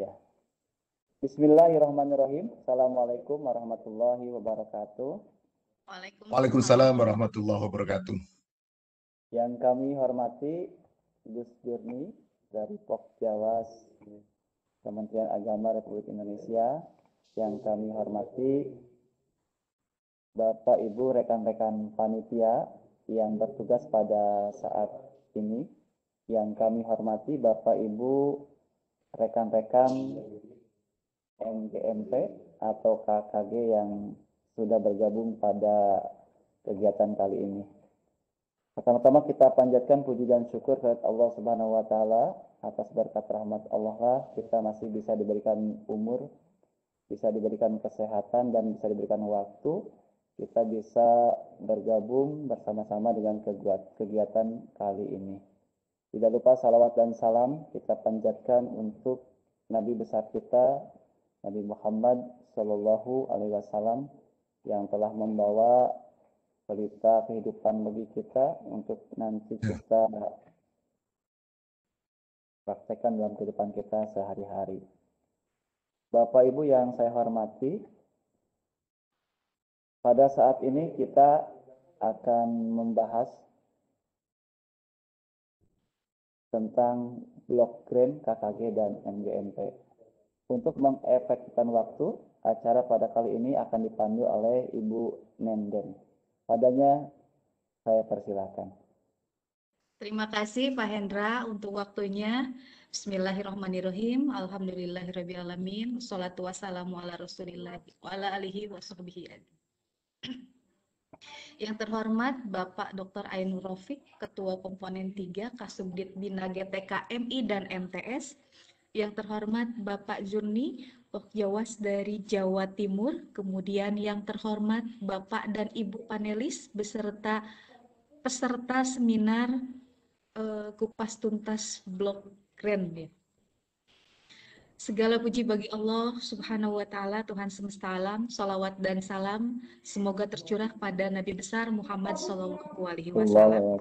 Ya. Bismillahirrahmanirrahim. Assalamualaikum warahmatullahi wabarakatuh. Waalaikumsalam warahmatullahi wabarakatuh. Yang kami hormati Gus Jurni dari Pok Jawas Kementerian Agama Republik Indonesia. Yang kami hormati Bapak Ibu rekan-rekan panitia yang bertugas pada saat ini. Yang kami hormati Bapak Ibu rekan-rekan MGMP atau KKG yang sudah bergabung pada kegiatan kali ini. Pertama-tama kita panjatkan puji dan syukur kepada Allah Subhanahu wa taala atas berkat rahmat Allah lah kita masih bisa diberikan umur, bisa diberikan kesehatan dan bisa diberikan waktu kita bisa bergabung bersama-sama dengan kegiatan kali ini. Tidak lupa salawat dan salam kita panjatkan untuk Nabi besar kita, Nabi Muhammad Shallallahu Alaihi Wasallam yang telah membawa pelita kehidupan bagi kita untuk nanti ya. kita praktekkan dalam kehidupan kita sehari-hari. Bapak Ibu yang saya hormati, pada saat ini kita akan membahas tentang blok grant KKG dan MGMP. Untuk mengefektifkan waktu, acara pada kali ini akan dipandu oleh Ibu Nenden. Padanya saya persilakan. Terima kasih Pak Hendra untuk waktunya. Bismillahirrahmanirrahim. Alhamdulillahirrahmanirrahim. Salatu wassalamu ala rasulillah wa ala alihi wa yang terhormat Bapak Dr. Ainur Rofik, Ketua Komponen 3 Kasubdit Bina GTKMI dan MTS. Yang terhormat Bapak Jurni, Pokjawas dari Jawa Timur. Kemudian yang terhormat Bapak dan Ibu panelis beserta peserta seminar uh, Kupas Tuntas Blok Grand. Ya. Segala puji bagi Allah Subhanahu wa taala Tuhan semesta alam, salawat dan salam semoga tercurah pada Nabi besar Muhammad sallallahu alaihi wasallam.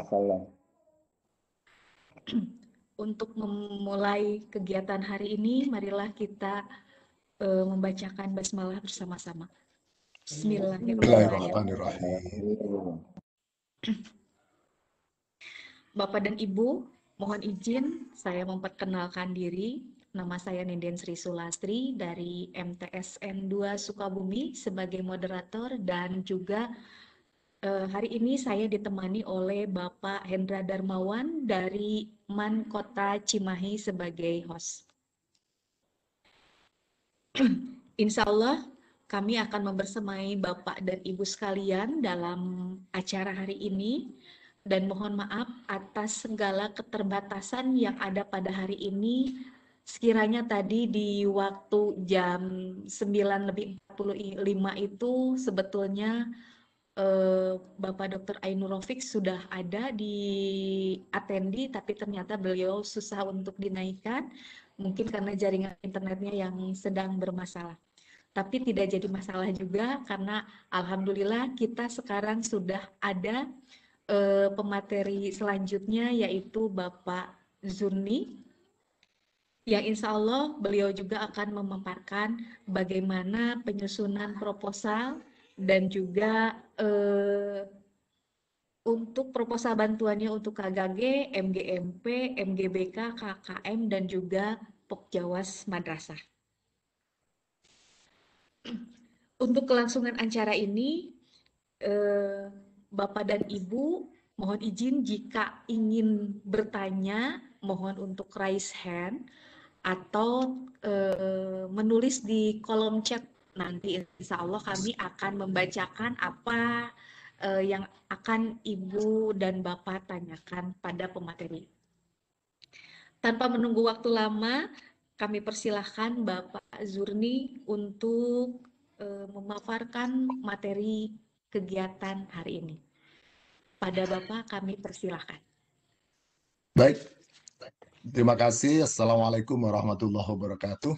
Untuk memulai kegiatan hari ini, marilah kita uh, membacakan basmalah bersama-sama. Bismillahirrahmanirrahim. Bapak dan Ibu, mohon izin saya memperkenalkan diri Nama saya Ninden Sri Sulastri dari MTSN 2 Sukabumi sebagai moderator dan juga eh, hari ini saya ditemani oleh Bapak Hendra Darmawan dari MAN Kota Cimahi sebagai host. Insya Allah kami akan membersemai Bapak dan Ibu sekalian dalam acara hari ini dan mohon maaf atas segala keterbatasan yang ada pada hari ini sekiranya tadi di waktu jam 9 lebih 45 itu sebetulnya eh, Bapak Dr. Rofik sudah ada di atendi tapi ternyata beliau susah untuk dinaikkan mungkin karena jaringan internetnya yang sedang bermasalah. Tapi tidak jadi masalah juga karena alhamdulillah kita sekarang sudah ada eh, pemateri selanjutnya yaitu Bapak Zuni yang insya Allah beliau juga akan memaparkan bagaimana penyusunan proposal dan juga eh, untuk proposal bantuannya untuk KGG, MGMP, MGBK, KKM, dan juga Pokjawas Madrasah. Untuk kelangsungan acara ini, eh, Bapak dan Ibu mohon izin jika ingin bertanya, mohon untuk raise hand atau e, menulis di kolom chat nanti insya Allah kami akan membacakan apa e, yang akan ibu dan bapak tanyakan pada pemateri. Tanpa menunggu waktu lama, kami persilahkan Bapak Zurni untuk e, memaparkan materi kegiatan hari ini. Pada Bapak kami persilahkan. Baik, Terima kasih. Assalamualaikum warahmatullahi wabarakatuh.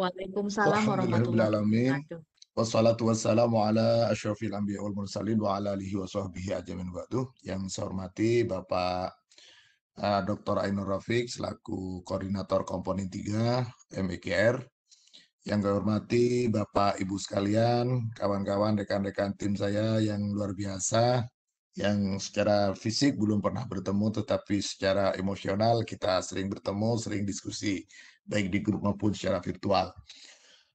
Waalaikumsalam warahmatullahi wabarakatuh. Wassalatu warahmatullahi wabarakatuh. asyrafil anbiya wal mursalin wa ala alihi wa sahbihi ba'du. Yang saya hormati Bapak uh, ah, Dr. Ainur Rafiq selaku koordinator komponen 3 MEKR. Yang saya hormati Bapak Ibu sekalian, kawan-kawan rekan-rekan tim saya yang luar biasa yang secara fisik belum pernah bertemu, tetapi secara emosional kita sering bertemu, sering diskusi, baik di grup maupun secara virtual.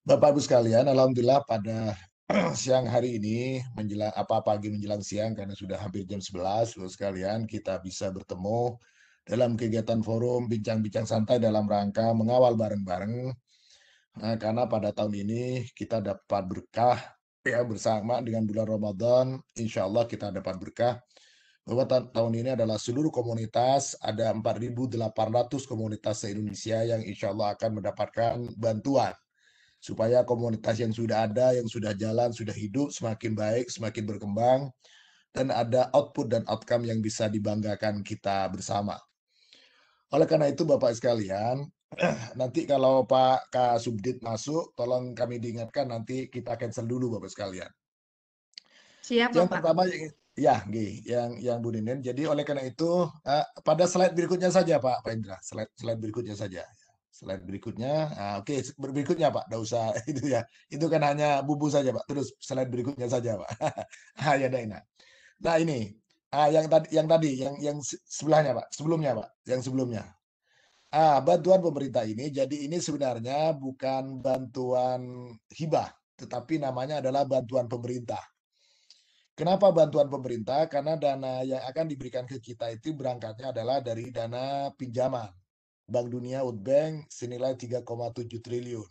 Bapak Ibu sekalian, alhamdulillah pada siang hari ini menjelang apa pagi menjelang siang karena sudah hampir jam 11 Bapak sekalian kita bisa bertemu dalam kegiatan forum bincang-bincang santai dalam rangka mengawal bareng-bareng nah, karena pada tahun ini kita dapat berkah ya bersama dengan bulan Ramadan, insya Allah kita dapat berkah. Bahwa tahun ini adalah seluruh komunitas, ada 4.800 komunitas se-Indonesia yang insya Allah akan mendapatkan bantuan. Supaya komunitas yang sudah ada, yang sudah jalan, sudah hidup, semakin baik, semakin berkembang. Dan ada output dan outcome yang bisa dibanggakan kita bersama. Oleh karena itu Bapak sekalian, nanti kalau Pak Kak Subdit masuk, tolong kami diingatkan nanti kita cancel dulu Bapak sekalian. Siap, Bapak. Yang pertama ya, ya yang yang Bu Ninen. Jadi oleh karena itu uh, pada slide berikutnya saja Pak Pak Indra, slide slide berikutnya saja. Slide berikutnya, nah, oke okay, berikutnya Pak, tidak usah itu ya. Itu kan hanya bubu saja Pak. Terus slide berikutnya saja Pak. Ah, ya Daina. Nah ini, ah, yang tadi yang tadi yang yang sebelahnya Pak, sebelumnya Pak, yang sebelumnya. Ah, bantuan pemerintah ini, jadi ini sebenarnya bukan bantuan hibah, tetapi namanya adalah bantuan pemerintah. Kenapa bantuan pemerintah? Karena dana yang akan diberikan ke kita itu berangkatnya adalah dari dana pinjaman. Bank Dunia World Bank senilai 3,7 triliun.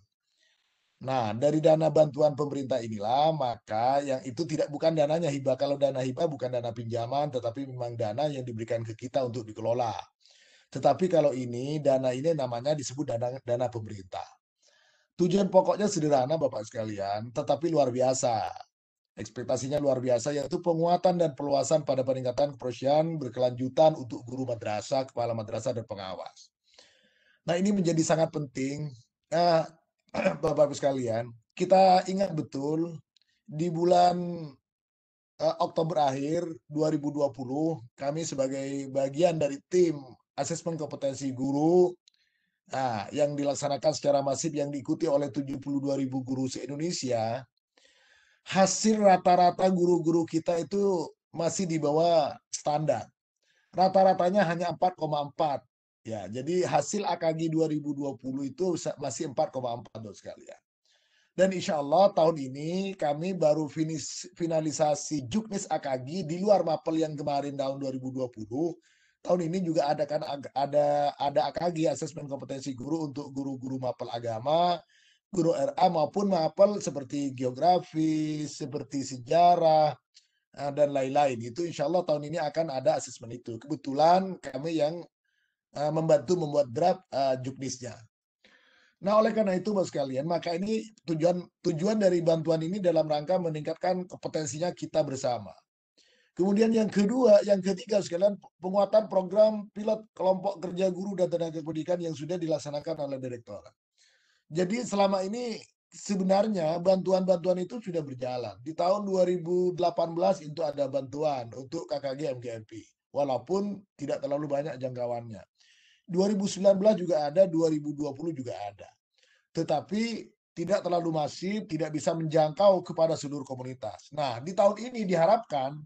Nah, dari dana bantuan pemerintah inilah, maka yang itu tidak bukan dananya hibah. Kalau dana hibah bukan dana pinjaman, tetapi memang dana yang diberikan ke kita untuk dikelola. Tetapi kalau ini dana ini namanya disebut dana dana pemerintah. Tujuan pokoknya sederhana Bapak sekalian, tetapi luar biasa. Ekspektasinya luar biasa yaitu penguatan dan perluasan pada peningkatan kepolisian berkelanjutan untuk guru madrasah, kepala madrasah dan pengawas. Nah, ini menjadi sangat penting. Nah, Bapak-Ibu sekalian, kita ingat betul di bulan eh, Oktober akhir 2020 kami sebagai bagian dari tim asesmen kompetensi guru nah, yang dilaksanakan secara masif yang diikuti oleh 72 ribu guru se-Indonesia, hasil rata-rata guru-guru kita itu masih di bawah standar. Rata-ratanya hanya 4,4. Ya, jadi hasil AKG 2020 itu masih 4,4 dong sekalian. Dan insya Allah tahun ini kami baru finish, finalisasi juknis AKG di luar mapel yang kemarin tahun 2020 tahun ini juga ada kan ada ada AKG asesmen kompetensi guru untuk guru-guru mapel agama, guru RA maupun mapel seperti geografi, seperti sejarah eh, dan lain-lain. Itu insya Allah tahun ini akan ada asesmen itu. Kebetulan kami yang eh, membantu membuat draft eh, juknisnya. Nah, oleh karena itu, Mas sekalian, maka ini tujuan tujuan dari bantuan ini dalam rangka meningkatkan kompetensinya kita bersama. Kemudian yang kedua, yang ketiga sekalian penguatan program pilot kelompok kerja guru dan tenaga pendidikan yang sudah dilaksanakan oleh direktorat. Jadi selama ini sebenarnya bantuan-bantuan itu sudah berjalan. Di tahun 2018 itu ada bantuan untuk KKG MGMP, walaupun tidak terlalu banyak jangkauannya. 2019 juga ada, 2020 juga ada. Tetapi tidak terlalu masif, tidak bisa menjangkau kepada seluruh komunitas. Nah, di tahun ini diharapkan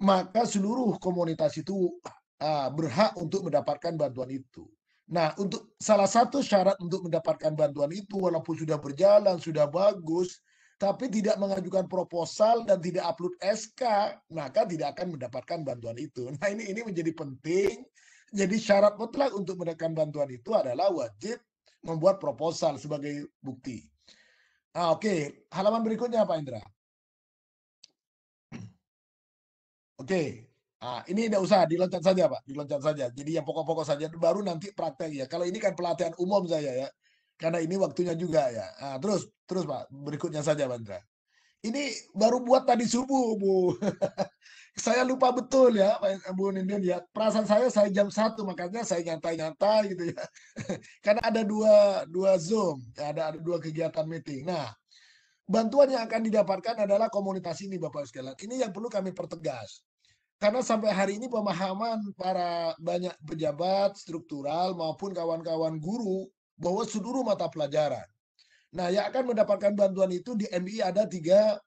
maka seluruh komunitas itu uh, berhak untuk mendapatkan bantuan itu. Nah, untuk salah satu syarat untuk mendapatkan bantuan itu, walaupun sudah berjalan, sudah bagus, tapi tidak mengajukan proposal dan tidak upload SK, maka tidak akan mendapatkan bantuan itu. Nah, ini ini menjadi penting. Jadi syarat mutlak untuk mendapatkan bantuan itu adalah wajib membuat proposal sebagai bukti. Nah, oke, okay. halaman berikutnya Pak Indra. Oke, nah, ini tidak usah diloncat saja Pak, diloncat saja. Jadi yang pokok-pokok saja baru nanti praktek ya. Kalau ini kan pelatihan umum saya ya, karena ini waktunya juga ya. Nah, terus, terus Pak, berikutnya saja Bandra. Ini baru buat tadi subuh Bu. saya lupa betul ya Bu Nindin ya. Perasaan saya saya jam satu makanya saya nyantai-nyantai gitu ya. karena ada dua dua Zoom, ada ada dua kegiatan meeting. Nah, bantuan yang akan didapatkan adalah komunitas ini Bapak sekalian. Ini yang perlu kami pertegas karena sampai hari ini pemahaman para banyak pejabat struktural maupun kawan-kawan guru bahwa seluruh mata pelajaran. Nah, yang akan mendapatkan bantuan itu di MI ada tiga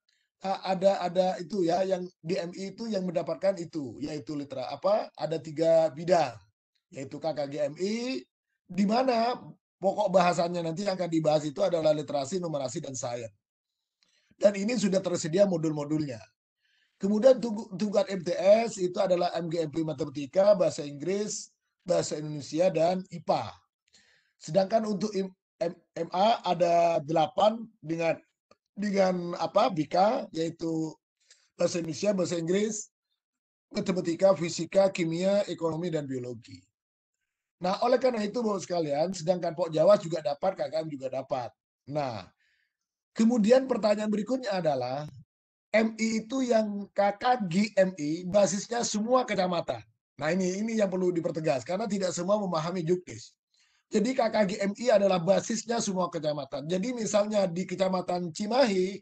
ada ada itu ya yang di MI itu yang mendapatkan itu yaitu litera apa ada tiga bidang yaitu KKGMI di mana pokok bahasannya nanti yang akan dibahas itu adalah literasi, numerasi dan sains. Dan ini sudah tersedia modul-modulnya. Kemudian tugas MTS itu adalah MGMP Matematika, Bahasa Inggris, Bahasa Indonesia, dan IPA. Sedangkan untuk MA ada delapan dengan dengan apa BK yaitu Bahasa Indonesia, Bahasa Inggris, Matematika, Fisika, Kimia, Ekonomi, dan Biologi. Nah, oleh karena itu, Bapak sekalian, sedangkan Pok Jawa juga dapat, KKM juga dapat. Nah, kemudian pertanyaan berikutnya adalah, MI itu yang KKGMI basisnya semua kecamatan. Nah ini ini yang perlu dipertegas karena tidak semua memahami juknis. Jadi KKGMI adalah basisnya semua kecamatan. Jadi misalnya di kecamatan Cimahi,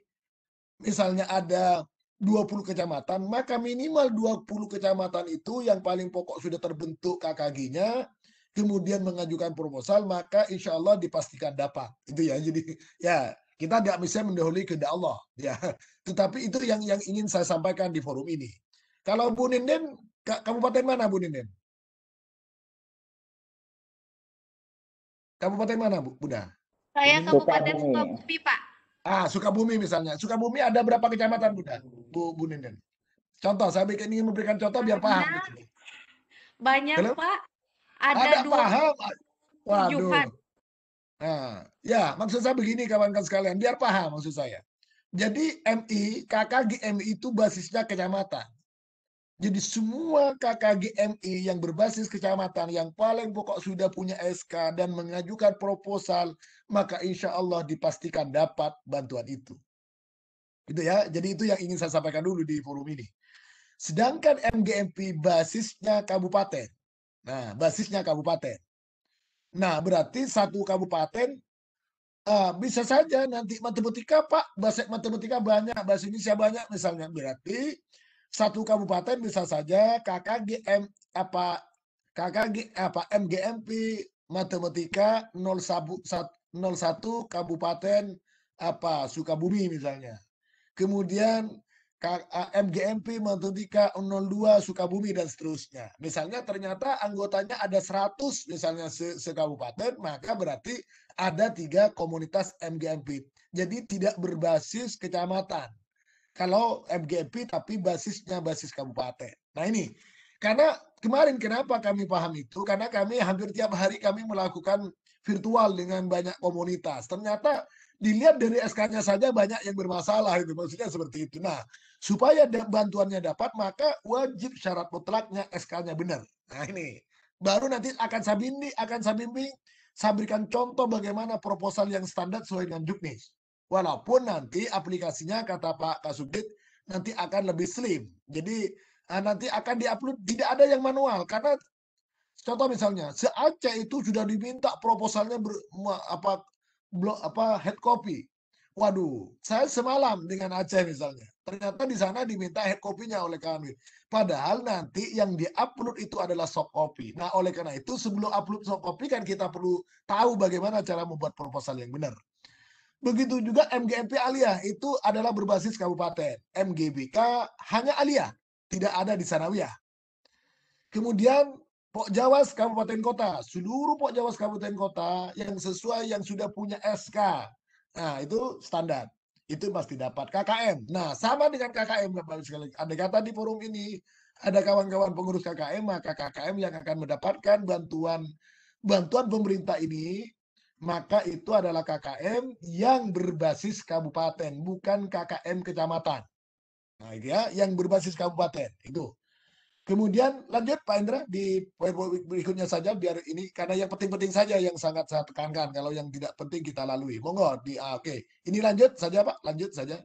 misalnya ada 20 kecamatan, maka minimal 20 kecamatan itu yang paling pokok sudah terbentuk KKG-nya, kemudian mengajukan proposal, maka insya Allah dipastikan dapat. Itu ya, jadi ya kita tidak bisa mendahului kehendak Allah, ya. Tetapi itu yang yang ingin saya sampaikan di forum ini. Kalau Bu Ninden, kabupaten mana Bu Ninden? Kabupaten mana Bu Bunda? Saya Kabupaten Sukabumi Pak. Ah Sukabumi misalnya. Sukabumi ada berapa kecamatan Bunda? Bu Bu Ninden. Contoh, saya ingin memberikan contoh biar paham. Banyak Halo? Pak. Ada, ada dua paham. Waduh. Nah, ya, maksud saya begini kawan-kawan sekalian, biar paham maksud saya. Jadi MI, KKGMI itu basisnya kecamatan. Jadi semua KKGMI yang berbasis kecamatan yang paling pokok sudah punya SK dan mengajukan proposal, maka insya Allah dipastikan dapat bantuan itu. Gitu ya. Jadi itu yang ingin saya sampaikan dulu di forum ini. Sedangkan MGMP basisnya kabupaten. Nah, basisnya kabupaten. Nah, berarti satu kabupaten uh, bisa saja nanti matematika, Pak, bahasa matematika banyak, bahasa Indonesia banyak misalnya. Berarti satu kabupaten bisa saja KKGM apa KKG apa MGMP matematika 01 kabupaten apa Sukabumi misalnya. Kemudian MGMP Matutika 02 Sukabumi dan seterusnya. Misalnya ternyata anggotanya ada 100 misalnya se sekabupaten, maka berarti ada tiga komunitas MGMP. Jadi tidak berbasis kecamatan. Kalau MGMP tapi basisnya basis kabupaten. Nah ini karena kemarin kenapa kami paham itu? Karena kami hampir tiap hari kami melakukan virtual dengan banyak komunitas. Ternyata dilihat dari SK-nya saja banyak yang bermasalah itu maksudnya seperti itu. Nah, supaya bantuannya dapat maka wajib syarat mutlaknya SK-nya benar. Nah, ini baru nanti akan saya bimbing, akan saya bimbing, saya berikan contoh bagaimana proposal yang standar sesuai dengan juknis. Walaupun nanti aplikasinya kata Pak kasubdit nanti akan lebih slim. Jadi eh, nanti akan diupload tidak ada yang manual karena contoh misalnya se Aceh itu sudah diminta proposalnya ber, apa blog apa head copy. Waduh, saya semalam dengan Aceh misalnya. Ternyata di sana diminta head copy-nya oleh kami. Padahal nanti yang di-upload itu adalah soft copy. Nah, oleh karena itu sebelum upload soft copy kan kita perlu tahu bagaimana cara membuat proposal yang benar. Begitu juga MGMP alia itu adalah berbasis kabupaten. MGBK hanya alia, tidak ada di Sanawiyah. Kemudian Pok Jawas Kabupaten Kota, seluruh Pok Jawas Kabupaten Kota yang sesuai yang sudah punya SK. Nah, itu standar. Itu pasti dapat KKM. Nah, sama dengan KKM Bapak sekali. Ada kata di forum ini ada kawan-kawan pengurus KKM, maka KKM yang akan mendapatkan bantuan bantuan pemerintah ini maka itu adalah KKM yang berbasis kabupaten, bukan KKM kecamatan. Nah, gitu ya, yang berbasis kabupaten itu. Kemudian lanjut Pak Indra di poin berikutnya saja biar ini karena yang penting-penting saja yang sangat saya tekankan. Kalau yang tidak penting kita lalui. Monggo di ah, oke. Okay. Ini lanjut saja Pak, lanjut saja.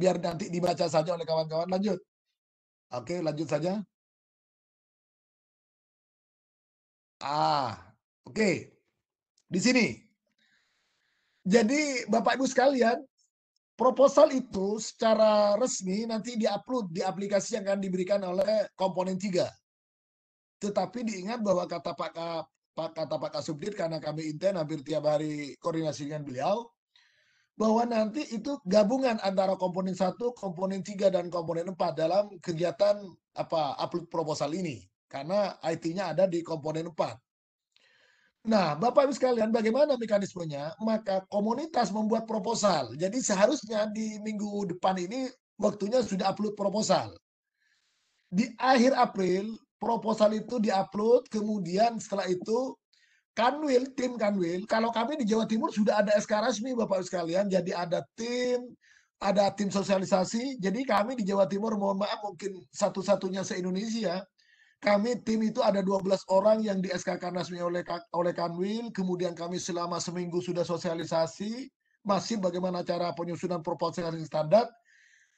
Biar nanti dibaca saja oleh kawan-kawan. Lanjut. Oke, okay, lanjut saja. Ah, oke. Okay. Di sini. Jadi Bapak Ibu sekalian, Proposal itu secara resmi nanti diupload di aplikasi yang akan diberikan oleh komponen 3. Tetapi diingat bahwa kata Pak Pak kata Pak Kasubdit karena kami intens hampir tiap hari koordinasi dengan beliau bahwa nanti itu gabungan antara komponen 1, komponen 3 dan komponen 4 dalam kegiatan apa upload proposal ini karena IT-nya ada di komponen 4. Nah, Bapak Ibu sekalian, bagaimana mekanismenya? Maka komunitas membuat proposal. Jadi seharusnya di minggu depan ini waktunya sudah upload proposal. Di akhir April, proposal itu diupload, kemudian setelah itu Kanwil, tim Kanwil, kalau kami di Jawa Timur sudah ada SK resmi Bapak Ibu sekalian, jadi ada tim, ada tim sosialisasi, jadi kami di Jawa Timur mohon maaf mungkin satu-satunya se-Indonesia, kami tim itu ada 12 orang yang di SKK Nasmi oleh, oleh Kanwil, kemudian kami selama seminggu sudah sosialisasi, masih bagaimana cara penyusunan proposal yang standar,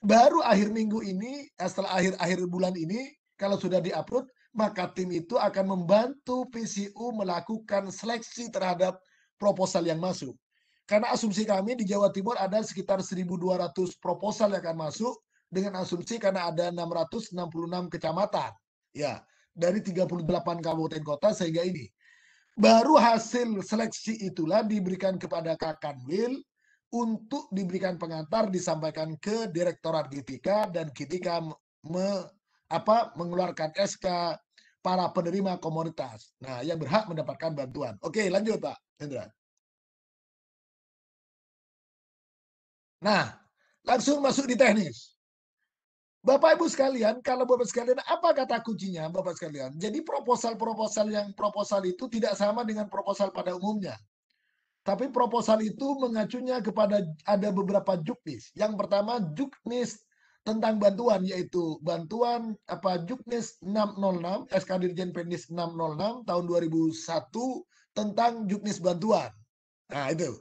baru akhir minggu ini, setelah akhir-akhir bulan ini, kalau sudah diupload, maka tim itu akan membantu PCU melakukan seleksi terhadap proposal yang masuk. Karena asumsi kami di Jawa Timur ada sekitar 1.200 proposal yang akan masuk, dengan asumsi karena ada 666 kecamatan. Ya, dari 38 kabupaten kota sehingga ini. Baru hasil seleksi itulah diberikan kepada kanwil untuk diberikan pengantar disampaikan ke Direktorat GTK dan GTK me, apa, mengeluarkan SK para penerima komunitas. Nah, yang berhak mendapatkan bantuan. Oke, lanjut Pak Hendra. Nah, langsung masuk di teknis. Bapak Ibu sekalian, kalau Bapak sekalian, apa kata kuncinya Bapak sekalian? Jadi proposal-proposal yang proposal itu tidak sama dengan proposal pada umumnya. Tapi proposal itu mengacunya kepada ada beberapa juknis. Yang pertama juknis tentang bantuan yaitu bantuan apa Juknis 606 SK Dirjen Pendis 606 tahun 2001 tentang Juknis bantuan. Nah, itu.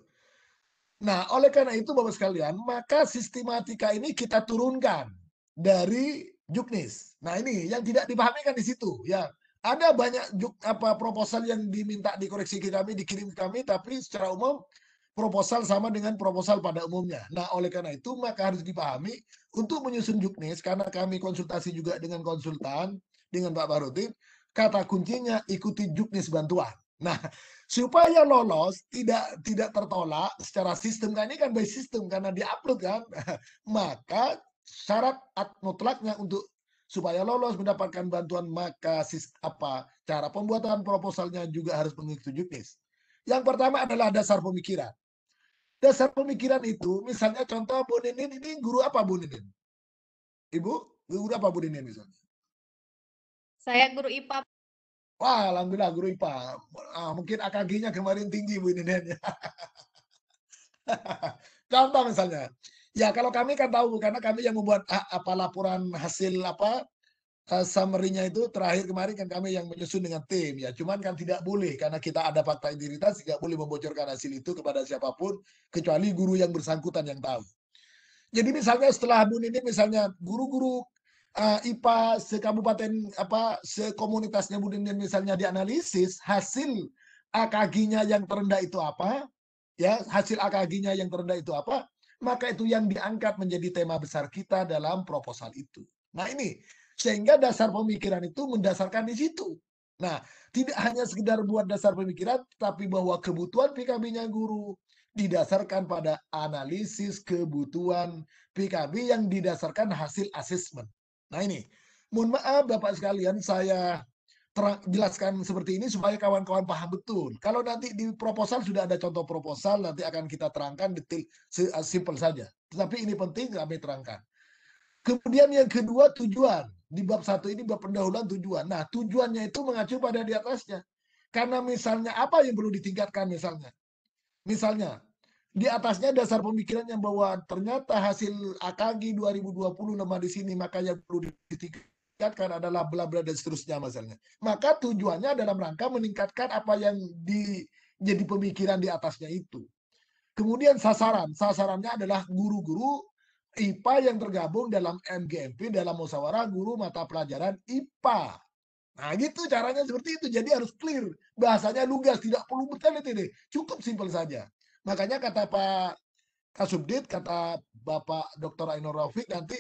Nah, oleh karena itu Bapak sekalian, maka sistematika ini kita turunkan dari juknis. Nah ini yang tidak dipahami kan di situ. Ya ada banyak juk, apa proposal yang diminta dikoreksi ke kami, dikirim ke kami, tapi secara umum proposal sama dengan proposal pada umumnya. Nah, oleh karena itu maka harus dipahami untuk menyusun juknis karena kami konsultasi juga dengan konsultan dengan Pak Barutin, kata kuncinya ikuti juknis bantuan. Nah, supaya lolos tidak tidak tertolak secara sistem kan ini kan by sistem karena diupload kan, maka syarat mutlaknya untuk supaya lolos mendapatkan bantuan maka sis, apa cara pembuatan proposalnya juga harus mengikuti jenis. Yang pertama adalah dasar pemikiran. Dasar pemikiran itu misalnya contoh Bu Ninin ini guru apa Bu Ninin? Ibu, guru apa Bu Ninin misalnya? Saya guru IPA. Wah, alhamdulillah guru IPA. Ah, mungkin AKG-nya kemarin tinggi Bu Ninin. Contoh misalnya, Ya, kalau kami kan tahu karena kami yang membuat ah, apa laporan hasil apa uh, summary-nya itu terakhir kemarin kan kami yang menyusun dengan tim ya. Cuman kan tidak boleh karena kita ada fakta integritas tidak boleh membocorkan hasil itu kepada siapapun kecuali guru yang bersangkutan yang tahu. Jadi misalnya setelah Bun ini misalnya guru-guru uh, eh, IPA sekabupaten apa sekomunitasnya Bun ini misalnya dianalisis hasil AKG-nya yang terendah itu apa? Ya, hasil AKG-nya yang terendah itu apa? maka itu yang diangkat menjadi tema besar kita dalam proposal itu. Nah ini, sehingga dasar pemikiran itu mendasarkan di situ. Nah, tidak hanya sekedar buat dasar pemikiran, tapi bahwa kebutuhan PKB-nya guru didasarkan pada analisis kebutuhan PKB yang didasarkan hasil asesmen. Nah ini, mohon maaf Bapak sekalian, saya jelaskan seperti ini supaya kawan-kawan paham betul. Kalau nanti di proposal sudah ada contoh proposal, nanti akan kita terangkan detail, uh, simple saja. Tetapi ini penting kami terangkan. Kemudian yang kedua tujuan. Di bab satu ini bab pendahuluan tujuan. Nah tujuannya itu mengacu pada di atasnya. Karena misalnya apa yang perlu ditingkatkan misalnya. Misalnya di atasnya dasar pemikirannya bahwa ternyata hasil AKG 2020 lemah di sini makanya perlu ditingkatkan meningkatkan adalah bla bla dan seterusnya misalnya. Maka tujuannya dalam rangka meningkatkan apa yang di jadi pemikiran di atasnya itu. Kemudian sasaran, sasarannya adalah guru-guru IPA yang tergabung dalam MGMP dalam musyawarah guru mata pelajaran IPA. Nah gitu caranya seperti itu. Jadi harus clear. Bahasanya lugas, tidak perlu bertele-tele. Cukup simpel saja. Makanya kata Pak Kasubdit, kata Bapak Dr. Ainur Rafiq nanti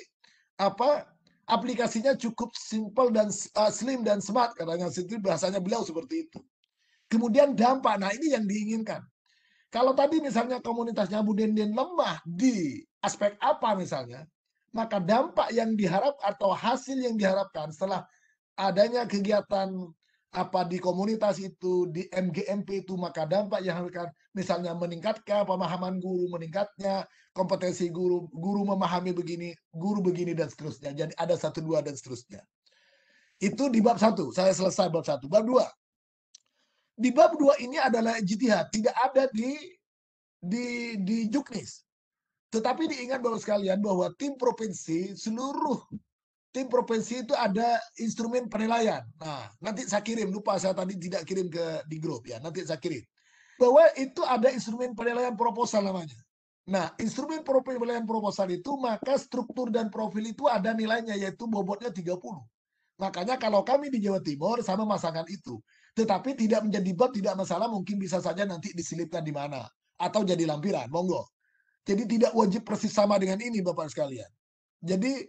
apa aplikasinya cukup simple dan uh, slim dan smart katanya sendiri bahasanya beliau seperti itu. Kemudian dampak, nah ini yang diinginkan. Kalau tadi misalnya komunitasnya Bu Denden lemah di aspek apa misalnya, maka dampak yang diharap atau hasil yang diharapkan setelah adanya kegiatan apa di komunitas itu, di MGMP itu, maka dampak yang akan misalnya meningkatkan pemahaman guru, meningkatnya kompetensi guru, guru memahami begini, guru begini, dan seterusnya. Jadi ada satu, dua, dan seterusnya. Itu di bab satu, saya selesai bab satu. Bab dua, di bab dua ini adalah GTH tidak ada di di di juknis. Tetapi diingat bahwa sekalian bahwa tim provinsi seluruh tim provinsi itu ada instrumen penilaian. Nah, nanti saya kirim. Lupa saya tadi tidak kirim ke di grup ya. Nanti saya kirim. Bahwa itu ada instrumen penilaian proposal namanya. Nah, instrumen penilaian proposal itu maka struktur dan profil itu ada nilainya yaitu bobotnya 30. Makanya kalau kami di Jawa Timur sama masakan itu. Tetapi tidak menjadi bot tidak masalah mungkin bisa saja nanti diselipkan di mana. Atau jadi lampiran, monggo. Jadi tidak wajib persis sama dengan ini Bapak sekalian. Jadi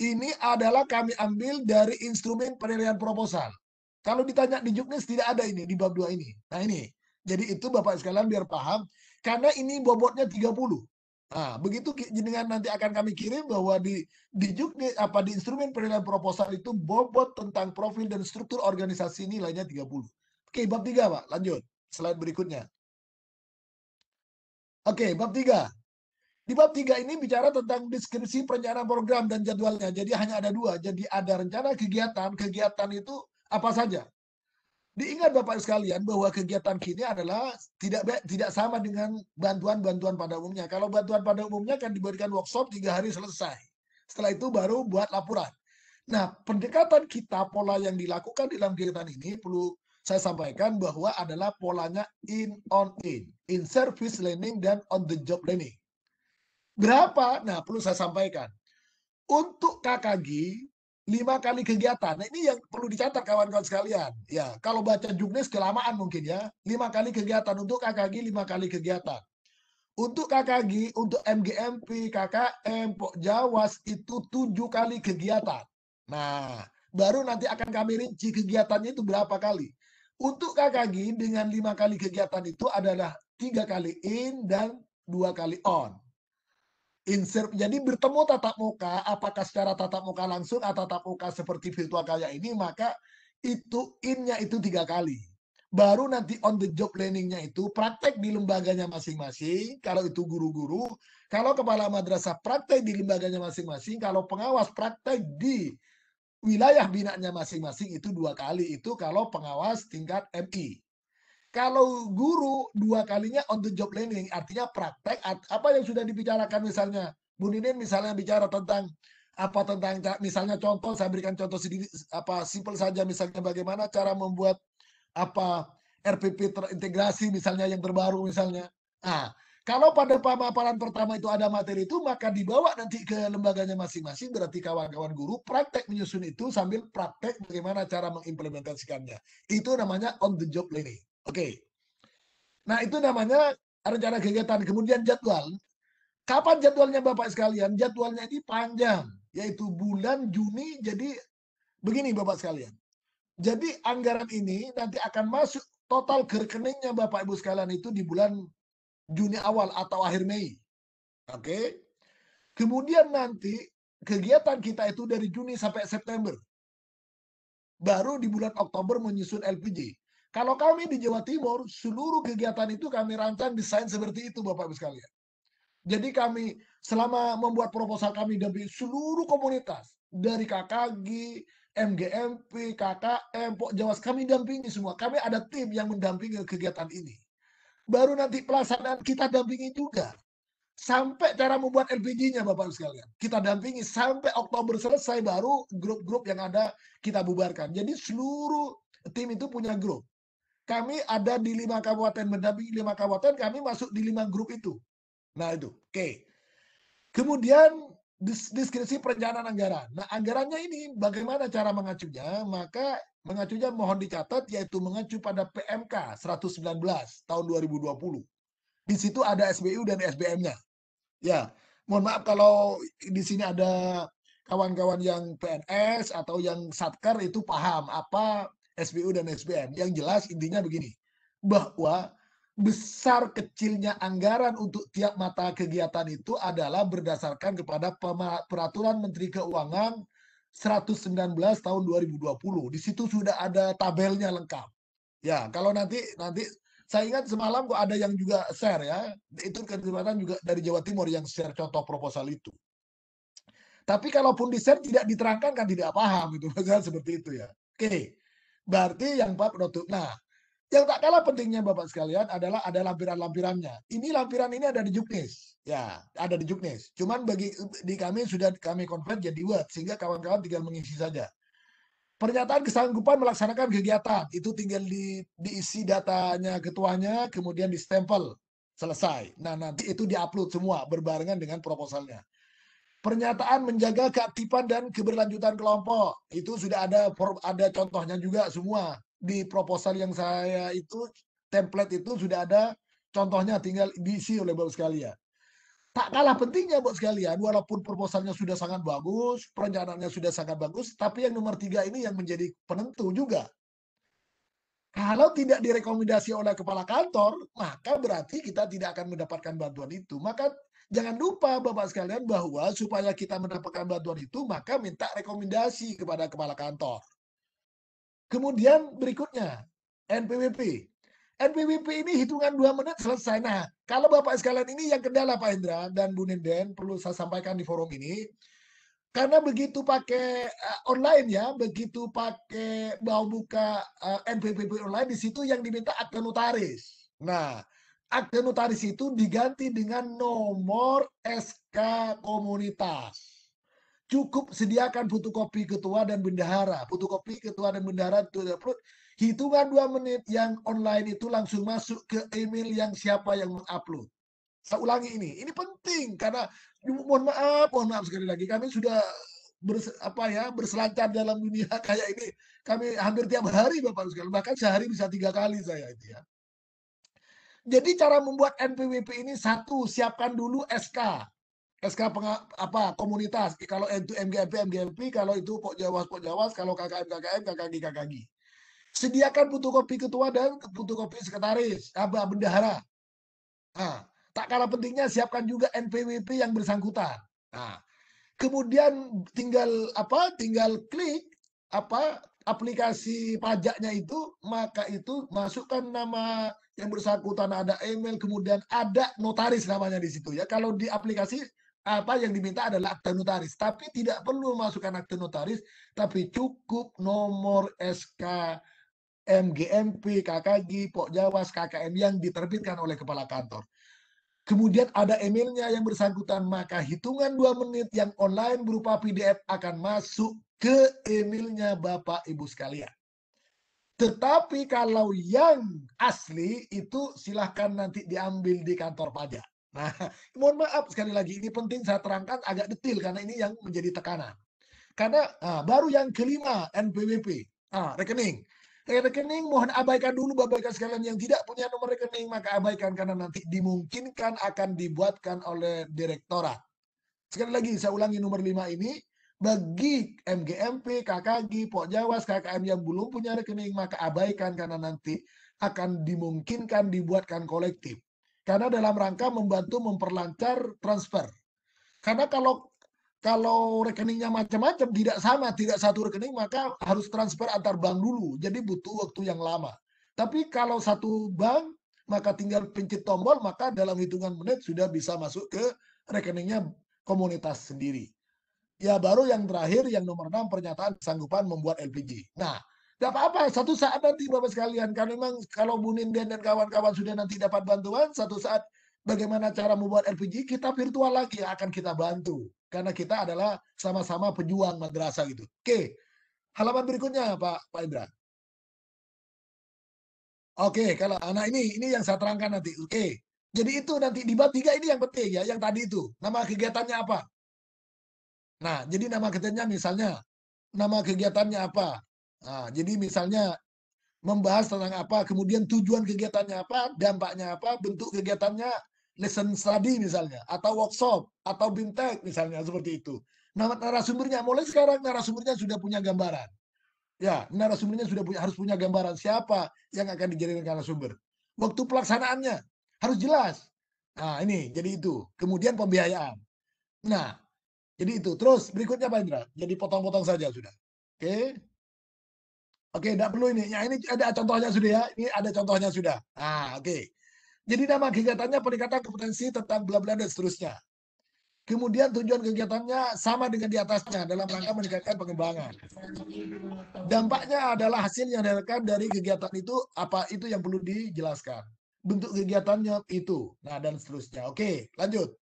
ini adalah kami ambil dari instrumen penilaian proposal. Kalau ditanya di Juknis tidak ada ini di bab 2 ini. Nah ini. Jadi itu Bapak sekalian biar paham karena ini bobotnya 30. Nah, begitu jenengan nanti akan kami kirim bahwa di di Juknis apa di instrumen penilaian proposal itu bobot tentang profil dan struktur organisasi nilainya 30. Oke, bab 3 Pak, lanjut. Slide berikutnya. Oke, bab 3. Di bab 3 ini bicara tentang deskripsi perencanaan program dan jadwalnya. Jadi hanya ada dua. Jadi ada rencana kegiatan. Kegiatan itu apa saja. Diingat Bapak sekalian bahwa kegiatan kini adalah tidak tidak sama dengan bantuan-bantuan pada umumnya. Kalau bantuan pada umumnya kan diberikan workshop tiga hari selesai. Setelah itu baru buat laporan. Nah, pendekatan kita, pola yang dilakukan dalam kegiatan ini perlu saya sampaikan bahwa adalah polanya in on in, in service learning dan on the job learning. Berapa? Nah, perlu saya sampaikan. Untuk KKG, lima kali kegiatan. Nah, ini yang perlu dicatat kawan-kawan sekalian. Ya, kalau baca juknis kelamaan mungkin ya. Lima kali kegiatan untuk KKG, lima kali kegiatan. Untuk KKG, untuk MGMP, KKM, Pok Jawas itu tujuh kali kegiatan. Nah, baru nanti akan kami rinci kegiatannya itu berapa kali. Untuk KKG dengan lima kali kegiatan itu adalah tiga kali in dan dua kali on insert jadi bertemu tatap muka apakah secara tatap muka langsung atau tatap muka seperti virtual kayak ini maka itu innya itu tiga kali baru nanti on the job learningnya itu praktek di lembaganya masing-masing kalau itu guru-guru kalau kepala madrasah praktek di lembaganya masing-masing kalau pengawas praktek di wilayah binanya masing-masing itu dua kali itu kalau pengawas tingkat MI kalau guru dua kalinya on the job learning, artinya praktek apa yang sudah dibicarakan misalnya Bu Ninin misalnya bicara tentang apa tentang misalnya contoh saya berikan contoh sedikit apa simple saja misalnya bagaimana cara membuat apa RPP terintegrasi misalnya yang terbaru misalnya. ah kalau pada pemaparan pertama itu ada materi itu, maka dibawa nanti ke lembaganya masing-masing. Berarti kawan-kawan guru praktek menyusun itu sambil praktek bagaimana cara mengimplementasikannya. Itu namanya on the job learning. Oke. Nah, itu namanya rencana kegiatan. Kemudian jadwal. Kapan jadwalnya Bapak sekalian? Jadwalnya ini panjang, yaitu bulan Juni. Jadi begini Bapak sekalian. Jadi anggaran ini nanti akan masuk total ke rekeningnya Bapak Ibu sekalian itu di bulan Juni awal atau akhir Mei. Oke. Okay? Kemudian nanti kegiatan kita itu dari Juni sampai September. Baru di bulan Oktober menyusun LPG. Kalau kami di Jawa Timur, seluruh kegiatan itu kami rancang desain seperti itu Bapak-Ibu sekalian. Jadi kami selama membuat proposal kami dari seluruh komunitas, dari KKG, MGMP, KKM, Pok Jawas, kami dampingi semua. Kami ada tim yang mendampingi kegiatan ini. Baru nanti pelaksanaan kita dampingi juga. Sampai cara membuat LPG-nya Bapak-Ibu sekalian. Kita dampingi sampai Oktober selesai baru grup-grup yang ada kita bubarkan. Jadi seluruh tim itu punya grup kami ada di lima kabupaten mendampingi lima kabupaten, kami masuk di lima grup itu. Nah itu, oke. Kemudian diskresi perencanaan anggaran. Nah anggarannya ini bagaimana cara mengacunya? Maka mengacunya mohon dicatat yaitu mengacu pada PMK 119 tahun 2020. Di situ ada SBU dan SBM-nya. Ya, mohon maaf kalau di sini ada kawan-kawan yang PNS atau yang satker itu paham apa SBU dan SBN Yang jelas intinya begini, bahwa besar kecilnya anggaran untuk tiap mata kegiatan itu adalah berdasarkan kepada peraturan Menteri Keuangan 119 tahun 2020. Di situ sudah ada tabelnya lengkap. Ya, kalau nanti nanti saya ingat semalam kok ada yang juga share ya. Itu kesempatan juga dari Jawa Timur yang share contoh proposal itu. Tapi kalaupun di share tidak diterangkan kan tidak paham itu Maksudnya seperti itu ya. Oke. Berarti yang bab penutup. Nah, yang tak kalah pentingnya Bapak sekalian adalah ada lampiran-lampirannya. Ini lampiran ini ada di Juknis. Ya, ada di Juknis. Cuman bagi di kami sudah kami convert jadi Word sehingga kawan-kawan tinggal mengisi saja. Pernyataan kesanggupan melaksanakan kegiatan itu tinggal di, diisi datanya ketuanya kemudian di stempel selesai. Nah, nanti itu di upload semua berbarengan dengan proposalnya. Pernyataan menjaga keaktifan dan keberlanjutan kelompok. Itu sudah ada ada contohnya juga semua. Di proposal yang saya itu, template itu sudah ada contohnya tinggal diisi oleh Bapak sekalian. Tak kalah pentingnya buat sekalian, walaupun proposalnya sudah sangat bagus, perencanaannya sudah sangat bagus, tapi yang nomor tiga ini yang menjadi penentu juga. Kalau tidak direkomendasi oleh kepala kantor, maka berarti kita tidak akan mendapatkan bantuan itu. Maka Jangan lupa Bapak sekalian bahwa supaya kita mendapatkan bantuan itu maka minta rekomendasi kepada kepala kantor. Kemudian berikutnya NPWP. NPWP ini hitungan dua menit selesai. Nah, kalau Bapak sekalian ini yang kendala Pak Indra dan Bu Ninden perlu saya sampaikan di forum ini. Karena begitu pakai uh, online ya, begitu pakai mau buka uh, eh, NPWP online di situ yang diminta akte notaris. Nah, akte notaris itu diganti dengan nomor SK komunitas. Cukup sediakan fotokopi ketua dan bendahara. Fotokopi ketua dan bendahara itu upload Hitungan dua menit yang online itu langsung masuk ke email yang siapa yang mengupload. Saya ulangi ini. Ini penting karena mohon maaf, mohon maaf sekali lagi kami sudah bers, apa ya berselancar dalam dunia kayak ini kami hampir tiap hari bapak sekali bahkan sehari bisa tiga kali saya itu ya jadi cara membuat NPWP ini satu, siapkan dulu SK. SK penga, apa komunitas. Kalau itu MGMP, MGMP, kalau itu Pok Jawas, Pok Jawas, kalau KKM, KKM, KKG, KKG. Sediakan butuh kopi ketua dan butuh kopi sekretaris, apa bendahara. Nah, tak kalah pentingnya siapkan juga NPWP yang bersangkutan. Nah, kemudian tinggal apa? Tinggal klik apa aplikasi pajaknya itu, maka itu masukkan nama yang bersangkutan ada email, kemudian ada notaris namanya di situ ya. Kalau di aplikasi apa yang diminta adalah akte notaris, tapi tidak perlu masukkan akte notaris, tapi cukup nomor SK MGMP, KKG, Pok jawa KKM yang diterbitkan oleh kepala kantor. Kemudian ada emailnya yang bersangkutan, maka hitungan dua menit yang online berupa PDF akan masuk ke emailnya Bapak Ibu sekalian. Tetapi kalau yang asli itu silahkan nanti diambil di kantor pajak. Nah, mohon maaf sekali lagi ini penting saya terangkan agak detail karena ini yang menjadi tekanan. Karena ah, baru yang kelima NPWP, ah, rekening. Rekening mohon abaikan dulu abaikan sekalian yang tidak punya nomor rekening maka abaikan karena nanti dimungkinkan akan dibuatkan oleh direktorat. Sekali lagi saya ulangi nomor lima ini bagi MGMP, KKG, Pok Jawas, KKM yang belum punya rekening, maka abaikan karena nanti akan dimungkinkan dibuatkan kolektif. Karena dalam rangka membantu memperlancar transfer. Karena kalau kalau rekeningnya macam-macam tidak sama, tidak satu rekening, maka harus transfer antar bank dulu. Jadi butuh waktu yang lama. Tapi kalau satu bank, maka tinggal pencet tombol, maka dalam hitungan menit sudah bisa masuk ke rekeningnya komunitas sendiri. Ya baru yang terakhir, yang nomor enam pernyataan kesanggupan membuat LPG. Nah, tidak apa-apa, satu saat nanti Bapak sekalian, karena memang kalau Bu Ninden dan kawan-kawan sudah nanti dapat bantuan, satu saat bagaimana cara membuat LPG, kita virtual lagi akan kita bantu. Karena kita adalah sama-sama pejuang madrasah gitu. Oke, halaman berikutnya Pak, Pak Indra. Oke, kalau anak ah, ini, ini yang saya terangkan nanti. Oke, jadi itu nanti di bab tiga ini yang penting ya, yang tadi itu. Nama kegiatannya apa? Nah, jadi nama kegiatannya misalnya, nama kegiatannya apa? Nah, jadi misalnya membahas tentang apa, kemudian tujuan kegiatannya apa, dampaknya apa, bentuk kegiatannya lesson study misalnya, atau workshop, atau bintek misalnya, seperti itu. Nah, narasumbernya, mulai sekarang narasumbernya sudah punya gambaran. Ya, narasumbernya sudah punya, harus punya gambaran siapa yang akan dijadikan narasumber. Waktu pelaksanaannya harus jelas. Nah, ini jadi itu. Kemudian pembiayaan. Nah, jadi itu. Terus berikutnya Pak Indra. Jadi potong-potong saja sudah. Oke. Okay. Oke, okay, tidak perlu ini. Ya, ini ada contohnya sudah ya. Ini ada contohnya sudah. Ah, oke. Okay. Jadi nama kegiatannya peningkatan kompetensi tentang bla bla dan seterusnya. Kemudian tujuan kegiatannya sama dengan di atasnya dalam rangka meningkatkan pengembangan. Dampaknya adalah hasil yang dihasilkan dari kegiatan itu apa itu yang perlu dijelaskan. Bentuk kegiatannya itu. Nah, dan seterusnya. Oke, lanjut.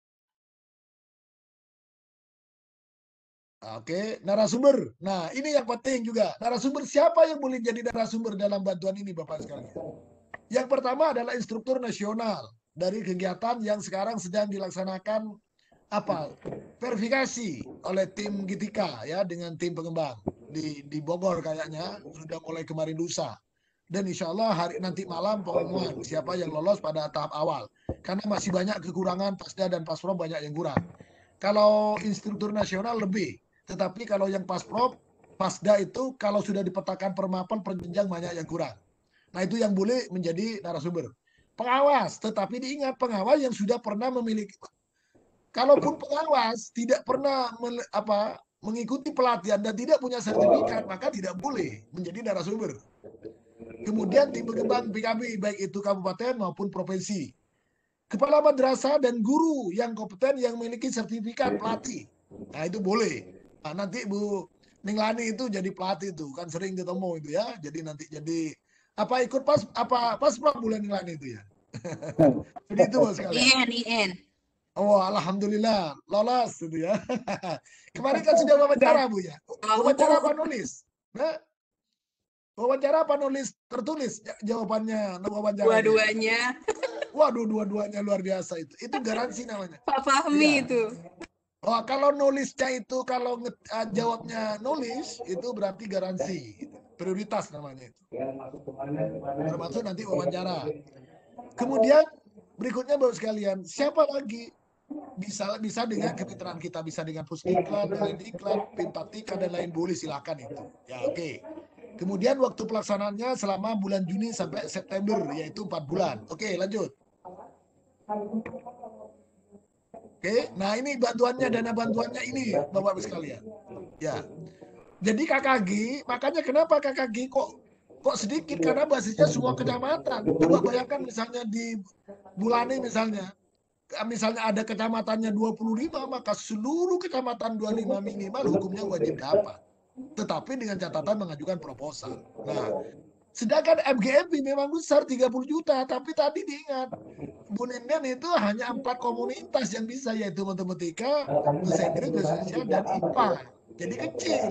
Oke, narasumber. Nah, ini yang penting juga. Narasumber siapa yang boleh jadi narasumber dalam bantuan ini, Bapak sekalian? Yang pertama adalah instruktur nasional dari kegiatan yang sekarang sedang dilaksanakan apa? Verifikasi oleh tim Gitika ya dengan tim pengembang di di Bogor kayaknya sudah mulai kemarin lusa. Dan insya Allah hari nanti malam pengumuman siapa yang lolos pada tahap awal. Karena masih banyak kekurangan pasda dan paspro banyak yang kurang. Kalau instruktur nasional lebih, tetapi kalau yang pasprop, pasda itu kalau sudah dipetakan permapan perjenjang banyak yang kurang. Nah itu yang boleh menjadi narasumber. Pengawas, tetapi diingat pengawas yang sudah pernah memiliki. Kalaupun pengawas tidak pernah men, apa, mengikuti pelatihan dan tidak punya sertifikat, maka tidak boleh menjadi narasumber. Kemudian tim berkembang PKB, baik itu kabupaten maupun provinsi. Kepala madrasah dan guru yang kompeten yang memiliki sertifikat pelatih. Nah itu boleh. Nah, nanti Bu Ninglani itu jadi pelatih itu kan sering ketemu itu ya. Jadi nanti jadi apa ikut pas apa pas berapa bulan Ninglani itu ya? jadi itu bos kalian. IN, IN. Oh, alhamdulillah lolos itu ya. Kemarin kan sudah wawancara Bu ya. Wawancara apa nulis? Nah, wawancara apa nulis tertulis jawabannya wawancara. Dua-duanya. Waduh, dua-duanya luar biasa itu. Itu garansi namanya. Pak Fahmi ya. itu. Oh, kalau nulisnya itu kalau ah, jawabnya nulis itu berarti garansi, prioritas namanya itu. Termasuk nanti wawancara. Kemudian berikutnya baru sekalian, siapa lagi bisa bisa dengan kemitraan kita bisa dengan puskiklat, dengan pintatika dan lain boleh silakan itu. Ya oke. Okay. Kemudian waktu pelaksanaannya selama bulan Juni sampai September yaitu empat bulan. Oke, okay, lanjut. Oke, nah ini bantuannya dana bantuannya ini Bapak Ibu sekalian. Ya. Jadi KKG, makanya kenapa KKG kok kok sedikit karena basisnya semua kecamatan. Coba bayangkan misalnya di ini misalnya misalnya ada kecamatannya 25 maka seluruh kecamatan 25 minimal hukumnya wajib dapat tetapi dengan catatan mengajukan proposal. Nah, Sedangkan MGMP memang besar 30 juta, tapi tadi diingat Bunenden itu hanya empat komunitas yang bisa yaitu matematika, bahasa Inggris, bahasa Indonesia, dan IPA. Jadi kecil.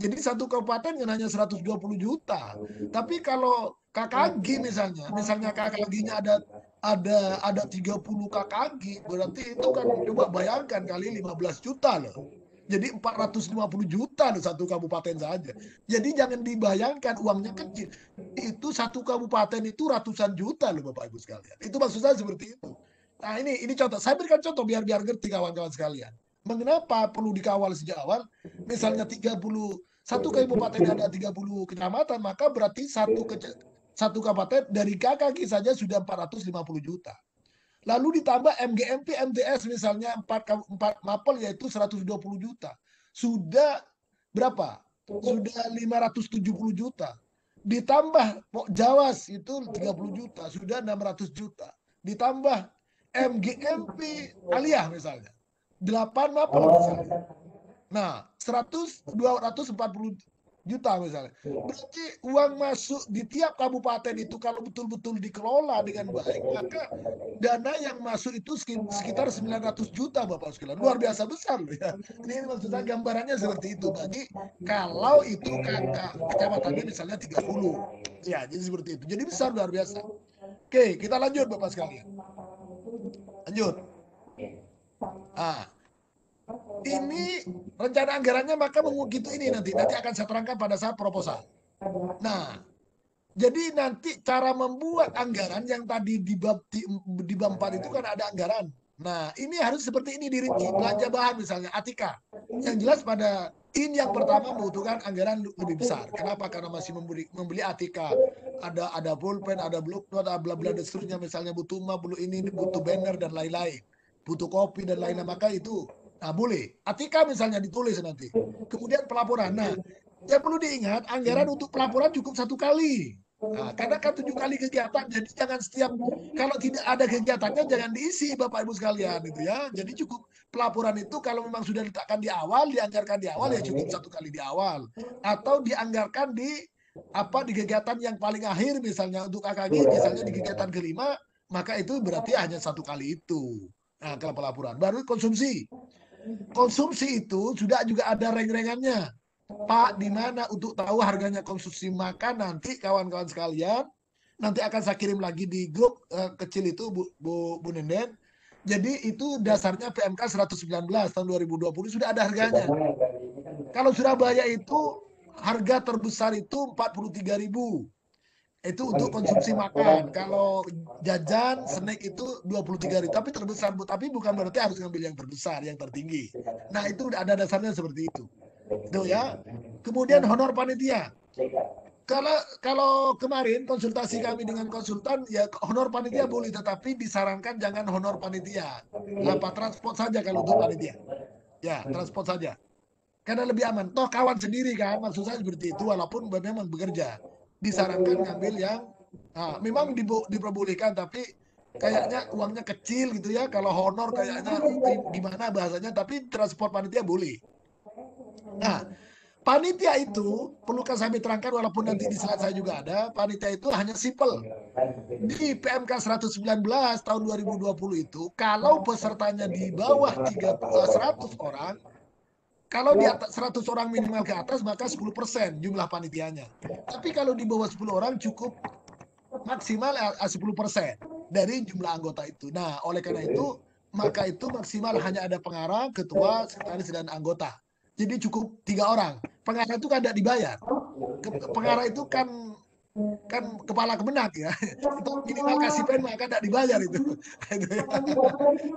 Jadi satu kabupaten kan hanya 120 juta. Tapi kalau KKG misalnya, misalnya KKG-nya ada ada ada 30 KKG, berarti itu kan coba bayangkan kali 15 juta loh. Jadi 450 juta loh satu kabupaten saja. Jadi jangan dibayangkan uangnya kecil. Itu satu kabupaten itu ratusan juta loh Bapak Ibu sekalian. Itu maksud saya seperti itu. Nah ini ini contoh. Saya berikan contoh biar biar ngerti kawan-kawan sekalian. Mengapa perlu dikawal sejak awal? Misalnya 30 satu kabupaten ada 30 kecamatan, maka berarti satu ke, satu kabupaten dari KKG saja sudah 450 juta. Lalu ditambah MGMP, MTS misalnya 4, 4 mapel yaitu 120 juta. Sudah berapa? Sudah 570 juta. Ditambah Jawas itu 30 juta, sudah 600 juta. Ditambah MGMP Aliyah misalnya. 8 mapel oh. misalnya. Nah, 100 240 juta misalnya. Iya. Berarti uang masuk di tiap kabupaten itu kalau betul-betul dikelola dengan baik, maka dana yang masuk itu sekitar 900 juta Bapak sekalian. Luar biasa besar ya. Ini maksudnya gambarannya seperti itu bagi kalau itu kecamatannya misalnya 30. Ya, jadi seperti itu. Jadi besar luar biasa. Oke, kita lanjut Bapak sekalian. Lanjut. Ah, ini rencana anggarannya maka menguji gitu ini nanti nanti akan saya terangkan pada saat proposal. Nah, jadi nanti cara membuat anggaran yang tadi di bab di, di bab 4 itu kan ada anggaran. Nah, ini harus seperti ini dirinci belanja bahan misalnya Atika. Yang jelas pada ini yang pertama membutuhkan anggaran lebih besar. Kenapa? Karena masih membeli, membeli Atika. Ada ada pulpen, ada blok, ada bla bla dan seterusnya misalnya butuh ma, butuh ini, butuh banner dan lain-lain. Butuh kopi dan lain-lain maka itu Nah, boleh. Atika misalnya ditulis nanti. Kemudian pelaporan. Nah, yang perlu diingat, anggaran untuk pelaporan cukup satu kali. Nah, karena kan tujuh kali kegiatan, jadi jangan setiap kalau tidak ada kegiatannya jangan diisi Bapak Ibu sekalian gitu ya. Jadi cukup pelaporan itu kalau memang sudah ditakkan di awal, dianggarkan di awal ya cukup satu kali di awal atau dianggarkan di apa di kegiatan yang paling akhir misalnya untuk akg misalnya di kegiatan kelima maka itu berarti hanya satu kali itu. Nah, kalau pelaporan baru konsumsi konsumsi itu sudah juga ada reng-rengannya. Pak, di mana untuk tahu harganya konsumsi makan nanti kawan-kawan sekalian nanti akan saya kirim lagi di grup uh, kecil itu Bu, Bu, Bu Nenden. Jadi itu dasarnya PMK 119 tahun 2020 sudah ada harganya. Kalau Surabaya itu harga terbesar itu ribu itu untuk konsumsi makan. Kalau jajan snack itu dua puluh tiga ribu, tapi terbesar bu. Tapi bukan berarti harus ngambil yang terbesar, yang tertinggi. Nah itu ada dasarnya seperti itu. Itu ya. Kemudian honor panitia. Kalau kalau kemarin konsultasi kami dengan konsultan ya honor panitia boleh, tetapi disarankan jangan honor panitia. Apa transport saja kalau untuk panitia. Ya transport saja. Karena lebih aman. Toh kawan sendiri kan, maksud saya seperti itu. Walaupun memang bekerja disarankan iya. ngambil yang nah, memang diperbolehkan tapi kayaknya uangnya kecil gitu ya kalau honor kayaknya iya. gimana bahasanya tapi transport panitia boleh nah panitia itu perlu saya terangkan walaupun nanti di slide saya juga ada panitia itu hanya simple di PMK 119 tahun 2020 itu kalau pesertanya di bawah 300 orang kalau di ya. atas 100 orang minimal ke atas maka 10% jumlah panitianya. Tapi kalau di bawah 10 orang cukup maksimal 10% eh, eh, dari jumlah anggota itu. Nah, oleh karena itu maka itu maksimal hanya ada pengarah, ketua, sekretaris dan anggota. Jadi cukup tiga orang. Pengarah itu kan tidak dibayar. Pengarah itu kan kan kepala kemenak ya iya, kan itu minimal iya. ya. kasih pen maka tidak dibayar itu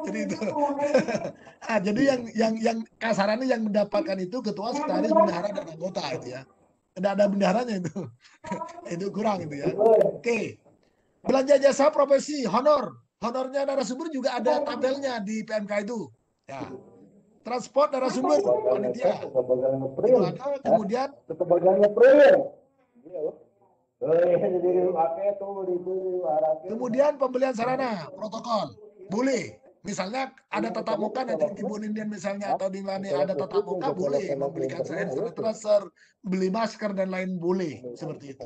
jadi itu nah, jadi yang yang yang kasarannya yang mendapatkan itu ketua iya, sekretaris bendahara dan anggota itu ya tidak ada bendaharanya itu itu kurang itu ya oke belanja jasa profesi honor honornya narasumber juga ada tabelnya di PMK itu ya transport narasumber panitia kemudian Kemudian pembelian sarana protokol boleh. Misalnya ada tatap muka nanti di Bondian misalnya atau di Lani ada tatap muka boleh membelikan hand tracer, beli masker dan lain boleh seperti itu.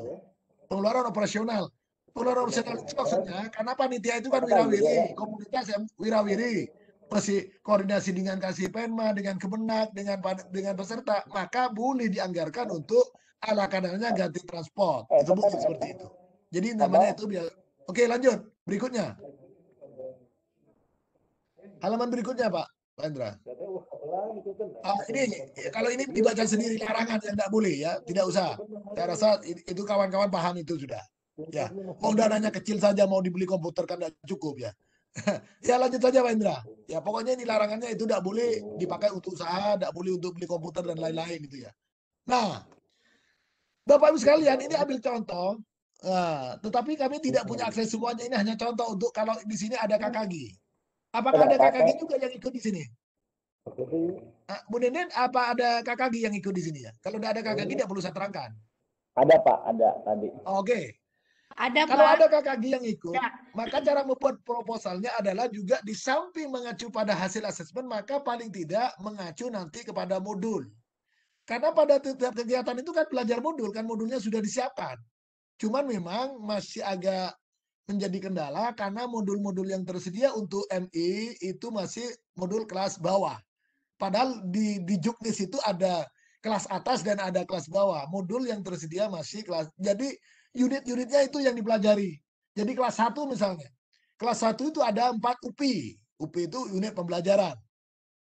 Pengeluaran operasional. Pengeluaran operasional itu maksudnya karena panitia itu kan wirawiri, komunitas yang wirawiri masih koordinasi dengan kasih penma, dengan kemenak, dengan dengan peserta, maka boleh dianggarkan untuk ala kadarnya ganti transport disebut eh, seperti itu jadi namanya itu biar oke lanjut berikutnya halaman berikutnya pak Pandra. Ah, ini kalau ini dibaca sendiri larangan yang tidak boleh ya, tidak usah. Saya rasa itu kawan-kawan paham itu sudah. Ya, mau dananya kecil saja mau dibeli komputer kan tidak cukup ya. ya lanjut saja Pak Indra. Ya pokoknya ini larangannya itu tidak boleh dipakai untuk usaha, tidak boleh untuk beli komputer dan lain-lain itu ya. Nah, Bapak Ibu sekalian, ini ambil contoh. Uh, tetapi kami tidak punya akses semuanya. Ini hanya contoh untuk kalau di sini ada KKG. Apakah ada KKG juga yang ikut di sini? Uh, Bu ah, Nenen, apa ada KKG yang ikut di sini ya? Kalau tidak ada KKG, tidak perlu saya terangkan. Ada Pak, ada tadi. Oke. Okay. Ada Kalau Pak. ada kakagi yang ikut, ya. maka cara membuat proposalnya adalah juga di samping mengacu pada hasil asesmen, maka paling tidak mengacu nanti kepada modul. Karena pada setiap kegiatan itu kan belajar modul, kan modulnya sudah disiapkan. Cuman memang masih agak menjadi kendala karena modul-modul yang tersedia untuk MI itu masih modul kelas bawah. Padahal di, di Juknis itu ada kelas atas dan ada kelas bawah. Modul yang tersedia masih kelas. Jadi unit-unitnya itu yang dipelajari. Jadi kelas 1 misalnya. Kelas 1 itu ada 4 UPI. UPI itu unit pembelajaran.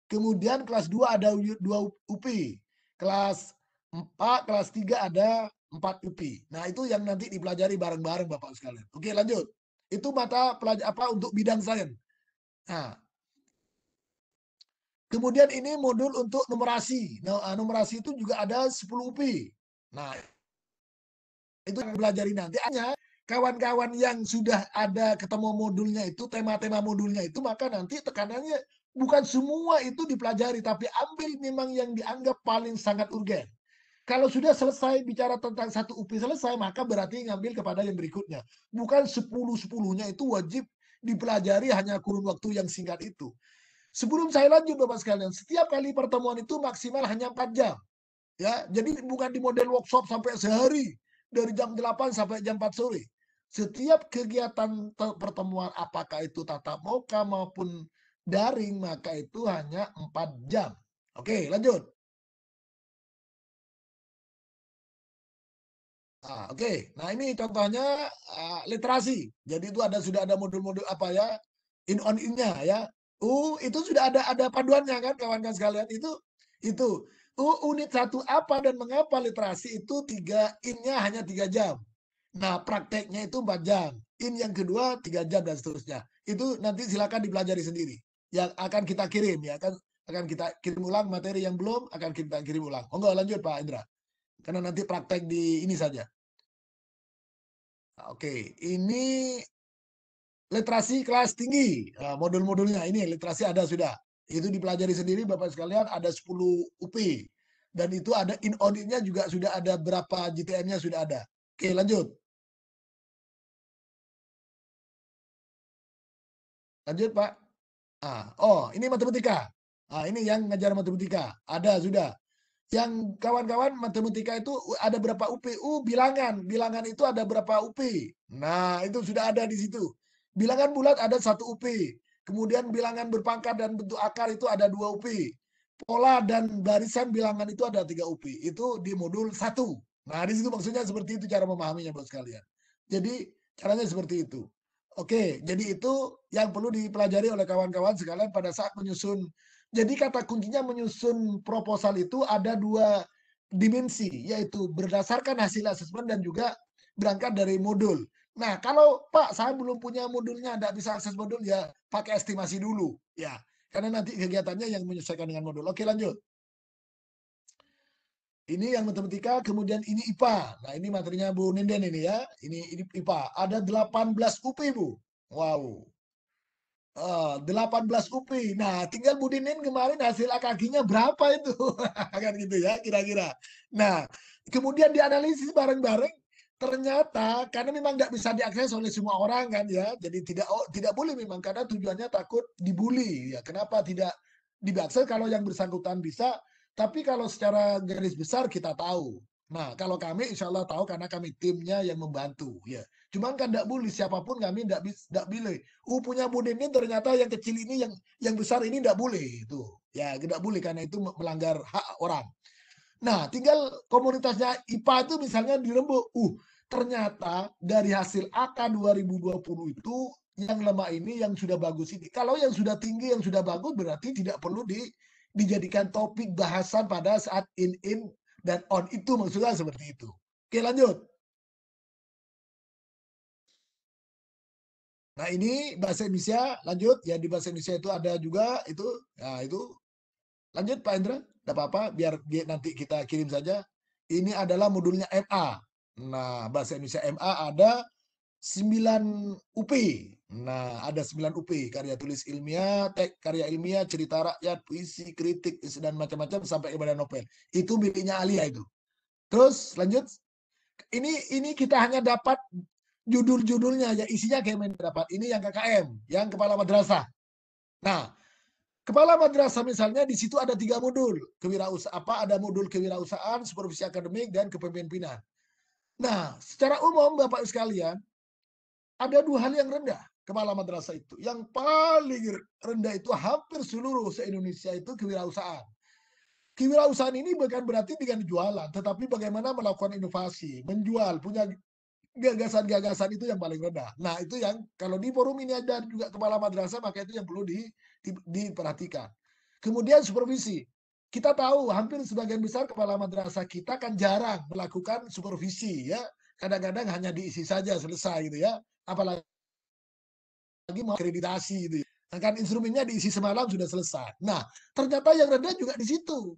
Kemudian kelas 2 ada 2 UPI kelas 4, kelas 3 ada 4 UPI. Nah, itu yang nanti dipelajari bareng-bareng Bapak sekalian. Oke, lanjut. Itu mata pelajar apa untuk bidang sains. Nah, Kemudian ini modul untuk numerasi. Nah, ah, numerasi itu juga ada 10 UPI. Nah, itu yang belajar nanti. Hanya kawan-kawan yang sudah ada ketemu modulnya itu, tema-tema modulnya itu, maka nanti tekanannya bukan semua itu dipelajari, tapi ambil memang yang dianggap paling sangat urgen. Kalau sudah selesai bicara tentang satu UPI selesai, maka berarti ngambil kepada yang berikutnya. Bukan sepuluh sepuluhnya itu wajib dipelajari hanya kurun waktu yang singkat itu. Sebelum saya lanjut Bapak sekalian, setiap kali pertemuan itu maksimal hanya 4 jam. Ya, jadi bukan di model workshop sampai sehari dari jam 8 sampai jam 4 sore. Setiap kegiatan pertemuan apakah itu tatap muka maupun daring maka itu hanya 4 jam. Oke, lanjut. Nah, oke, nah ini contohnya uh, literasi. Jadi itu ada sudah ada modul-modul apa ya in on in-nya ya. U itu sudah ada ada paduannya kan kawan-kawan sekalian itu itu U unit satu apa dan mengapa literasi itu tiga innya hanya tiga jam. Nah prakteknya itu empat jam. In yang kedua tiga jam dan seterusnya. Itu nanti silakan dipelajari sendiri yang akan kita kirim ya kan akan kita kirim ulang materi yang belum akan kita kirim ulang. Oh enggak lanjut Pak Indra. Karena nanti praktek di ini saja. Nah, oke, ini literasi kelas tinggi. Nah, modul-modulnya ini literasi ada sudah. Itu dipelajari sendiri Bapak sekalian ada 10 UP. Dan itu ada in auditnya juga sudah ada berapa GTM-nya sudah ada. Oke, lanjut. Lanjut, Pak. Ah, oh, ini matematika. Ah, ini yang ngajar matematika. Ada sudah. Yang kawan-kawan matematika itu ada berapa UPU bilangan. Bilangan itu ada berapa UP. Nah, itu sudah ada di situ. Bilangan bulat ada satu UP. Kemudian bilangan berpangkat dan bentuk akar itu ada dua UP. Pola dan barisan bilangan itu ada tiga UP. Itu di modul satu. Nah, di situ maksudnya seperti itu cara memahaminya, buat sekalian. Jadi, caranya seperti itu. Oke, jadi itu yang perlu dipelajari oleh kawan-kawan sekalian pada saat menyusun. Jadi kata kuncinya menyusun proposal itu ada dua dimensi, yaitu berdasarkan hasil asesmen dan juga berangkat dari modul. Nah, kalau Pak saya belum punya modulnya, tidak bisa akses modul, ya pakai estimasi dulu, ya. Karena nanti kegiatannya yang menyesuaikan dengan modul. Oke, lanjut. Ini yang matematika, kemudian ini IPA. Nah, ini materinya Bu Ninden ini ya. Ini, ini IPA. Ada 18 UP, Bu. Wow. Uh, 18 UP. Nah, tinggal Bu Ninden kemarin hasil akakinya berapa itu? kan gitu ya, kira-kira. Nah, kemudian dianalisis bareng-bareng. Ternyata, karena memang nggak bisa diakses oleh semua orang kan ya. Jadi tidak oh, tidak boleh memang, karena tujuannya takut dibully. Ya, kenapa tidak diakses kalau yang bersangkutan bisa, tapi kalau secara garis besar kita tahu. Nah, kalau kami insya Allah tahu karena kami timnya yang membantu. ya. cuma kan tidak boleh siapapun kami tidak tidak boleh. Uh punya ini ternyata yang kecil ini yang yang besar ini tidak boleh itu. Ya tidak boleh karena itu melanggar hak orang. Nah, tinggal komunitasnya IPA itu misalnya di Uh, ternyata dari hasil AK 2020 itu yang lemah ini yang sudah bagus ini. Kalau yang sudah tinggi, yang sudah bagus berarti tidak perlu di dijadikan topik bahasan pada saat in-in dan on itu maksudnya seperti itu. Oke lanjut. Nah ini bahasa Indonesia lanjut ya di bahasa Indonesia itu ada juga itu nah itu lanjut Pak Indra tidak apa-apa biar nanti kita kirim saja ini adalah modulnya MA nah bahasa Indonesia MA ada 9 UP Nah, ada 9 UP, karya tulis ilmiah, tek, karya ilmiah, cerita rakyat, puisi, kritik, dan macam-macam sampai ibadah novel. Itu miliknya Alia itu. Terus lanjut. Ini ini kita hanya dapat judul-judulnya ya isinya Kemen dapat. Ini yang KKM, yang kepala madrasah. Nah, kepala madrasah misalnya di situ ada tiga modul kewirausaha apa ada modul kewirausahaan, supervisi akademik dan kepemimpinan. Nah, secara umum Bapak sekalian ada dua hal yang rendah kepala madrasah itu. Yang paling rendah itu hampir seluruh se-Indonesia itu kewirausahaan. Kewirausahaan ini bukan berarti dengan jualan, tetapi bagaimana melakukan inovasi, menjual, punya gagasan-gagasan itu yang paling rendah. Nah, itu yang kalau di forum ini ada juga kepala madrasah, maka itu yang perlu di, di, diperhatikan. Kemudian supervisi. Kita tahu hampir sebagian besar kepala madrasah kita kan jarang melakukan supervisi ya. Kadang-kadang hanya diisi saja selesai gitu ya. Apalagi lagi mau akreditasi gitu ya. Nah, kan instrumennya diisi semalam sudah selesai. Nah, ternyata yang rendah juga di situ.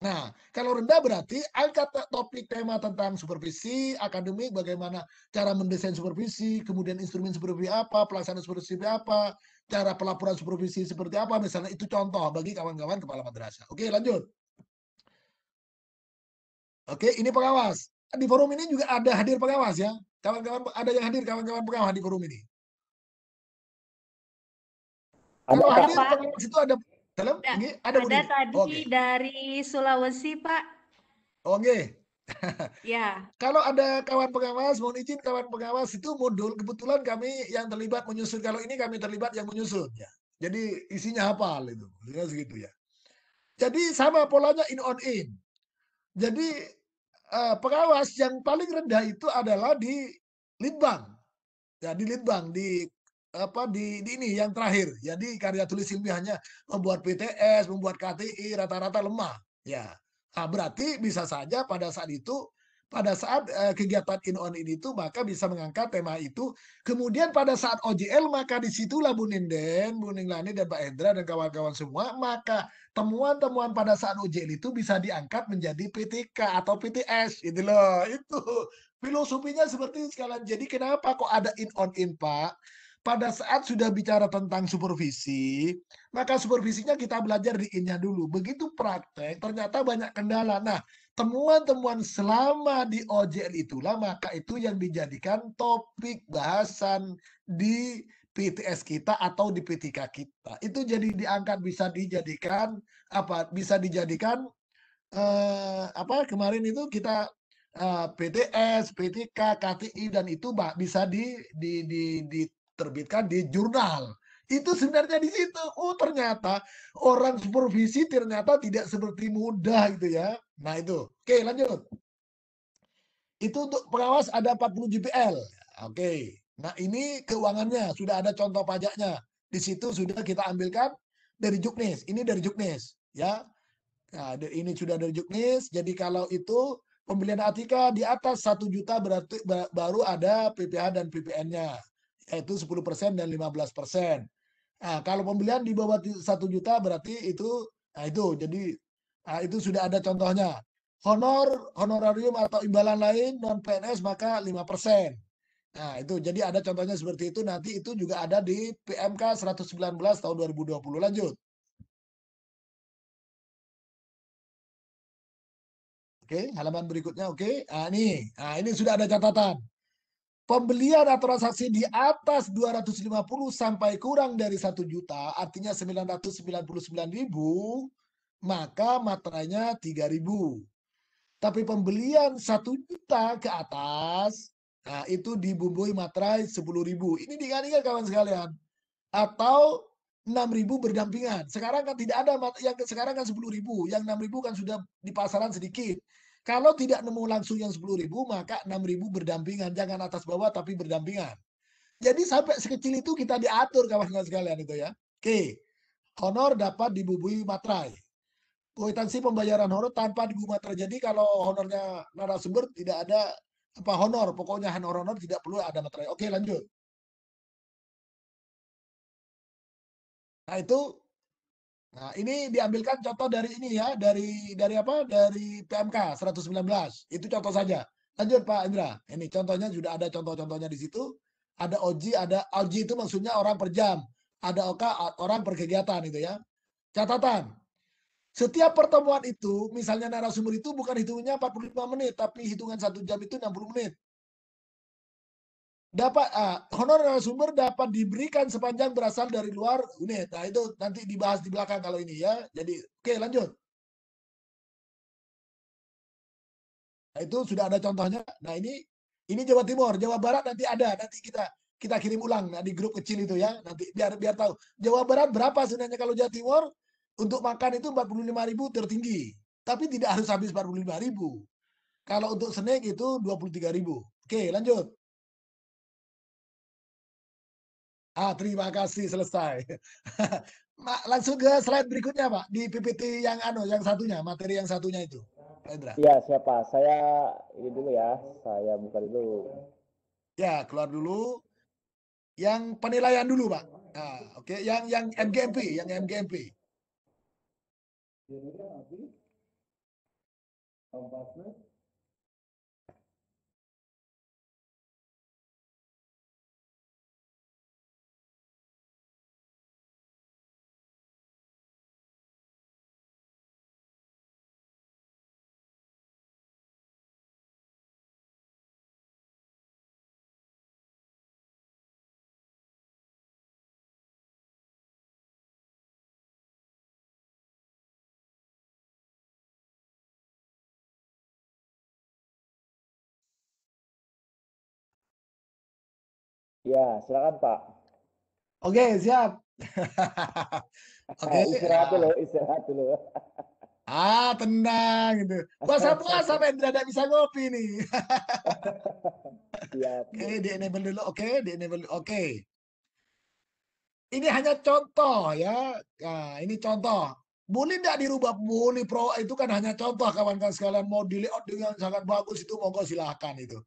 Nah, kalau rendah berarti angkat topik tema tentang supervisi, akademik, bagaimana cara mendesain supervisi, kemudian instrumen supervisi apa, pelaksanaan supervisi apa, cara pelaporan supervisi seperti apa, misalnya itu contoh bagi kawan-kawan kepala madrasah. Oke, lanjut. Oke, ini pengawas. Di forum ini juga ada hadir pengawas ya. Kawan-kawan ada yang hadir kawan-kawan pengawas di forum ini. Ada Kalau Pak, ada, situ ada ada, ada, tadi okay. dari Sulawesi Pak. Oke. Oh, okay. ya. Kalau ada kawan pengawas, mohon izin kawan pengawas itu modul kebetulan kami yang terlibat menyusun. Kalau ini kami terlibat yang menyusun ya. Jadi isinya hafal itu, ya segitu ya. Jadi sama polanya in on in. Jadi uh, pengawas yang paling rendah itu adalah di Litbang. Ya, di Litbang, di apa di, di ini yang terakhir. Jadi karya tulis ilmiahnya membuat PTS, membuat KTI rata-rata lemah. Ya, nah, berarti bisa saja pada saat itu pada saat uh, kegiatan in on ini itu maka bisa mengangkat tema itu. Kemudian pada saat OJL maka disitulah Bu Ninden, Bu Ninglani dan Pak Hendra dan kawan-kawan semua maka temuan-temuan pada saat OJL itu bisa diangkat menjadi PTK atau PTS gitu loh. Itu filosofinya seperti sekalian. Jadi kenapa kok ada in on in Pak? pada saat sudah bicara tentang supervisi, maka supervisinya kita belajar di innya dulu. Begitu praktek, ternyata banyak kendala. Nah, temuan-temuan selama di OJL itulah, maka itu yang dijadikan topik bahasan di PTS kita atau di PTK kita. Itu jadi diangkat, bisa dijadikan, apa bisa dijadikan, eh, apa kemarin itu kita eh, PTS, PTK, KTI dan itu bisa di, di, di, di diterbitkan di jurnal. Itu sebenarnya di situ. Oh ternyata orang supervisi ternyata tidak seperti mudah gitu ya. Nah itu. Oke lanjut. Itu untuk pengawas ada 40 JPL. Oke. Nah ini keuangannya. Sudah ada contoh pajaknya. Di situ sudah kita ambilkan dari Juknis. Ini dari Juknis. Ya. Nah, ini sudah dari Juknis. Jadi kalau itu pembelian Atika di atas satu juta berarti baru ada PPH dan PPN-nya yaitu 10% dan 15%. Nah, kalau pembelian di bawah 1 juta berarti itu nah itu jadi nah itu sudah ada contohnya. Honor, honorarium atau imbalan lain non PNS maka 5%. Nah, itu jadi ada contohnya seperti itu nanti itu juga ada di PMK 119 tahun 2020 lanjut. Oke, halaman berikutnya oke. Nah, ini. Nah, ini sudah ada catatan pembelian atau transaksi di atas 250 sampai kurang dari 1 juta, artinya 999 ribu, maka materainya 3 ribu. Tapi pembelian 1 juta ke atas, nah itu dibumbui materai 10 ribu. Ini ingat kawan sekalian. Atau 6 ribu berdampingan. Sekarang kan tidak ada yang sekarang kan 10 ribu, yang 6 ribu kan sudah di pasaran sedikit. Kalau tidak nemu langsung yang ribu maka ribu berdampingan. Jangan atas bawah, tapi berdampingan. Jadi sampai sekecil itu kita diatur kawan-kawan sekalian itu ya. Oke, honor dapat dibubui materai. Kuitansi pembayaran honor tanpa dibubui materai. Jadi kalau honornya narasumber tidak ada apa honor, pokoknya honor honor tidak perlu ada materai. Oke, lanjut. Nah itu Nah, ini diambilkan contoh dari ini ya, dari dari apa? Dari PMK 119. Itu contoh saja. Lanjut Pak Indra. Ini contohnya sudah ada contoh-contohnya di situ. Ada OJ, ada OJ itu maksudnya orang per jam. Ada OK orang per kegiatan itu ya. Catatan. Setiap pertemuan itu, misalnya narasumber itu bukan hitungannya 45 menit, tapi hitungan satu jam itu 60 menit dapat uh, honor sumber dapat diberikan sepanjang berasal dari luar unit. Nah, itu nanti dibahas di belakang kalau ini ya. Jadi, oke, okay, lanjut. Nah, itu sudah ada contohnya. Nah, ini ini Jawa Timur, Jawa Barat nanti ada. Nanti kita kita kirim ulang nah, di grup kecil itu ya. Nanti biar biar tahu. Jawa Barat berapa sebenarnya kalau Jawa Timur untuk makan itu 45.000 tertinggi. Tapi tidak harus habis 45.000. Kalau untuk snack itu 23.000. Oke, lanjut. Ah, terima kasih selesai. Langsung ke slide berikutnya, Pak, di PPT yang anu yang satunya, materi yang satunya itu. Pak Indra. Iya, siapa? Saya ini dulu ya. Saya buka dulu. Ya, keluar dulu. Yang penilaian dulu, Pak. Nah, oke, okay. yang yang MGMP, yang MGMP. Kompasnya kan Ya, silakan Pak. Oke, okay, siap. Oke, okay, istirahat dulu, istirahat dulu. ah, tenang gitu. Puasa puasa men tidak bisa ngopi nih. siap. Oke, okay, di enable dulu. Oke, okay, di enable. Oke. Okay. Ini hanya contoh ya. Nah, ini contoh. Boleh tidak dirubah boleh pro itu kan hanya contoh kawan-kawan sekalian mau dilihat dengan sangat bagus itu monggo silahkan itu.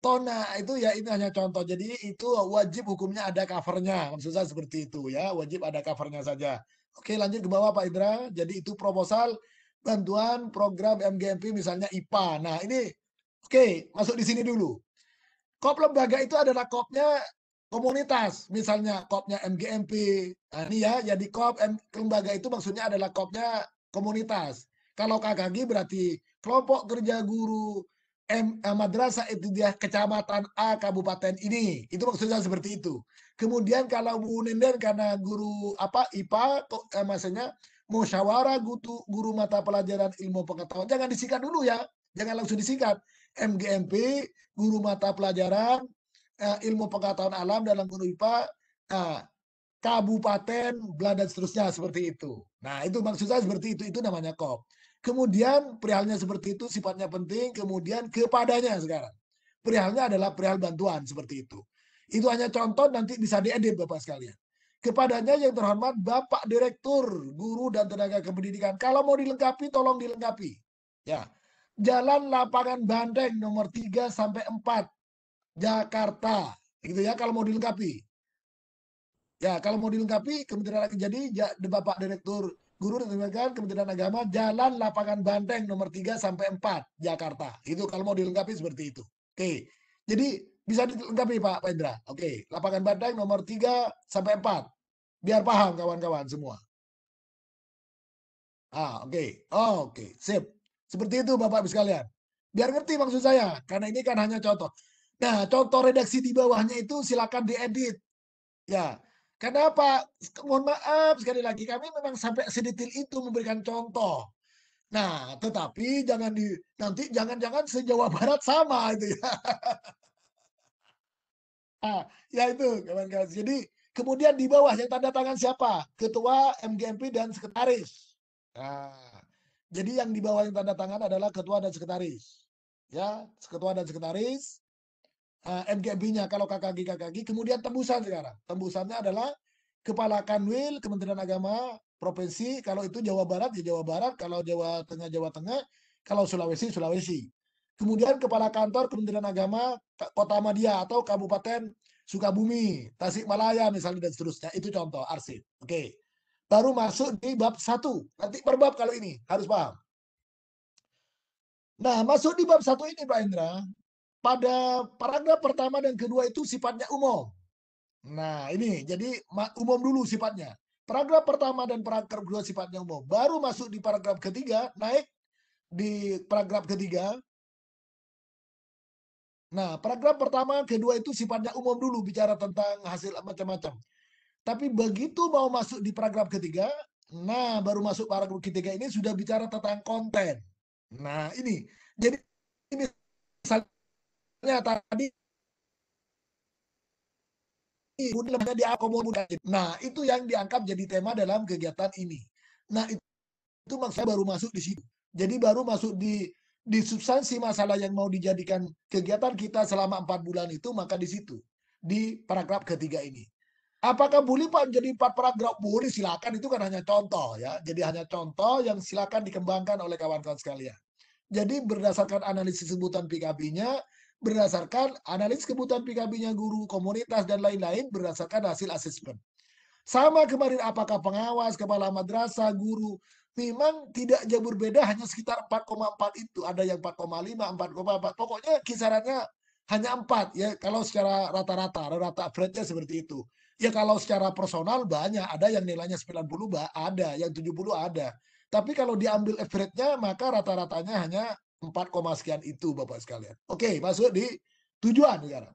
Tona itu ya ini hanya contoh. Jadi itu wajib hukumnya ada covernya. Maksud seperti itu ya. Wajib ada covernya saja. Oke lanjut ke bawah Pak Indra. Jadi itu proposal bantuan program MGMP misalnya IPA. Nah ini oke masuk di sini dulu. Kop lembaga itu adalah kopnya komunitas. Misalnya kopnya MGMP. Nah, ini ya jadi kop lembaga itu maksudnya adalah kopnya komunitas. Kalau KKG berarti kelompok kerja guru, M, eh, madrasah dia Kecamatan A Kabupaten ini. Itu maksudnya seperti itu. Kemudian kalau Bu Nenden karena guru apa IPA eh, maksudnya musyawarah guru, guru mata pelajaran ilmu pengetahuan jangan disikat dulu ya. Jangan langsung disikat. MGMP guru mata pelajaran eh, ilmu pengetahuan alam dalam guru IPA eh, kabupaten bla dan seterusnya seperti itu. Nah, itu maksudnya seperti itu. Itu namanya kop. Kemudian perihalnya seperti itu sifatnya penting, kemudian kepadanya sekarang. Perihalnya adalah perihal bantuan seperti itu. Itu hanya contoh nanti bisa diedit Bapak sekalian. Kepadanya yang terhormat Bapak Direktur, Guru dan Tenaga Kependidikan. Kalau mau dilengkapi tolong dilengkapi. Ya. Jalan Lapangan Bandeng nomor 3 sampai 4 Jakarta. Gitu ya kalau mau dilengkapi. Ya, kalau mau dilengkapi Kementerian Jadi ya, Bapak Direktur Guru dan tenaga Kementerian Agama Jalan Lapangan Banteng nomor 3 sampai 4 Jakarta. Itu kalau mau dilengkapi seperti itu. Oke. Jadi bisa dilengkapi Pak Pendra. Oke, Lapangan Banteng nomor 3 sampai 4. Biar paham kawan-kawan semua. Ah, oke. Oh, oke. Okay. Sip. Seperti itu Bapak Ibu sekalian. Biar ngerti maksud saya, karena ini kan hanya contoh. Nah, contoh redaksi di bawahnya itu silakan diedit. Ya, Kenapa? Mohon maaf sekali lagi kami memang sampai sedetail itu memberikan contoh. Nah, tetapi jangan di nanti jangan-jangan sejawa barat sama itu ya. ah, ya itu kawan-kawan. Jadi kemudian di bawah yang tanda tangan siapa? Ketua MGMP dan sekretaris. Nah, jadi yang di bawah yang tanda tangan adalah ketua dan sekretaris. Ya, ketua dan sekretaris uh, ah, nya kalau KKG KKG kemudian tembusan sekarang tembusannya adalah kepala kanwil Kementerian Agama provinsi kalau itu Jawa Barat ya Jawa Barat kalau Jawa Tengah Jawa Tengah kalau Sulawesi Sulawesi kemudian kepala kantor Kementerian Agama Kota Madia atau Kabupaten Sukabumi Tasikmalaya misalnya dan seterusnya itu contoh arsip oke okay. baru masuk di bab satu nanti per bab kalau ini harus paham Nah, masuk di bab satu ini Pak Indra, pada paragraf pertama dan kedua itu sifatnya umum. Nah, ini jadi umum dulu sifatnya. Paragraf pertama dan paragraf kedua sifatnya umum. Baru masuk di paragraf ketiga, naik di paragraf ketiga. Nah, paragraf pertama, kedua itu sifatnya umum dulu bicara tentang hasil macam-macam. Tapi begitu mau masuk di paragraf ketiga, nah baru masuk paragraf ketiga ini sudah bicara tentang konten. Nah, ini. Jadi ini Nah, tadi lembaga diakomodasi. Nah, itu yang diangkat jadi tema dalam kegiatan ini. Nah, itu, itu maksudnya saya baru masuk di situ. Jadi baru masuk di di substansi masalah yang mau dijadikan kegiatan kita selama empat bulan itu, maka di situ di paragraf ketiga ini. Apakah boleh Pak jadi empat paragraf boleh silakan itu kan hanya contoh ya. Jadi hanya contoh yang silakan dikembangkan oleh kawan-kawan sekalian. Jadi berdasarkan analisis sebutan PKB-nya, berdasarkan analis kebutuhan PKB-nya guru, komunitas, dan lain-lain berdasarkan hasil asesmen. Sama kemarin apakah pengawas, kepala madrasah, guru, memang tidak jauh berbeda hanya sekitar 4,4 itu. Ada yang 4,5, 4,4. Pokoknya kisarannya hanya 4 ya kalau secara rata-rata, rata average-nya seperti itu. Ya kalau secara personal banyak, ada yang nilainya 90 ada, yang 70 ada. Tapi kalau diambil average-nya maka rata-ratanya hanya 4, sekian itu Bapak sekalian. Oke, masuk di tujuan sekarang.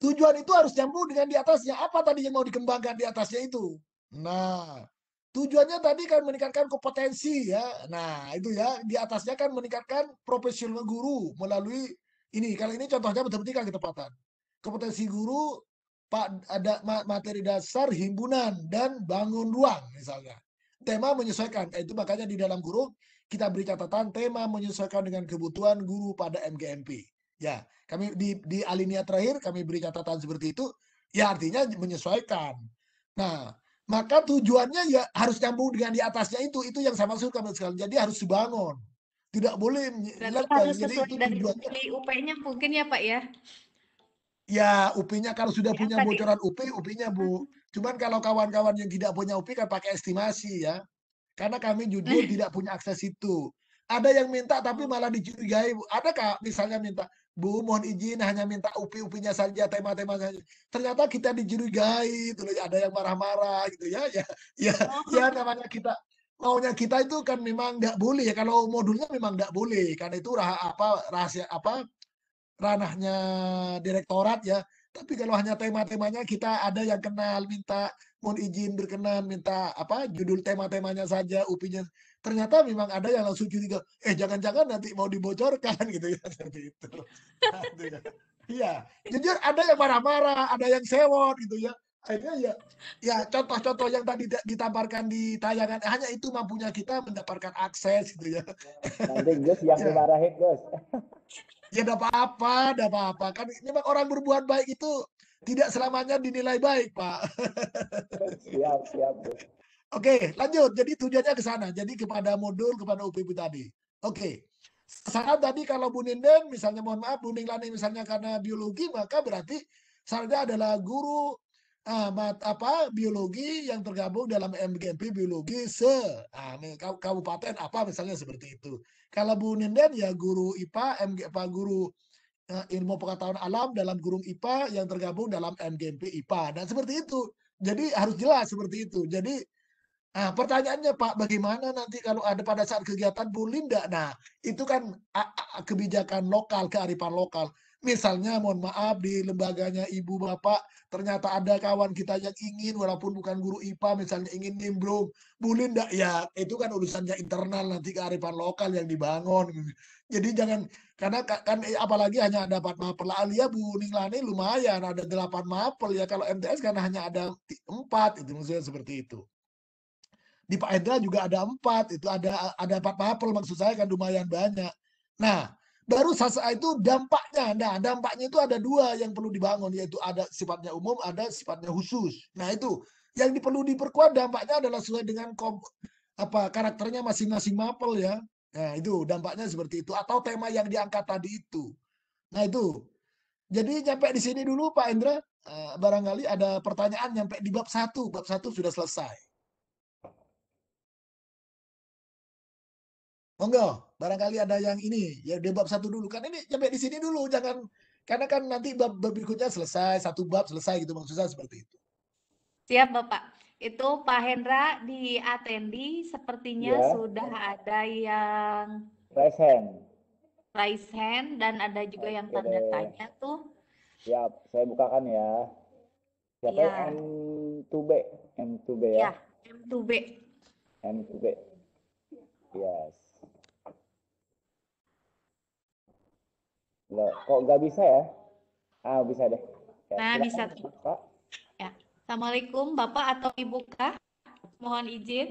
Tujuan itu harus nyambung dengan di atasnya. Apa tadi yang mau dikembangkan di atasnya itu? Nah, tujuannya tadi kan meningkatkan kompetensi ya. Nah, itu ya di atasnya kan meningkatkan profesional guru melalui ini. Kalau ini contohnya betul-betul kan ketepatan. Kompetensi guru Pak ada materi dasar himpunan dan bangun ruang misalnya. Tema menyesuaikan. Itu makanya di dalam guru kita beri catatan tema menyesuaikan dengan kebutuhan guru pada MGMP. Ya, kami di, di alinea terakhir kami beri catatan seperti itu, ya artinya menyesuaikan. Nah, maka tujuannya ya harus nyambung dengan di atasnya itu, itu yang saya maksud kami sekali. Jadi harus dibangun. Tidak boleh menyelesaikan. Jadi itu tujuannya. UP-nya mungkin ya Pak ya? Ya, UP-nya kalau sudah ya, punya tadi. bocoran UP, UP-nya Bu. Hmm. Cuman kalau kawan-kawan yang tidak punya UP kan pakai estimasi ya. Karena kami jujur tidak punya akses itu. Ada yang minta tapi malah dicurigai. Ada kak misalnya minta, Bu mohon izin hanya minta upi-upinya saja tema-temanya. Ternyata kita dicurigai, terus gitu ada yang marah-marah gitu ya. Ya, ya, ya oh. namanya kita maunya kita itu kan memang tidak boleh ya kalau modulnya memang tidak boleh karena itu rah apa rahasia apa ranahnya direktorat ya tapi kalau hanya tema-temanya kita ada yang kenal minta mohon izin berkenan minta apa judul tema-temanya saja upinya ternyata memang ada yang langsung curiga eh jangan-jangan nanti mau dibocorkan gitu ya seperti itu iya jujur ada yang marah-marah ada yang sewot gitu ya akhirnya ya ya contoh-contoh yang tadi ditamparkan di tayangan eh, hanya itu mampunya kita mendapatkan akses gitu ya nanti Gus yang ya. dimarahin Gus ya dapat apa-apa, apa-apa. Kan memang orang berbuat baik itu tidak selamanya dinilai baik, Pak. Siap, siap. Oke, lanjut. Jadi tujuannya ke sana. Jadi kepada modul, kepada UPB tadi. Oke. Saat tadi kalau Bu Ninden, misalnya mohon maaf, Bu Ninglani misalnya karena biologi, maka berarti Sarja adalah guru Ah, mat, apa biologi yang tergabung dalam MGMP biologi se ah, kabupaten apa misalnya seperti itu. Kalau Bu Ninden ya guru IPA, MG, apa guru Eh, ilmu pengetahuan alam dalam gurung IPA yang tergabung dalam MGMP IPA dan seperti itu. Jadi harus jelas seperti itu. Jadi Nah, pertanyaannya Pak, bagaimana nanti kalau ada pada saat kegiatan Bulinda? Nah, itu kan kebijakan lokal, kearifan lokal. Misalnya, mohon maaf, di lembaganya Ibu Bapak, ternyata ada kawan kita yang ingin, walaupun bukan guru IPA, misalnya ingin nimbrung Bulinda, ya itu kan urusannya internal nanti kearifan lokal yang dibangun. Jadi jangan karena kan eh, apalagi hanya ada empat mapel. Alia Bu Ninglani lumayan ada delapan mapel ya. Kalau MTS kan hanya ada empat itu maksudnya seperti itu. Di Pak Hendra juga ada empat itu ada ada empat mapel maksud saya kan lumayan banyak. Nah, baru sasa itu dampaknya. Nah, dampaknya itu ada dua yang perlu dibangun yaitu ada sifatnya umum, ada sifatnya khusus. Nah, itu yang perlu diperkuat dampaknya adalah sesuai dengan kom, apa karakternya masing-masing mapel ya. Nah, itu dampaknya seperti itu atau tema yang diangkat tadi itu. Nah, itu. Jadi sampai di sini dulu Pak Indra, eh, barangkali ada pertanyaan sampai di bab satu Bab satu sudah selesai. Monggo, barangkali ada yang ini, ya di bab satu dulu. Kan ini sampai di sini dulu, jangan karena kan nanti bab, berikutnya selesai, satu bab selesai gitu maksudnya seperti itu. Siap, Bapak itu Pak Hendra di atendi sepertinya ya. sudah ada yang raise hand. Raise hand dan ada juga Oke. yang tanda tanya tuh. Siap, saya bukakan ya. Siapa ya. Iya. M2B? M2B ya. ya M2B. M2B. Yes. Loh, kok nggak bisa ya? Ah, bisa deh. Ya, nah, bisa tuh. Pak. Assalamualaikum, Bapak atau Ibu kah? Mohon izin.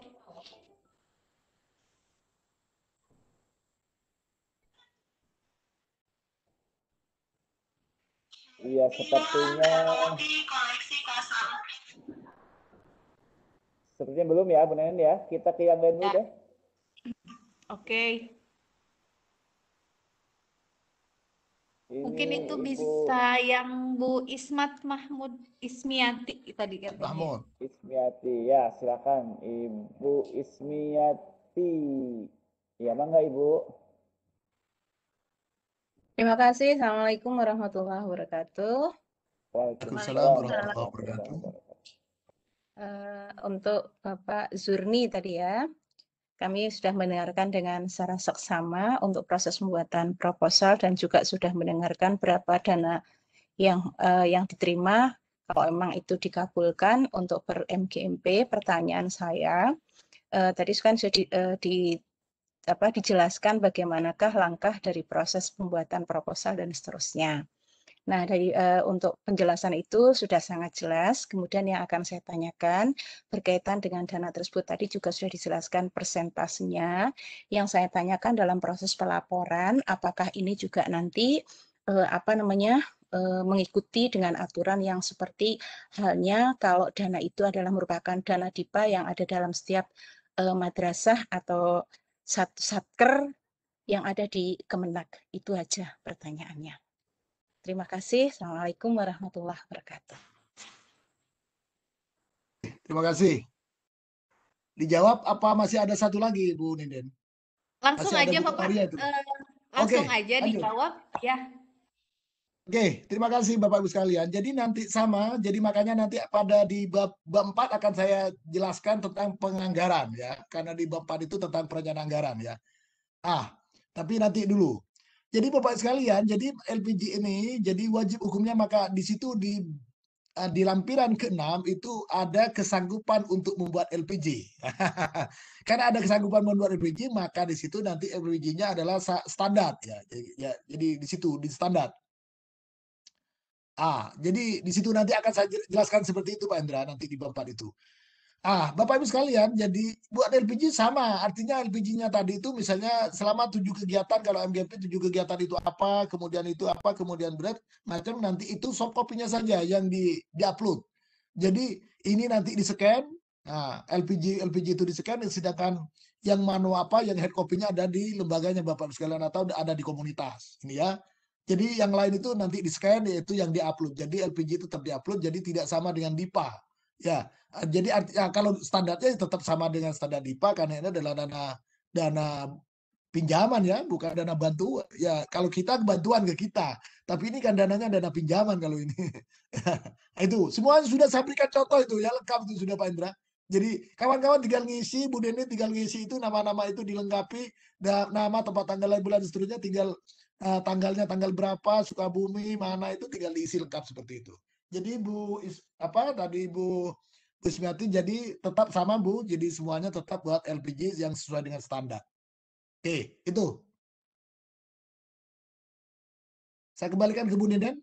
Iya, sepertinya Sepertinya belum ya, Bu Nen ya. Kita ke yang lain dulu ya. deh. Oke. Okay. Ini Mungkin itu Ibu. bisa yang Bu Ismat Mahmud Ismiati tadi kan. Mahmud. Ismiati, ya silakan Ibu Ismiati. Ya bangga Ibu. Terima kasih. Assalamualaikum warahmatullahi wabarakatuh. Waalaikumsalam warahmatullahi wabarakatuh. Uh, untuk Bapak Zurni tadi ya. Kami sudah mendengarkan dengan secara seksama untuk proses pembuatan proposal dan juga sudah mendengarkan berapa dana yang uh, yang diterima kalau memang itu dikabulkan untuk per MGMP pertanyaan saya uh, tadi kan sudah di, uh, di apa dijelaskan bagaimanakah langkah dari proses pembuatan proposal dan seterusnya. Nah, dari uh, untuk penjelasan itu sudah sangat jelas. Kemudian yang akan saya tanyakan berkaitan dengan dana tersebut tadi juga sudah dijelaskan persentasenya. Yang saya tanyakan dalam proses pelaporan apakah ini juga nanti uh, apa namanya eh, mengikuti dengan aturan yang seperti halnya kalau dana itu adalah merupakan dana DIPA yang ada dalam setiap uh, madrasah atau sat satker yang ada di Kemenak. Itu aja pertanyaannya. Terima kasih. Assalamualaikum warahmatullahi wabarakatuh. Terima kasih. Dijawab apa masih ada satu lagi Bu Ninden? Langsung aja Bapak. Uh, langsung okay, aja lanjut. dijawab ya. Oke, okay, terima kasih Bapak Ibu sekalian. Jadi nanti sama, jadi makanya nanti pada di bab, bab 4 akan saya jelaskan tentang penganggaran ya, karena di bab 4 itu tentang perencanaan anggaran ya. Ah, tapi nanti dulu. Jadi Bapak sekalian, jadi LPG ini jadi wajib hukumnya maka di situ di eh, di lampiran ke-6 itu ada kesanggupan untuk membuat LPG. Karena ada kesanggupan membuat LPG, maka di situ nanti LPG-nya adalah standar ya, ya. ya jadi di situ di standar. Ah, jadi di situ nanti akan saya jelaskan seperti itu Pak Indra nanti di bab itu. Ah, Bapak Ibu sekalian, jadi buat LPG sama. Artinya LPG-nya tadi itu misalnya selama tujuh kegiatan, kalau MGP tujuh kegiatan itu apa, kemudian itu apa, kemudian berat, macam nanti itu soft copy-nya saja yang di, di upload. Jadi ini nanti di scan, nah, LPG LPG itu di scan, sedangkan yang manual apa, yang head copy-nya ada di lembaganya Bapak Ibu sekalian atau ada di komunitas. Ini ya. Jadi yang lain itu nanti di scan yaitu yang di upload. Jadi LPG itu tetap di upload, jadi tidak sama dengan DIPA. Ya, Ah, jadi arti, ya, kalau standarnya tetap sama dengan standar DIPA karena ini adalah dana dana pinjaman ya, bukan dana bantu. Ya kalau kita bantuan ke kita, tapi ini kan dananya dana pinjaman kalau ini. itu semua sudah saya berikan contoh itu ya lengkap itu sudah Pak Indra. Jadi kawan-kawan tinggal ngisi, Bu Deni tinggal ngisi itu nama-nama itu dilengkapi, nama tempat tanggal lahir bulan seterusnya tinggal uh, tanggalnya tanggal berapa, Sukabumi mana itu tinggal diisi lengkap seperti itu. Jadi Bu apa tadi Bu Ismiati, jadi tetap sama Bu, jadi semuanya tetap buat LPG yang sesuai dengan standar. Oke, itu. Saya kembalikan ke Bu Niden.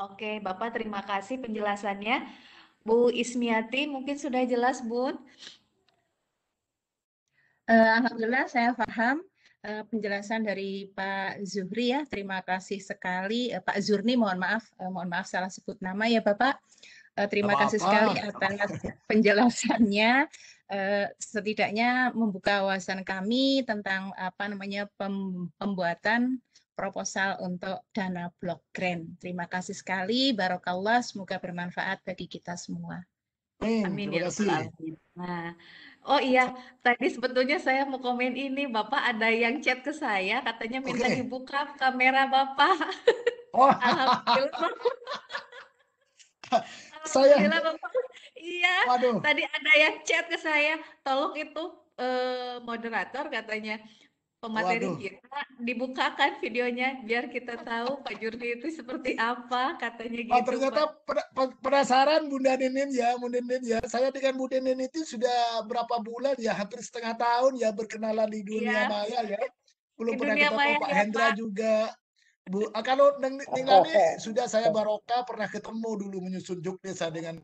Oke, Bapak terima kasih penjelasannya. Bu Ismiati mungkin sudah jelas, Bu. Eh, alhamdulillah saya paham eh, penjelasan dari Pak Zuhri ya. Terima kasih sekali eh, Pak Zurni, mohon maaf, mohon maaf salah sebut nama ya Bapak. Uh, terima apa -apa. kasih sekali atas penjelasannya. Uh, setidaknya membuka wawasan kami tentang apa namanya pem pembuatan proposal untuk dana blok grant. Terima kasih sekali, barokallah, semoga bermanfaat bagi kita semua. Amin. Amin ya Nah, oh iya, tadi sebetulnya saya mau komen ini, Bapak ada yang chat ke saya, katanya minta okay. dibuka kamera Bapak. Oh. Alhamdulillah. saya Bapak. Iya. Waduh. Tadi ada yang chat ke saya, tolong itu eh, moderator katanya pemateri Waduh. kita dibukakan videonya biar kita tahu Pak Jurni itu seperti apa katanya oh, gitu. Oh, ternyata Pak. penasaran Bunda Nenin ya, Bunda Nenin ya. Saya dengan Bunda Nenin itu sudah berapa bulan ya, hampir setengah tahun ya berkenalan di dunia iya. maya ya. Belum di pernah dunia ketemu Pak ya, Hendra juga. Bu, ah, kalau Neng oh, okay. sudah saya baroka pernah ketemu dulu menyusun juk desa dengan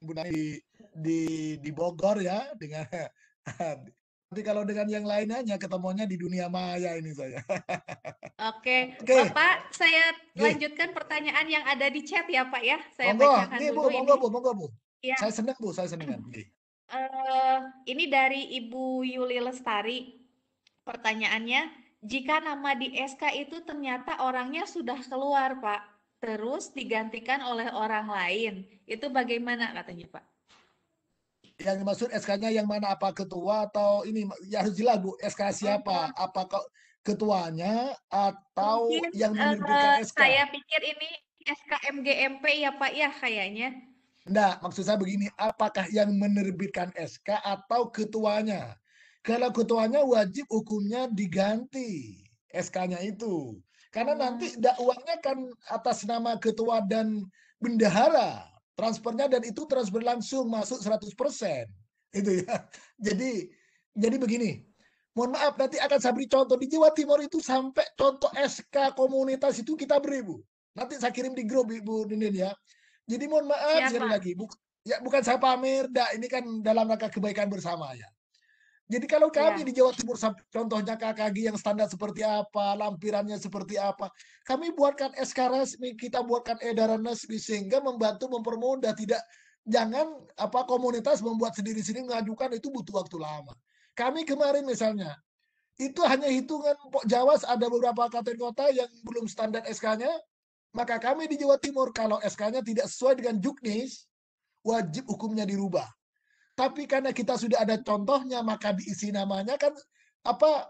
Bu di, di di Bogor ya dengan tapi kalau dengan yang lain hanya ketemunya di dunia maya ini saya. Oke, okay. okay. Bapak saya lanjutkan pertanyaan yang ada di chat ya Pak ya. Saya monggo, bacakan ini, dulu bu, ini. Monggo Bu, monggo Bu. Ya. Saya senang Bu, saya senang. Uh, ini dari Ibu Yuli Lestari. Pertanyaannya, jika nama di SK itu ternyata orangnya sudah keluar, Pak, terus digantikan oleh orang lain, itu bagaimana katanya, Pak? Yang dimaksud SK-nya yang mana? Apa ketua atau ini? Ya harus jelas, Bu. SK siapa? Apa ketuanya atau Mungkin, yang eh, menerbitkan uh, SK? Saya pikir ini SK SKMGMP ya, Pak, ya kayaknya. Nah, maksud saya begini, apakah yang menerbitkan SK atau ketuanya? Kalau ketuanya wajib hukumnya diganti SK-nya itu. Karena hmm. nanti uangnya kan atas nama ketua dan bendahara. Transfernya dan itu transfer langsung masuk 100%. Itu ya. Jadi jadi begini, mohon maaf nanti akan saya beri contoh di Jawa Timur itu sampai contoh SK komunitas itu kita beri Bu. Nanti saya kirim di grup Ibu Ninin ya. Jadi mohon maaf iya, sekali lagi. Bu, ya bukan saya pamer, dak ini kan dalam rangka kebaikan bersama ya. Jadi kalau kami ya. di Jawa Timur, contohnya KKG yang standar seperti apa, lampirannya seperti apa, kami buatkan SK resmi, kita buatkan edaran resmi sehingga membantu mempermudah, tidak jangan apa komunitas membuat sendiri-sendiri mengajukan itu butuh waktu lama. Kami kemarin misalnya itu hanya hitungan Jawa ada beberapa kabupaten kota yang belum standar SK-nya, maka kami di Jawa Timur kalau SK-nya tidak sesuai dengan juknis, wajib hukumnya dirubah. Tapi karena kita sudah ada contohnya, maka diisi namanya kan apa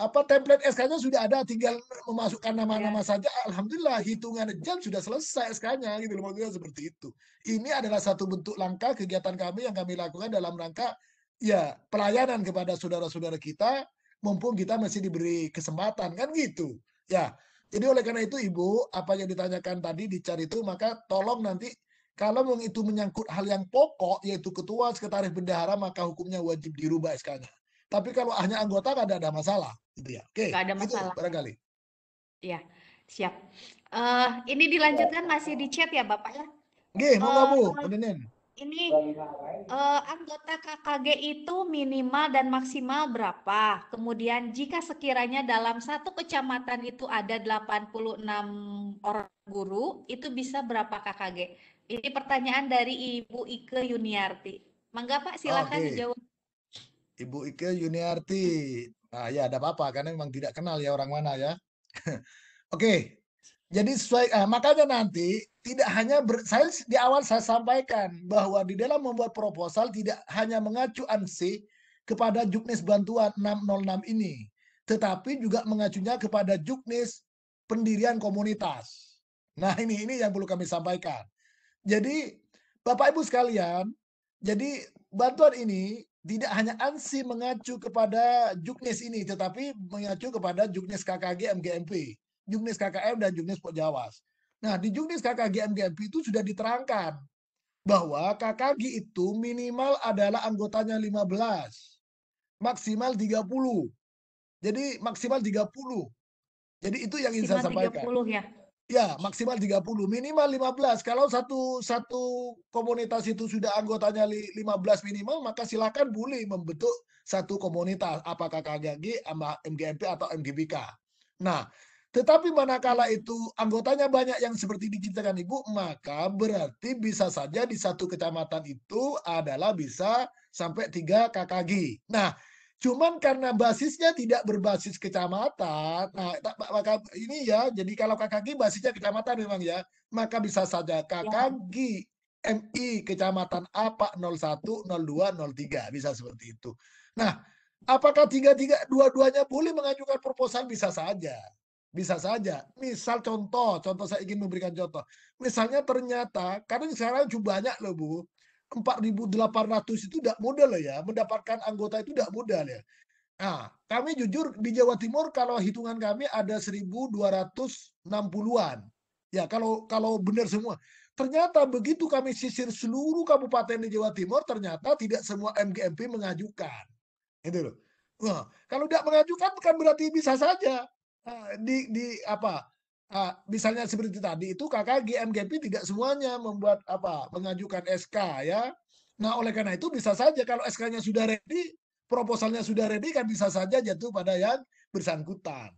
apa template SK-nya sudah ada, tinggal memasukkan nama-nama ya. saja. Alhamdulillah hitungan jam sudah selesai SK-nya gitu loh maksudnya seperti itu. Ini adalah satu bentuk langkah kegiatan kami yang kami lakukan dalam rangka ya pelayanan kepada saudara-saudara kita mumpung kita masih diberi kesempatan kan gitu. Ya. Jadi oleh karena itu Ibu, apa yang ditanyakan tadi dicari itu maka tolong nanti kalau memang itu menyangkut hal yang pokok, yaitu ketua, sekretaris, bendahara, maka hukumnya wajib dirubah SK-nya. Tapi kalau hanya anggota, tidak ada, masalah. Gitu ya. Oke, okay. ada gitu masalah. Itu barangkali. Iya, siap. Uh, ini dilanjutkan masih di chat ya Bapak ya? Oke, mau Bu, eh, Ini uh, anggota KKG itu minimal dan maksimal berapa? Kemudian jika sekiranya dalam satu kecamatan itu ada 86 orang guru, itu bisa berapa KKG? Ini pertanyaan dari Ibu Ike Yuniarti. Mangga Pak, silakan okay. dijawab. Ibu Ike Yuniarti. Nah, ya ada apa-apa karena memang tidak kenal ya orang mana ya. Oke. Okay. Jadi sesuai eh, makanya nanti tidak hanya ber, saya di awal saya sampaikan bahwa di dalam membuat proposal tidak hanya mengacu ANSI kepada juknis bantuan 606 ini, tetapi juga mengacunya kepada juknis pendirian komunitas. Nah, ini ini yang perlu kami sampaikan. Jadi Bapak Ibu sekalian, jadi bantuan ini tidak hanya ANSI mengacu kepada Juknis ini, tetapi mengacu kepada Juknis KKG MGMP, Juknis KKM dan Juknis Jawas. Nah, di Juknis KKG MGMP itu sudah diterangkan bahwa KKG itu minimal adalah anggotanya 15, maksimal 30. Jadi maksimal 30. Jadi itu yang ingin saya sampaikan. 30 ya. Ya, maksimal 30, minimal 15. Kalau satu satu komunitas itu sudah anggotanya 15 minimal, maka silakan boleh membentuk satu komunitas, apakah KGG, MGMP atau MGBK. Nah, tetapi manakala itu anggotanya banyak yang seperti diceritakan Ibu, maka berarti bisa saja di satu kecamatan itu adalah bisa sampai 3 KKG. Nah, Cuman karena basisnya tidak berbasis kecamatan, nah maka ini ya, jadi kalau KKG basisnya kecamatan memang ya, maka bisa saja KKG ya. MI kecamatan apa 01, 02, 03 bisa seperti itu. Nah, apakah tiga tiga dua-duanya boleh mengajukan proposal bisa saja? Bisa saja. Misal contoh, contoh saya ingin memberikan contoh. Misalnya ternyata, karena sekarang banyak loh Bu, 4.800 itu tidak mudah loh ya. Mendapatkan anggota itu tidak mudah ya. Nah, kami jujur di Jawa Timur kalau hitungan kami ada 1.260-an. Ya, kalau kalau benar semua. Ternyata begitu kami sisir seluruh kabupaten di Jawa Timur, ternyata tidak semua MGMP mengajukan. Gitu loh. Nah, kalau tidak mengajukan kan berarti bisa saja nah, di di apa Nah, misalnya seperti tadi itu KK, GMGP tidak semuanya membuat apa mengajukan SK ya. Nah oleh karena itu bisa saja kalau SK-nya sudah ready, proposalnya sudah ready kan bisa saja jatuh pada yang bersangkutan.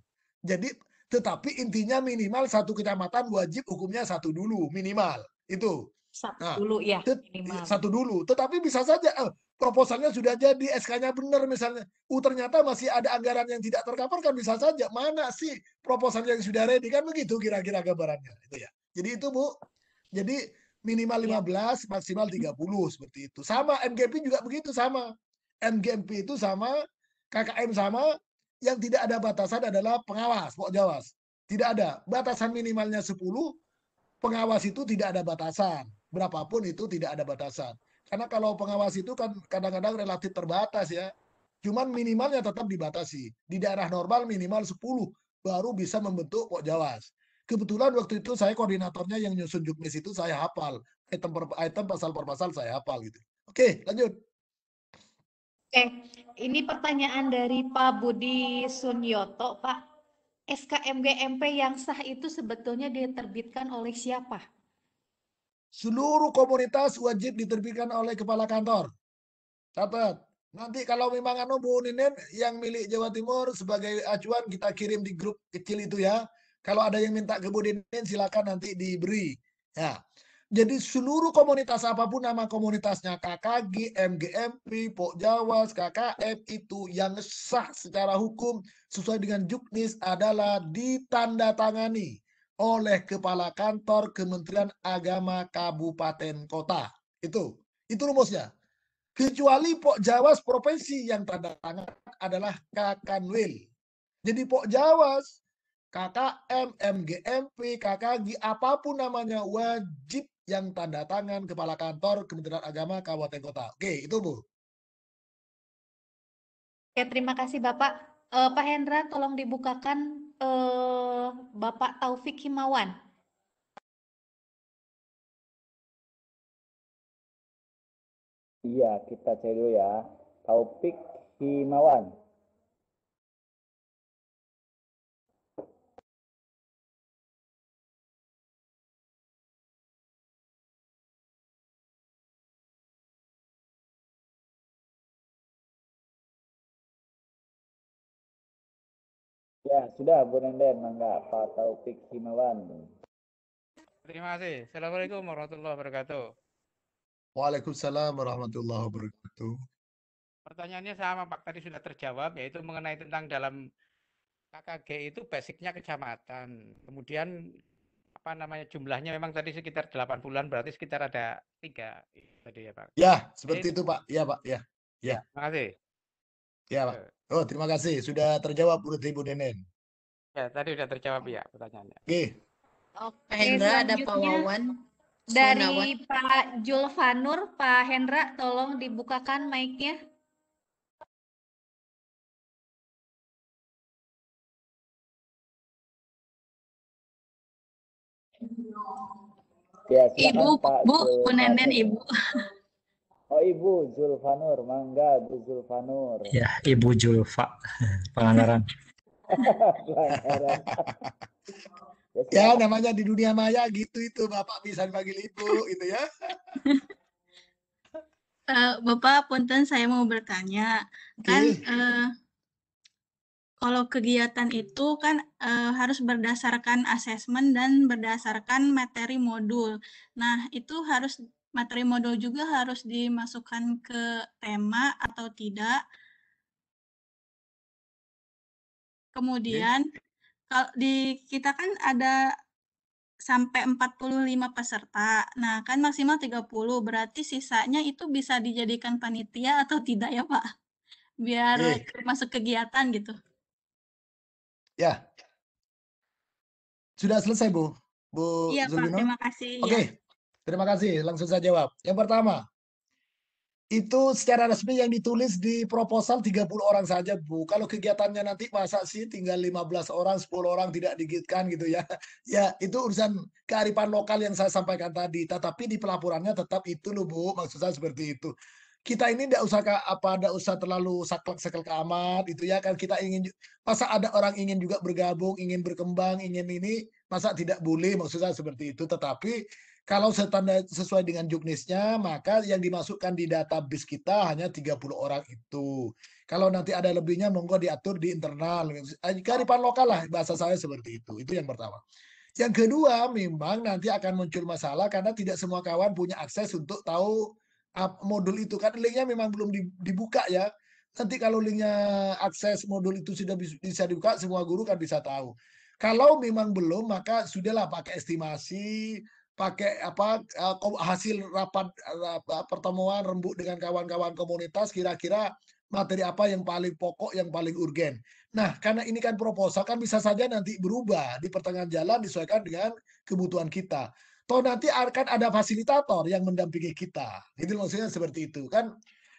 Jadi tetapi intinya minimal satu kecamatan wajib hukumnya satu dulu minimal itu. Satu nah, dulu ya. Minimal. Satu dulu. Tetapi bisa saja eh, proposalnya sudah jadi, SK-nya benar misalnya. Uh, ternyata masih ada anggaran yang tidak tercover kan bisa saja. Mana sih proposal yang sudah ready kan begitu kira-kira gambarannya itu ya. Jadi itu Bu. Jadi minimal 15, iya. maksimal 30 seperti itu. Sama MGP juga begitu sama. MGMP itu sama, KKM sama, yang tidak ada batasan adalah pengawas, Pak Jawas. Tidak ada. Batasan minimalnya 10, pengawas itu tidak ada batasan. Berapapun itu tidak ada batasan. Karena kalau pengawas itu kan kadang-kadang relatif terbatas ya. Cuman minimalnya tetap dibatasi. Di daerah normal minimal 10 baru bisa membentuk jawas. Kebetulan waktu itu saya koordinatornya yang nyusun juknis itu saya hafal. Item per item pasal per pasal saya hafal gitu. Oke, lanjut. Oke, eh, ini pertanyaan dari Pak Budi Sunyoto, Pak. SKMGMP yang sah itu sebetulnya diterbitkan oleh siapa? Seluruh komunitas wajib diterbitkan oleh kepala kantor. Catat. Nanti kalau memang anu Bu Ninen yang milik Jawa Timur sebagai acuan kita kirim di grup kecil itu ya. Kalau ada yang minta ke Bu Ninen silakan nanti diberi. Ya. Jadi seluruh komunitas apapun nama komunitasnya KKG, MGMP, Pok Jawa, KKM itu yang sah secara hukum sesuai dengan juknis adalah ditandatangani oleh kepala kantor Kementerian Agama Kabupaten Kota. Itu, itu rumusnya. Kecuali Pok Jawas provinsi yang tanda tangan adalah Kakanwil. Jadi Pok Jawas, KKM, MGMP, KKG, apapun namanya wajib yang tanda tangan kepala kantor Kementerian Agama Kabupaten Kota. Oke, itu Bu. Oke, terima kasih Bapak. Uh, Pak Hendra, tolong dibukakan Eh, Bapak Taufik Himawan. Iya, kita cek dulu ya. Taufik Himawan. Ya, sudah Bu Nenden, mangga Pak Taufik Himawan. Terima kasih. Assalamualaikum warahmatullahi wabarakatuh. Waalaikumsalam warahmatullahi wabarakatuh. Pertanyaannya sama Pak tadi sudah terjawab yaitu mengenai tentang dalam KKG itu basicnya kecamatan. Kemudian apa namanya jumlahnya memang tadi sekitar 8 bulan berarti sekitar ada tiga tadi ya Pak. Ya, seperti Jadi, itu Pak. Ya Pak, ya. Ya. Terima kasih. Ya, Pak. Oh, terima kasih sudah terjawab menurut Ibu Denen. Ya, tadi sudah terjawab ya pertanyaannya. Oke. Oke, Hendra ada Pak Dari Pak Julfanur, Pak Hendra tolong dibukakan mic-nya. Ya, silakan, Ibu, Pak Bu, Bu Nenen, Ibu. Oh Ibu Zulfanur, mangga Bu Zulfanur. Ya Ibu Zulfa, Pangandaran. ya namanya di dunia maya gitu itu bapak bisa panggil ibu itu ya. Eh, bapak punten saya mau bertanya kan eh, kalau kegiatan itu kan eh, harus berdasarkan asesmen dan berdasarkan materi modul. Nah, itu harus materi modul juga harus dimasukkan ke tema atau tidak. Kemudian kalau di kita kan ada sampai 45 peserta. Nah, kan maksimal 30. Berarti sisanya itu bisa dijadikan panitia atau tidak ya, Pak? Biar eh. masuk kegiatan gitu. Ya. Sudah selesai, Bu. Bu Iya, Zulino. Pak. Terima kasih. Iya. Oke. Okay. Ya. Terima kasih, langsung saya jawab. Yang pertama, itu secara resmi yang ditulis di proposal 30 orang saja, Bu. Kalau kegiatannya nanti masa sih tinggal 15 orang, 10 orang tidak digitkan gitu ya. Ya, itu urusan kearifan lokal yang saya sampaikan tadi. Tetapi di pelaporannya tetap itu loh, Bu. Maksud saya seperti itu. Kita ini tidak usah apa tidak usah terlalu saklek-saklek amat itu ya kan kita ingin masa ada orang ingin juga bergabung, ingin berkembang, ingin ini masa tidak boleh maksud saya seperti itu. Tetapi kalau sesuai dengan juknisnya, maka yang dimasukkan di database kita hanya 30 orang itu. Kalau nanti ada lebihnya, monggo diatur di internal. Eh, Kearifan lokal lah bahasa saya seperti itu. Itu yang pertama. Yang kedua, memang nanti akan muncul masalah karena tidak semua kawan punya akses untuk tahu modul itu. Kan linknya memang belum dibuka ya. Nanti kalau linknya akses modul itu sudah bisa dibuka, semua guru kan bisa tahu. Kalau memang belum, maka sudahlah pakai estimasi, pakai apa eh, hasil rapat eh, eh, pertemuan rembuk dengan kawan-kawan komunitas kira-kira materi apa yang paling pokok yang paling urgen. Nah, karena ini kan proposal kan bisa saja nanti berubah di pertengahan jalan disesuaikan dengan kebutuhan kita. Toh nanti akan ada fasilitator yang mendampingi kita. Itu maksudnya seperti itu kan.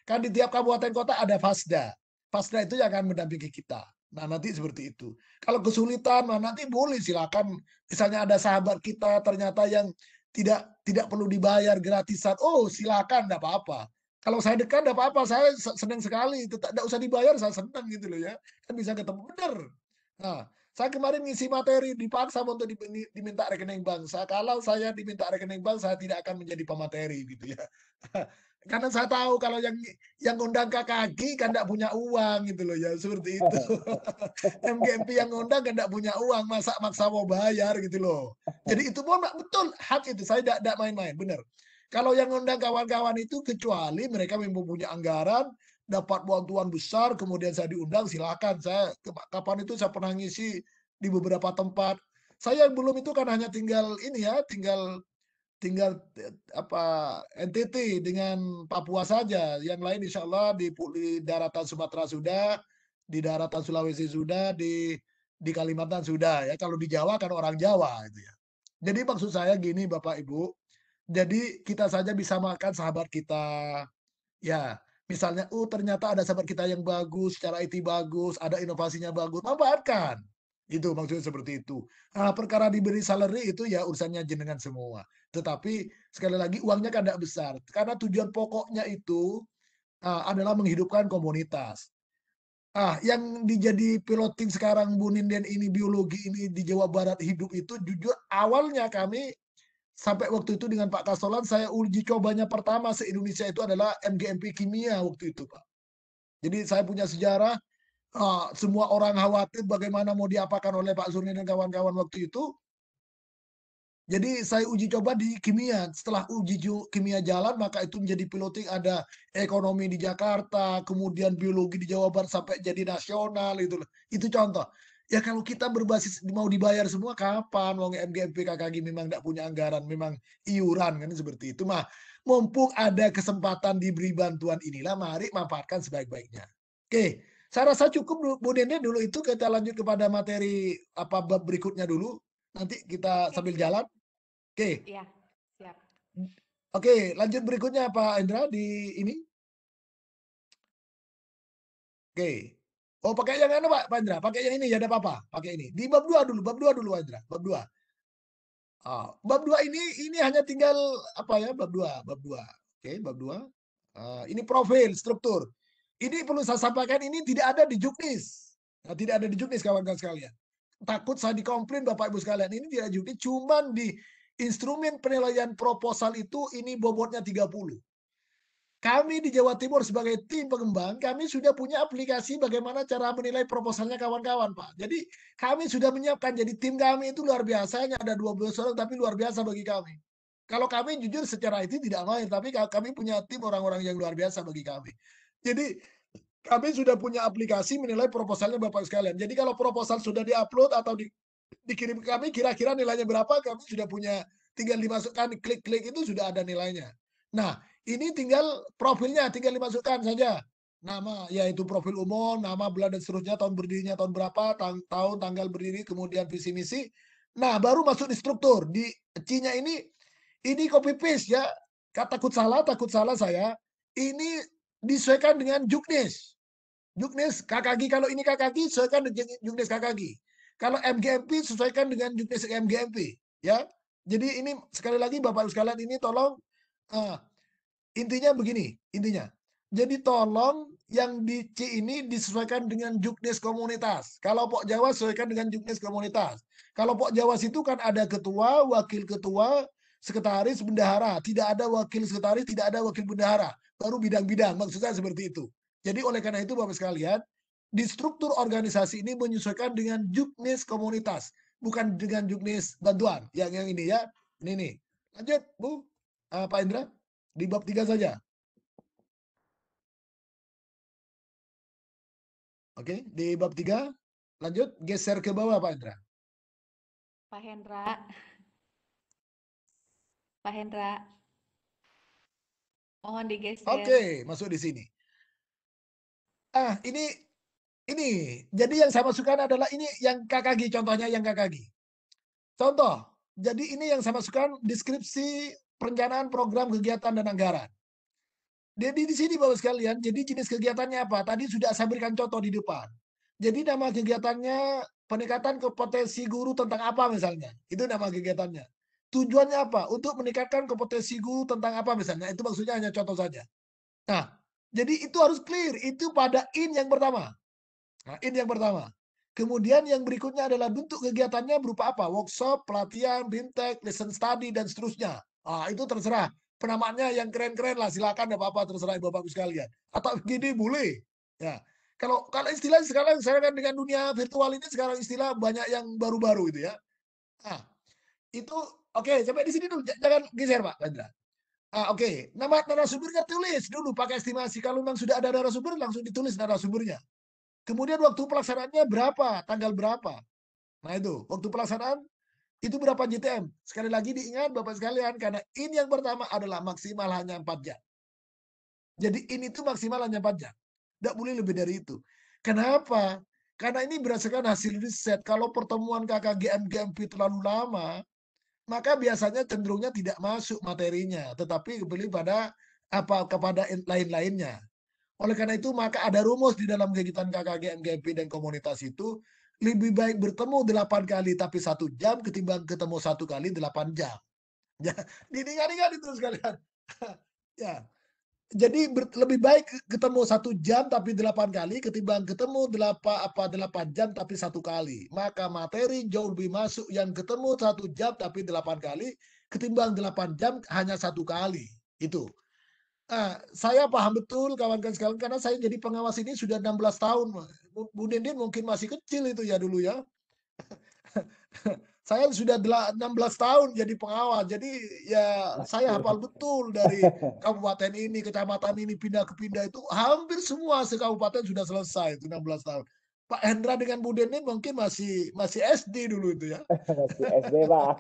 Kan di tiap kabupaten kota ada Fasda. Fasda itu yang akan mendampingi kita. Nah, nanti seperti itu. Kalau kesulitan, nah nanti boleh silakan misalnya ada sahabat kita ternyata yang tidak tidak perlu dibayar gratisan. Oh, silakan tidak apa-apa. Kalau saya dekat tidak apa-apa, saya senang sekali. Tidak usah dibayar, saya senang gitu loh ya. Kan bisa ketemu bener Nah, saya kemarin ngisi materi dipaksa untuk diminta rekening bank. Saya, kalau saya diminta rekening bank, saya tidak akan menjadi pemateri gitu ya. karena saya tahu kalau yang yang undang KKG kan tidak punya uang gitu loh ya seperti itu MGMP yang undang kan tidak punya uang masa maksa mau bayar gitu loh jadi itu pun betul hak itu saya tidak tidak main-main benar kalau yang undang kawan-kawan itu kecuali mereka mempunyai anggaran dapat bantuan besar kemudian saya diundang silakan saya kapan itu saya pernah ngisi di beberapa tempat saya yang belum itu kan hanya tinggal ini ya tinggal tinggal eh, apa NTT dengan Papua saja. Yang lain insya Allah di, di daratan Sumatera sudah, di daratan Sulawesi sudah, di di Kalimantan sudah ya. Kalau di Jawa kan orang Jawa gitu ya. Jadi maksud saya gini Bapak Ibu, jadi kita saja bisa makan sahabat kita. Ya, misalnya oh ternyata ada sahabat kita yang bagus, secara IT bagus, ada inovasinya bagus, manfaatkan. Itu maksudnya seperti itu. Nah, perkara diberi salary itu ya urusannya jenengan semua. Tetapi sekali lagi uangnya kan tidak besar. Karena tujuan pokoknya itu uh, adalah menghidupkan komunitas. Ah, yang dijadi piloting sekarang Bu Ninden ini biologi ini di Jawa Barat hidup itu jujur awalnya kami sampai waktu itu dengan Pak Kasolan saya uji cobanya pertama se-Indonesia itu adalah MGMP kimia waktu itu Pak. Jadi saya punya sejarah uh, semua orang khawatir bagaimana mau diapakan oleh Pak Zuni dan kawan-kawan waktu itu. Jadi saya uji coba di kimia. Setelah uji kimia jalan, maka itu menjadi piloting ada ekonomi di Jakarta, kemudian biologi di Jawa Barat sampai jadi nasional itu. Itu contoh. Ya kalau kita berbasis mau dibayar semua kapan? Wong MGMP KKG memang tidak punya anggaran, memang iuran kan seperti itu. Mah mumpung ada kesempatan diberi bantuan inilah, mari manfaatkan sebaik-baiknya. Oke, saya rasa cukup Bu Dende dulu itu kita lanjut kepada materi apa bab berikutnya dulu. Nanti kita Oke. sambil jalan. Oke. Iya, siap. Oke, lanjut berikutnya Pak Indra di ini. Oke. Oh, pakai yang mana Pak, Pak Indra? Pakai yang ini ya ada apa-apa. Pakai ini. Di bab dua dulu, bab dua dulu Pak Indra. Bab dua Oh, bab dua ini ini hanya tinggal apa ya bab dua bab dua Oke, bab dua Uh, ini profil struktur. Ini perlu saya sampaikan, ini tidak ada di juknis. Nah, tidak ada di juknis kawan-kawan sekalian. Takut saya dikomplain Bapak-Ibu sekalian. Ini tidak juknis, cuman di instrumen penilaian proposal itu ini bobotnya 30. Kami di Jawa Timur sebagai tim pengembang, kami sudah punya aplikasi bagaimana cara menilai proposalnya kawan-kawan, Pak. Jadi kami sudah menyiapkan, jadi tim kami itu luar biasa, hanya ada 12 orang, tapi luar biasa bagi kami. Kalau kami jujur secara IT tidak main, tapi kami punya tim orang-orang yang luar biasa bagi kami. Jadi kami sudah punya aplikasi menilai proposalnya Bapak sekalian. Jadi kalau proposal sudah diupload atau di, dikirim ke kami kira-kira nilainya berapa kami sudah punya tinggal dimasukkan klik-klik itu sudah ada nilainya. Nah, ini tinggal profilnya tinggal dimasukkan saja. Nama yaitu profil umum, nama bulan dan seterusnya, tahun berdirinya tahun berapa, tang tahun tanggal berdiri, kemudian visi misi. Nah, baru masuk di struktur. Di C-nya ini ini copy paste ya. Kata takut salah, takut salah saya. Ini disesuaikan dengan juknis. Juknis KKG kalau ini KKG sesuaikan dengan juknis KKG. Kalau MGMP sesuaikan dengan juknis MGMP, ya. Jadi ini sekali lagi Bapak Ibu sekalian ini tolong uh, intinya begini, intinya. Jadi tolong yang di C ini disesuaikan dengan juknis komunitas. Kalau Pok Jawa sesuaikan dengan juknis komunitas. Kalau Pok Jawa situ kan ada ketua, wakil ketua, sekretaris, bendahara. Tidak ada wakil sekretaris, tidak ada wakil bendahara baru bidang-bidang. Maksudnya seperti itu. Jadi oleh karena itu Bapak sekalian, di struktur organisasi ini menyesuaikan dengan juknis komunitas, bukan dengan juknis bantuan. Yang yang ini ya, ini nih. Lanjut, Bu. Uh, Pak Indra, di bab 3 saja. Oke, di bab 3 lanjut geser ke bawah Pak Indra. Pak Hendra. Pak Hendra. Mohon digeser. Oke, masuk di sini. Ah, ini ini. Jadi yang saya masukkan adalah ini yang KKG contohnya yang KKG. Contoh. Jadi ini yang saya masukkan deskripsi perencanaan program kegiatan dan anggaran. Jadi di sini Bapak sekalian, jadi jenis kegiatannya apa? Tadi sudah saya berikan contoh di depan. Jadi nama kegiatannya peningkatan kompetensi guru tentang apa misalnya. Itu nama kegiatannya. Tujuannya apa? Untuk meningkatkan kompetensi guru tentang apa misalnya. Itu maksudnya hanya contoh saja. Nah, jadi itu harus clear. Itu pada in yang pertama. Nah, in yang pertama. Kemudian yang berikutnya adalah bentuk kegiatannya berupa apa? Workshop, pelatihan, bintek, lesson study, dan seterusnya. ah itu terserah. Penamaannya yang keren-keren lah. Silakan, apa-apa. Terserah ibu bapak sekalian. Atau gini boleh. Ya kalau kalau istilah sekarang saya kan dengan dunia virtual ini sekarang istilah banyak yang baru-baru itu ya. Nah, itu Oke, sampai di sini dulu. Jangan geser, Pak Ah, oke. Okay. Nama narasumbernya tulis dulu pakai estimasi. Kalau memang sudah ada narasumber, langsung ditulis narasumbernya. Kemudian waktu pelaksanaannya berapa, tanggal berapa. Nah itu, waktu pelaksanaan itu berapa JTM. Sekali lagi diingat Bapak sekalian, karena ini yang pertama adalah maksimal hanya 4 jam. Jadi ini tuh maksimal hanya 4 jam. Tidak boleh lebih dari itu. Kenapa? Karena ini berdasarkan hasil riset. Kalau pertemuan KKGM-GMP terlalu lama, maka biasanya cenderungnya tidak masuk materinya, tetapi kembali pada apa kepada lain-lainnya. Oleh karena itu, maka ada rumus di dalam kegiatan KKG, MGP, dan komunitas itu, lebih baik bertemu delapan kali tapi satu jam ketimbang ketemu satu kali delapan jam. Ya, ini dengar itu sekalian. ya jadi ber, lebih baik ketemu satu jam tapi delapan kali ketimbang ketemu delapan apa delapan jam tapi satu kali. Maka materi jauh lebih masuk yang ketemu satu jam tapi delapan kali ketimbang delapan jam hanya satu kali. Itu. Nah, saya paham betul kawan-kawan sekalian karena saya jadi pengawas ini sudah 16 tahun. Bu Dindin mungkin masih kecil itu ya dulu ya. saya sudah 16 tahun jadi pengawas. Jadi ya saya hafal betul dari kabupaten ini, kecamatan ini pindah ke pindah itu hampir semua sekabupaten sudah selesai itu 16 tahun. Pak Hendra dengan Bu Deni mungkin masih masih SD dulu itu ya. Masih SD, Pak.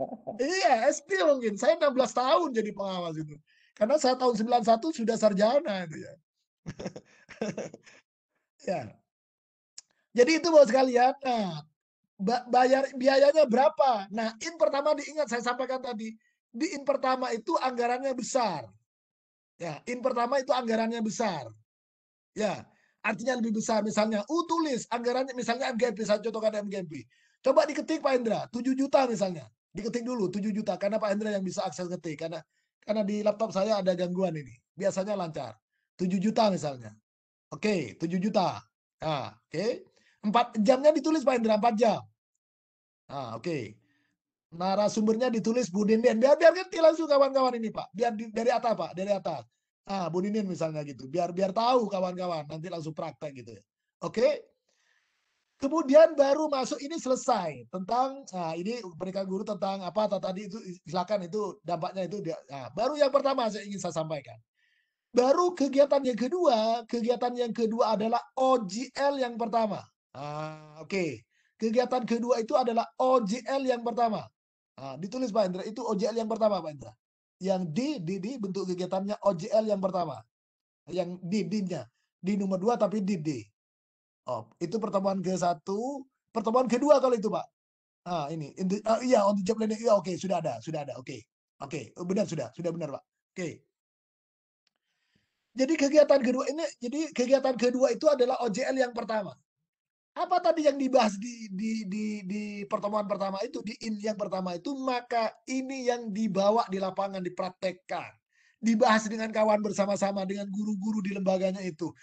iya, SD mungkin. Saya 16 tahun jadi pengawas itu. Karena saya tahun 91 sudah sarjana itu ya. ya. Jadi itu buat sekalian. Nah, bayar biayanya berapa? Nah, in pertama diingat saya sampaikan tadi, di in pertama itu anggarannya besar. Ya, in pertama itu anggarannya besar. Ya, artinya lebih besar. Misalnya, U tulis anggarannya misalnya MGP saya contohkan MGP. Coba diketik Pak Indra, 7 juta misalnya. Diketik dulu 7 juta karena Pak Indra yang bisa akses ketik karena karena di laptop saya ada gangguan ini. Biasanya lancar. 7 juta misalnya. Oke, okay, 7 juta. Nah, oke. Okay. 4 jamnya ditulis Pak Indra, 4 jam. Nah, oke. Okay. Narasumbernya ditulis Bu Dindin. Biar biar ngerti langsung kawan-kawan ini, Pak. Biar di, dari atas, Pak, dari atas. Ah, Bu Dindin misalnya gitu. Biar biar tahu kawan-kawan, nanti langsung praktek gitu ya. Oke. Okay? Kemudian baru masuk ini selesai tentang nah, ini mereka guru tentang apa tadi itu silakan itu dampaknya itu dia, nah, baru yang pertama saya ingin saya sampaikan. Baru kegiatan yang kedua, kegiatan yang kedua adalah OGL yang pertama. Ah, oke. Okay. Kegiatan kedua itu adalah OJL yang pertama. Ah, ditulis Pak Indra, itu OJL yang pertama Pak Indra. Yang D, D, D bentuk kegiatannya OJL yang pertama. Yang D, D-nya. D nomor dua tapi D, D. Oh, itu pertemuan ke satu, pertemuan kedua kalau itu Pak. Ah, ini. The, ah, iya, on the job landing. Iya, oke, okay, sudah ada, sudah ada. Oke. Okay. Oke, okay. Oh, benar sudah, sudah benar Pak. Oke. Okay. Jadi kegiatan kedua ini, jadi kegiatan kedua itu adalah OJL yang pertama apa tadi yang dibahas di, di, di, di pertemuan pertama itu, di in yang pertama itu, maka ini yang dibawa di lapangan, dipraktekkan. Dibahas dengan kawan bersama-sama, dengan guru-guru di lembaganya itu.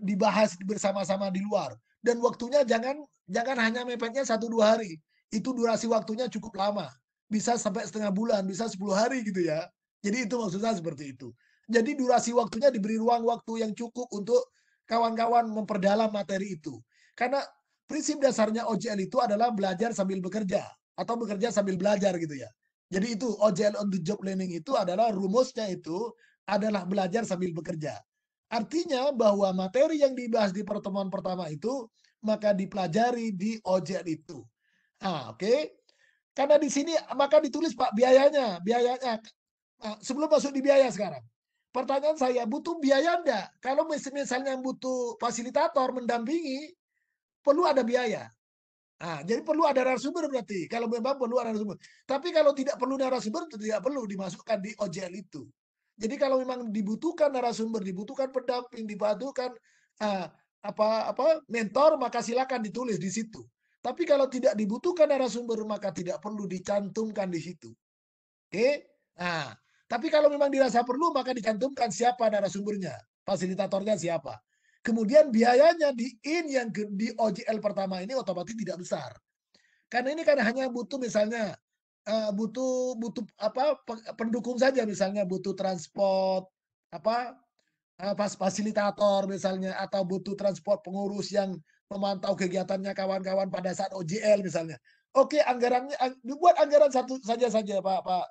dibahas bersama-sama di luar. Dan waktunya jangan jangan hanya mepetnya satu dua hari. Itu durasi waktunya cukup lama. Bisa sampai setengah bulan, bisa sepuluh hari gitu ya. Jadi itu maksudnya seperti itu. Jadi durasi waktunya diberi ruang waktu yang cukup untuk kawan-kawan memperdalam materi itu karena prinsip dasarnya OJL itu adalah belajar sambil bekerja atau bekerja sambil belajar gitu ya. Jadi itu OJL on the job learning itu adalah rumusnya itu adalah belajar sambil bekerja. Artinya bahwa materi yang dibahas di pertemuan pertama itu maka dipelajari di OJL itu. Ah, oke. Okay? Karena di sini maka ditulis Pak biayanya, biayanya. Nah, sebelum masuk di biaya sekarang. Pertanyaan saya, butuh biaya enggak? Kalau misalnya butuh fasilitator mendampingi, perlu ada biaya. Nah, jadi perlu ada narasumber berarti. Kalau memang perlu ada narasumber. Tapi kalau tidak perlu narasumber, tidak perlu dimasukkan di OJL itu. Jadi kalau memang dibutuhkan narasumber, dibutuhkan pendamping, dibutuhkan uh, apa apa mentor, maka silakan ditulis di situ. Tapi kalau tidak dibutuhkan narasumber, maka tidak perlu dicantumkan di situ. Oke? Okay? Nah, tapi kalau memang dirasa perlu, maka dicantumkan siapa narasumbernya, fasilitatornya siapa. Kemudian biayanya di in yang di OJL pertama ini otomatis tidak besar. Karena ini kan hanya butuh misalnya uh, butuh butuh apa pendukung saja misalnya butuh transport apa uh, fasilitator misalnya atau butuh transport pengurus yang memantau kegiatannya kawan-kawan pada saat OJL misalnya. Oke, anggarannya eh, dibuat anggaran satu saja saja Pak Pak.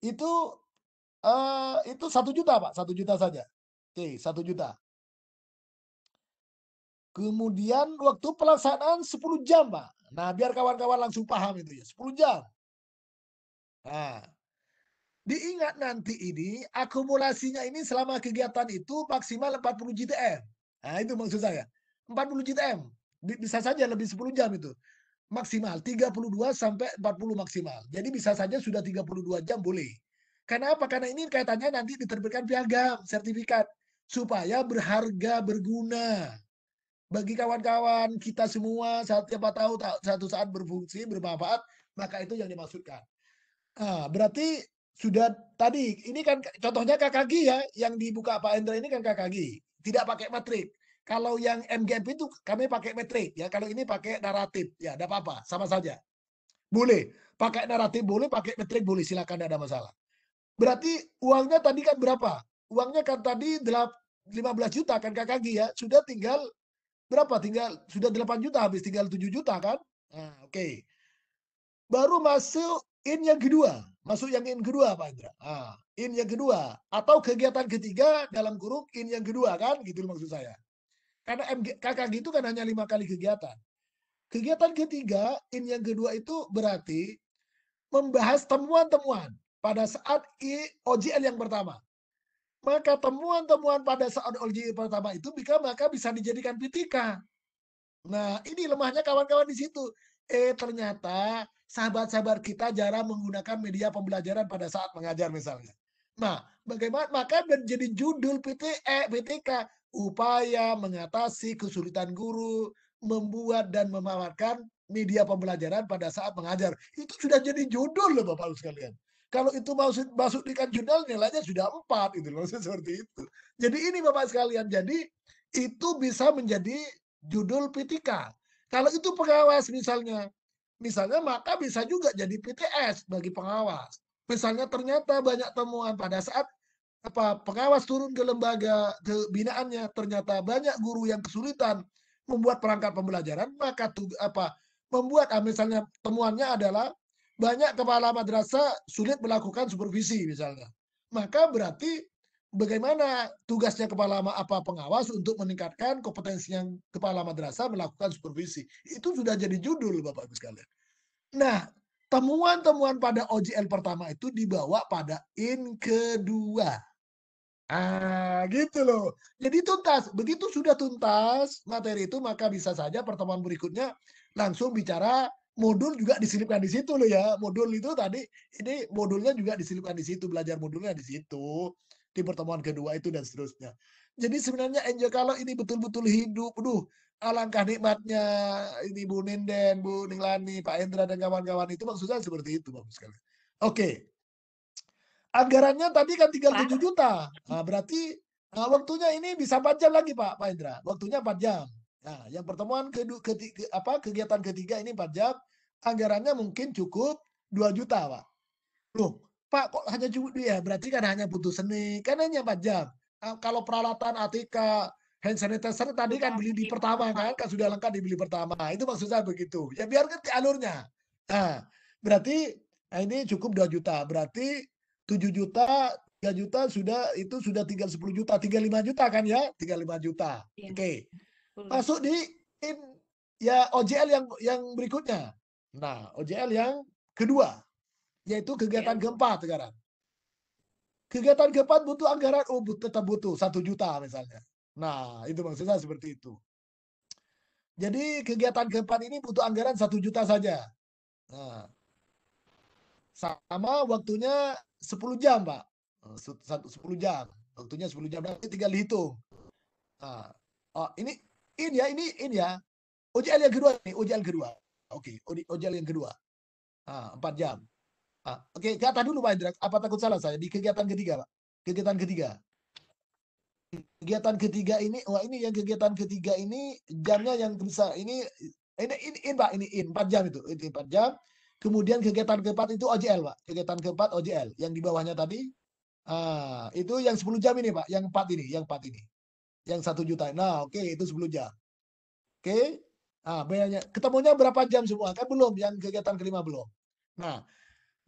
Itu uh, itu satu juta Pak, satu juta saja. Oke, satu juta. Kemudian waktu pelaksanaan 10 jam, Pak. Nah, biar kawan-kawan langsung paham itu ya, 10 jam. Nah, diingat nanti ini akumulasinya ini selama kegiatan itu maksimal 40 GTM. Nah, itu maksud saya. 40 GTM. Bisa saja lebih 10 jam itu. Maksimal 32 sampai 40 maksimal. Jadi bisa saja sudah 32 jam boleh. Karena apa? Karena ini kaitannya nanti diterbitkan piagam, sertifikat supaya berharga, berguna bagi kawan-kawan kita semua saat siapa tahu satu saat berfungsi bermanfaat maka itu yang dimaksudkan nah, berarti sudah tadi ini kan contohnya KKG ya yang dibuka Pak Hendra ini kan KKG tidak pakai matrik kalau yang MGMP itu kami pakai metrik ya kalau ini pakai naratif ya tidak apa-apa sama saja boleh pakai naratif boleh pakai metrik boleh silakan tidak ada masalah berarti uangnya tadi kan berapa uangnya kan tadi 15 juta kan KKG ya sudah tinggal berapa? Tinggal sudah 8 juta habis tinggal 7 juta kan? Nah, oke. Okay. Baru masuk in yang kedua, masuk yang in kedua Pak Indra. Nah, in yang kedua atau kegiatan ketiga dalam kurung in yang kedua kan? Gitu maksud saya. Karena MG, KKG itu kan hanya lima kali kegiatan. Kegiatan ketiga in yang kedua itu berarti membahas temuan-temuan pada saat I, OJL yang pertama. Maka temuan-temuan pada saat uji pertama itu bisa maka bisa dijadikan PTK. Nah, ini lemahnya kawan-kawan di situ. Eh, ternyata sahabat-sahabat kita jarang menggunakan media pembelajaran pada saat mengajar misalnya. Nah, bagaimana maka menjadi judul PT, eh, PTK upaya mengatasi kesulitan guru membuat dan memamerkan media pembelajaran pada saat mengajar. Itu sudah jadi judul loh Bapak Ibu sekalian. Kalau itu masuk masuk di kan jurnal nilainya sudah empat itu maksudnya seperti itu. Jadi ini Bapak sekalian, jadi itu bisa menjadi judul PTK. Kalau itu pengawas misalnya, misalnya maka bisa juga jadi PTS bagi pengawas. Misalnya ternyata banyak temuan pada saat apa pengawas turun ke lembaga ke binaannya ternyata banyak guru yang kesulitan membuat perangkat pembelajaran maka tuh apa membuat ah, misalnya temuannya adalah banyak kepala madrasah sulit melakukan supervisi misalnya. Maka berarti bagaimana tugasnya kepala apa pengawas untuk meningkatkan kompetensi yang kepala madrasah melakukan supervisi. Itu sudah jadi judul Bapak Ibu sekalian. Nah, temuan-temuan pada OJL pertama itu dibawa pada in kedua. Ah, gitu loh. Jadi tuntas. Begitu sudah tuntas materi itu, maka bisa saja pertemuan berikutnya langsung bicara modul juga diselipkan di situ loh ya. Modul itu tadi ini modulnya juga diselipkan di situ, belajar modulnya di situ di pertemuan kedua itu dan seterusnya. Jadi sebenarnya enjoy kalau ini betul-betul hidup, aduh alangkah nikmatnya ini Bu Ninden, Bu Ninglani, Pak Indra dan kawan-kawan itu maksudnya seperti itu Bapak sekali. Oke. Anggarannya tadi kan 37 juta. Nah, berarti nah, waktunya ini bisa panjang lagi Pak Pak Indra, Waktunya 4 jam. Nah, yang pertemuan kedua ke, ke apa kegiatan ketiga ini 4 anggarannya mungkin cukup 2 juta, Pak. Loh, Pak kok hanya cukup dia? berarti kan hanya butuh seni, kan hanya 4 jam. Nah, kalau peralatan ATK, hand sanitizer tadi kan beli di pertama kan, kan sudah lengkap dibeli pertama. Nah, itu maksud saya begitu. Ya biarkan ke alurnya. Nah, berarti nah ini cukup 2 juta. Berarti 7 juta tiga juta sudah itu sudah tinggal sepuluh juta, tiga lima juta kan ya? tiga lima juta. Iya. Oke. Okay masuk di in, ya OJL yang yang berikutnya. Nah, OJL yang kedua yaitu kegiatan ya. gempa sekarang. Kegiatan gempa butuh anggaran, oh tetap butuh satu juta misalnya. Nah, itu maksudnya seperti itu. Jadi kegiatan gempa ini butuh anggaran satu juta saja. Nah, sama waktunya 10 jam, Pak. 10 eh, jam. Waktunya 10 jam, nanti tinggal dihitung. Nah, oh, ini ini ya, ini ini ya. OJL yang kedua nih, OJL kedua. Oke, okay. OJL yang kedua. Ah, jam. oke, okay. kata dulu Pak Indra, apa takut salah saya di kegiatan ketiga, Pak? Kegiatan ketiga. Kegiatan ketiga ini, wah ini yang kegiatan ketiga ini jamnya yang bisa ini ini ini, ini Pak, ini in empat jam itu, ini empat jam. Kemudian kegiatan keempat itu OJL, Pak. Kegiatan keempat OJL yang di bawahnya tadi. Ah, itu yang 10 jam ini, Pak. Yang empat ini, yang empat ini yang satu juta. Nah, oke okay, itu 10 jam. Oke. Okay? Nah, bayarnya ketemunya berapa jam semua? Kan belum yang kegiatan kelima belum. Nah,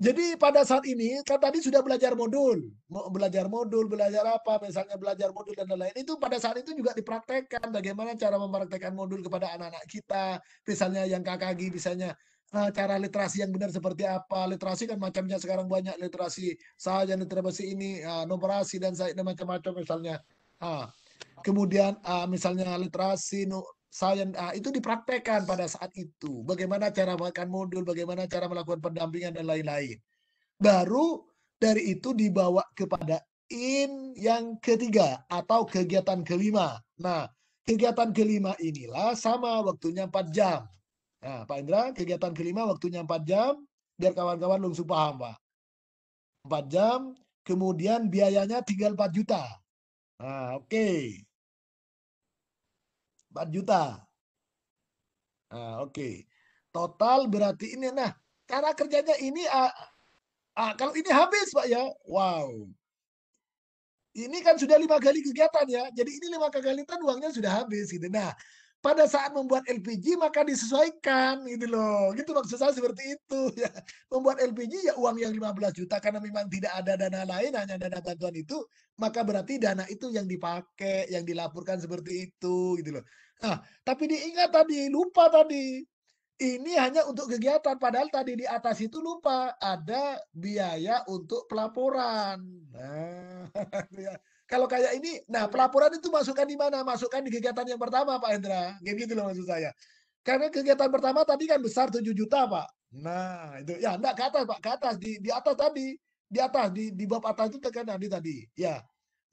jadi pada saat ini kan tadi sudah belajar modul, belajar modul, belajar apa, misalnya belajar modul dan lain-lain itu pada saat itu juga dipraktekkan bagaimana cara mempraktekkan modul kepada anak-anak kita, misalnya yang KKG, misalnya nah, cara literasi yang benar seperti apa, literasi kan macamnya sekarang banyak literasi saja, literasi ini, ya, numerasi dan, dan macam-macam misalnya. Nah, kemudian uh, misalnya literasi sains uh, itu dipraktekkan pada saat itu bagaimana cara melakukan modul bagaimana cara melakukan pendampingan dan lain-lain baru dari itu dibawa kepada in yang ketiga atau kegiatan kelima nah kegiatan kelima inilah sama waktunya 4 jam nah Pak Indra kegiatan kelima waktunya 4 jam biar kawan-kawan langsung paham Pak 4 jam kemudian biayanya tinggal 4 juta Nah, oke. Okay. 4 juta. Nah, oke. Okay. Total berarti ini. Nah, cara kerjanya ini ah, ah, kalau ini habis, Pak ya. Wow. Ini kan sudah lima kali kegiatan ya. Jadi ini lima kali kegiatan uangnya sudah habis gitu. Nah, pada saat membuat LPG maka disesuaikan gitu loh. Gitu maksud saya seperti itu ya. Membuat LPG ya uang yang 15 juta karena memang tidak ada dana lain hanya dana bantuan itu, maka berarti dana itu yang dipakai, yang dilaporkan seperti itu gitu loh. Nah, tapi diingat tadi, lupa tadi. Ini hanya untuk kegiatan padahal tadi di atas itu lupa ada biaya untuk pelaporan. Nah, ya. Kalau kayak ini, nah iya. pelaporan itu masukkan di mana? Masukkan di kegiatan yang pertama Pak Hendra. Kayak gitu loh maksud saya. Karena kegiatan pertama tadi kan besar 7 juta Pak. Nah itu ya enggak ke atas Pak, ke atas di, di atas tadi. Di atas, di, di bab atas itu tekan tadi tadi. Ya,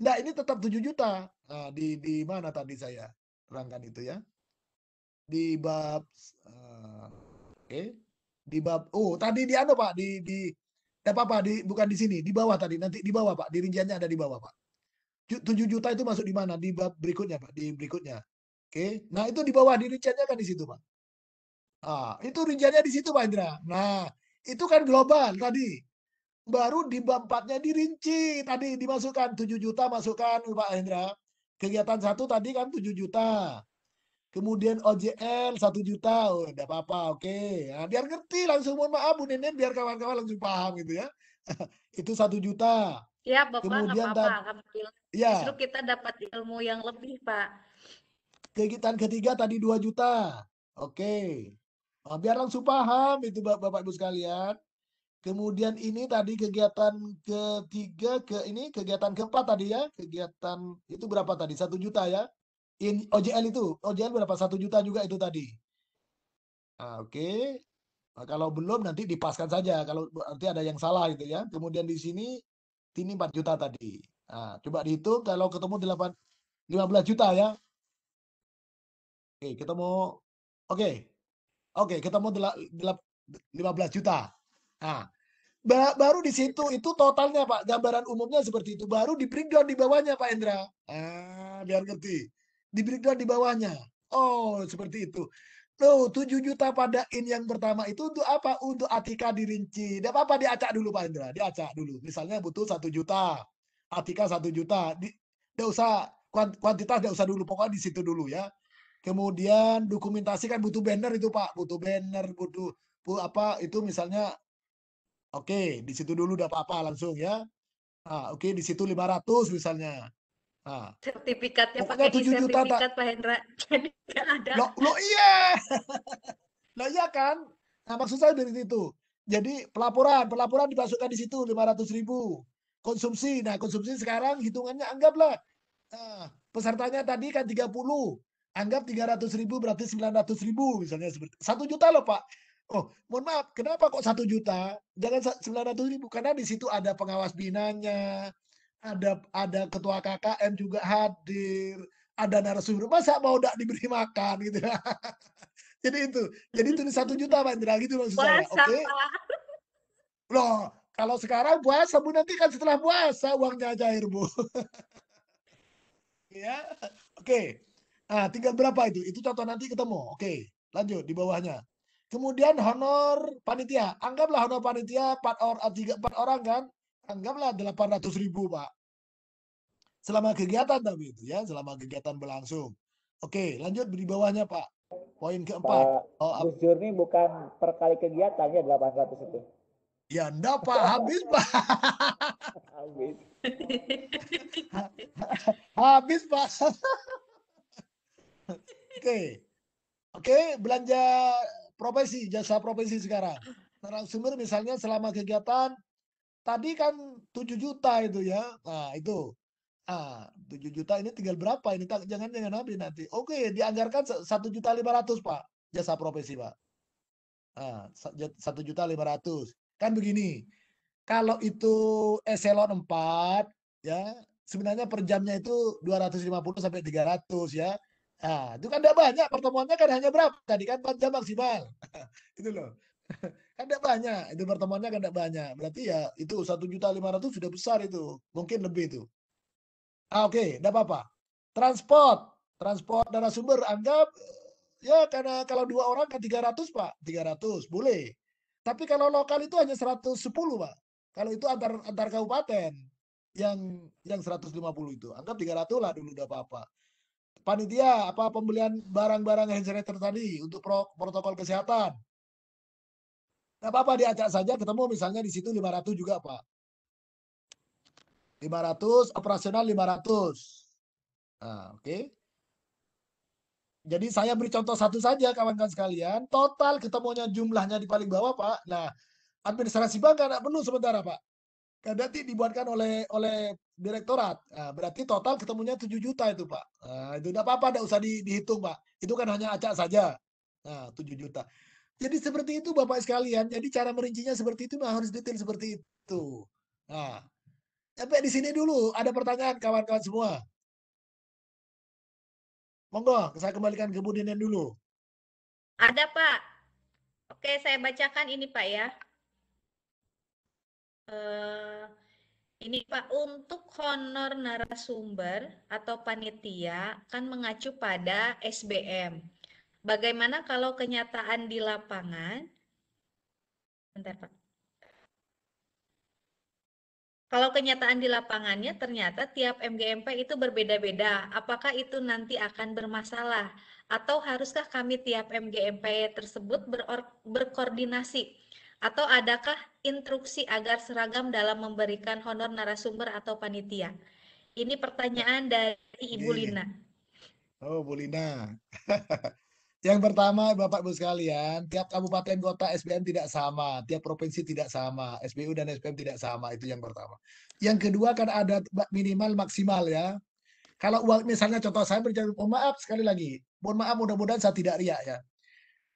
Nah, ini tetap 7 juta. Nah, di di mana tadi saya terangkan itu ya? Di bab uh, oke, di bab oh, tadi di anu Pak, di di apa Pak di bukan di sini, di bawah tadi. Nanti di bawah Pak, di rinciannya ada di bawah Pak. 7 juta itu masuk di mana? Di bab berikutnya, Pak. Di berikutnya. Oke. Okay. Nah, itu di bawah di rinciannya kan di situ, Pak. Ah, itu rinciannya di situ, Pak Indra. Nah, itu kan global tadi. Baru di bab 4 dirinci. Tadi dimasukkan 7 juta masukkan, Pak Indra. Kegiatan satu tadi kan 7 juta. Kemudian OJL 1 juta, oh, enggak apa-apa, oke. Okay. Nah, biar ngerti langsung, mohon maaf Bu Nenek, biar kawan-kawan langsung paham gitu ya. itu satu juta. Ya, Bapak Kemudian apa-apa, Ya. Justru kita dapat ilmu yang lebih, Pak. Kegiatan ketiga tadi 2 juta. Oke. Okay. Nah, biar langsung paham itu Bapak Ibu sekalian. Kemudian ini tadi kegiatan ketiga ke ini kegiatan keempat tadi ya. Kegiatan itu berapa tadi? Satu juta ya. In OJL itu. OJL berapa? Satu juta juga itu tadi. Nah, oke. Okay. Nah, kalau belum nanti dipaskan saja kalau nanti ada yang salah itu ya. Kemudian di sini ini 4 juta tadi. Nah, coba dihitung kalau ketemu 8, 15 juta ya. Oke, ketemu oke. Oke, ketemu 15 juta. Nah, baru di situ itu totalnya Pak, gambaran umumnya seperti itu. Baru di breakdown di bawahnya Pak Indra. Ah, biar ngerti. Di breakdown di bawahnya. Oh, seperti itu. Tuh, 7 juta pada in yang pertama itu untuk apa? Untuk Atika dirinci. Tidak apa-apa, diacak dulu Pak Indra. Diacak dulu. Misalnya butuh 1 juta. Atika 1 juta. Tidak usah, kuantitas tidak usah dulu. Pokoknya di situ dulu ya. Kemudian dokumentasi kan butuh banner itu Pak. Butuh banner, butuh, butuh apa itu misalnya. Oke, okay, di situ dulu tidak apa-apa langsung ya. Ah, oke, okay, di situ 500 misalnya. Nah, sertifikatnya pakai 7 juta sertifikat Pak Hendra. Jadi ada. Lo, lo iya. lo iya kan? Nah, maksud saya dari situ. Jadi pelaporan, pelaporan dimasukkan di situ lima ratus ribu. Konsumsi, nah konsumsi sekarang hitungannya anggaplah nah, pesertanya tadi kan tiga puluh anggap tiga ratus ribu berarti sembilan ratus ribu misalnya seperti satu juta loh Pak. Oh, mohon maaf, kenapa kok satu juta? Jangan ratus ribu karena di situ ada pengawas binanya, ada ada ketua KKN juga hadir, ada narasumber. Masa mau tidak diberi makan gitu ya? Jadi itu, jadi itu satu juta Pak Indra gitu maksud saya. Oke. Okay? Loh, kalau sekarang puasa Bu nanti kan setelah puasa uangnya cair Bu. ya. Oke. Okay. Nah, tinggal berapa itu? Itu contoh nanti ketemu. Oke, okay. lanjut di bawahnya. Kemudian honor panitia. Anggaplah honor panitia 4 orang 3 4 orang kan? anggaplah 800 ribu Pak. Selama kegiatan tapi itu ya, selama kegiatan berlangsung. Oke, lanjut di bawahnya Pak. Poin keempat. Pak, oh, Gus Jurni bukan per kali kegiatan ya 800 itu. Ya enggak Pak, habis Pak. habis. habis Pak. Oke. Oke, belanja profesi, jasa profesi sekarang. Narasumber misalnya selama kegiatan Tadi kan 7 juta itu ya. Nah, itu. Ah, 7 juta ini tinggal berapa ini? Jangan jangan habis nanti. Oke, dianggarkan 1 juta 500, Pak. Jasa profesi, Pak. Ah, 1 juta 500. Kan begini. Kalau itu eselon 4 ya, sebenarnya per jamnya itu 250 sampai 300 ya. Nah, itu kan tidak banyak pertemuannya kan hanya berapa tadi kan 4 jam maksimal. itu loh. kan tidak banyak itu pertemuannya kan tidak banyak berarti ya itu satu juta lima ratus sudah besar itu mungkin lebih itu ah, oke okay, tidak apa-apa transport transport darah sumber anggap eh, ya karena kalau dua orang kan ratus pak tiga ratus, boleh tapi kalau lokal itu hanya seratus sepuluh pak kalau itu antar antar kabupaten yang yang seratus lima puluh itu anggap tiga ratus lah dulu udah apa-apa panitia apa pembelian barang-barang hand sanitizer tadi untuk pro, protokol kesehatan tidak apa-apa diajak saja ketemu misalnya di situ 500 juga Pak. 500, operasional 500. Nah, oke. Okay. Jadi saya beri contoh satu saja kawan-kawan sekalian. Total ketemunya jumlahnya di paling bawah Pak. Nah, administrasi bank anak penuh sementara Pak. Karena nanti dibuatkan oleh oleh direktorat. Nah, berarti total ketemunya 7 juta itu Pak. Nah, itu tidak apa-apa, tidak usah di, dihitung Pak. Itu kan hanya acak saja. Nah, 7 juta. Jadi seperti itu Bapak sekalian. Jadi cara merincinya seperti itu nah harus detail seperti itu. Nah, sampai di sini dulu. Ada pertanyaan kawan-kawan semua? Monggo, saya kembalikan ke Bu dulu. Ada Pak. Oke, saya bacakan ini Pak ya. Uh, ini Pak, untuk honor narasumber atau panitia kan mengacu pada SBM. Bagaimana kalau kenyataan di lapangan? Bentar, Pak. Kalau kenyataan di lapangannya ternyata tiap MGMP itu berbeda-beda, apakah itu nanti akan bermasalah? Atau haruskah kami tiap MGMP tersebut berkoordinasi? Atau adakah instruksi agar seragam dalam memberikan honor narasumber atau panitia? Ini pertanyaan dari Ibu Lina. Oh, Bu Lina. Yang pertama, Bapak Ibu sekalian, tiap kabupaten kota SBM tidak sama, tiap provinsi tidak sama, SBU dan SBM tidak sama, itu yang pertama. Yang kedua kan ada minimal maksimal ya. Kalau uang misalnya contoh saya berjalan, mohon maaf sekali lagi, mohon maaf mudah-mudahan saya tidak riak ya.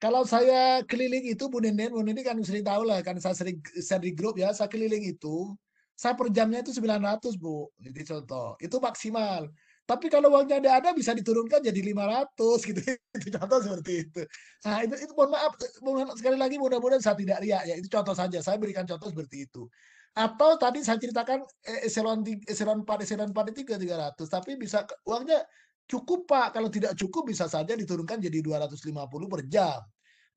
Kalau saya keliling itu Bu Nenden, Bu Nenden kan sering tahu lah, kan saya sering share di grup ya, saya keliling itu, saya per jamnya itu 900 Bu, jadi contoh, itu maksimal. Tapi kalau uangnya ada ada bisa diturunkan jadi 500 gitu. Itu contoh seperti itu. Nah, itu itu mohon maaf mohon, sekali lagi mudah-mudahan saya tidak riak ya. Itu contoh saja. Saya berikan contoh seperti itu. Atau tadi saya ceritakan eh, eselon eselon 4 eselon 4 itu 300, tapi bisa uangnya cukup Pak. Kalau tidak cukup bisa saja diturunkan jadi 250 per jam.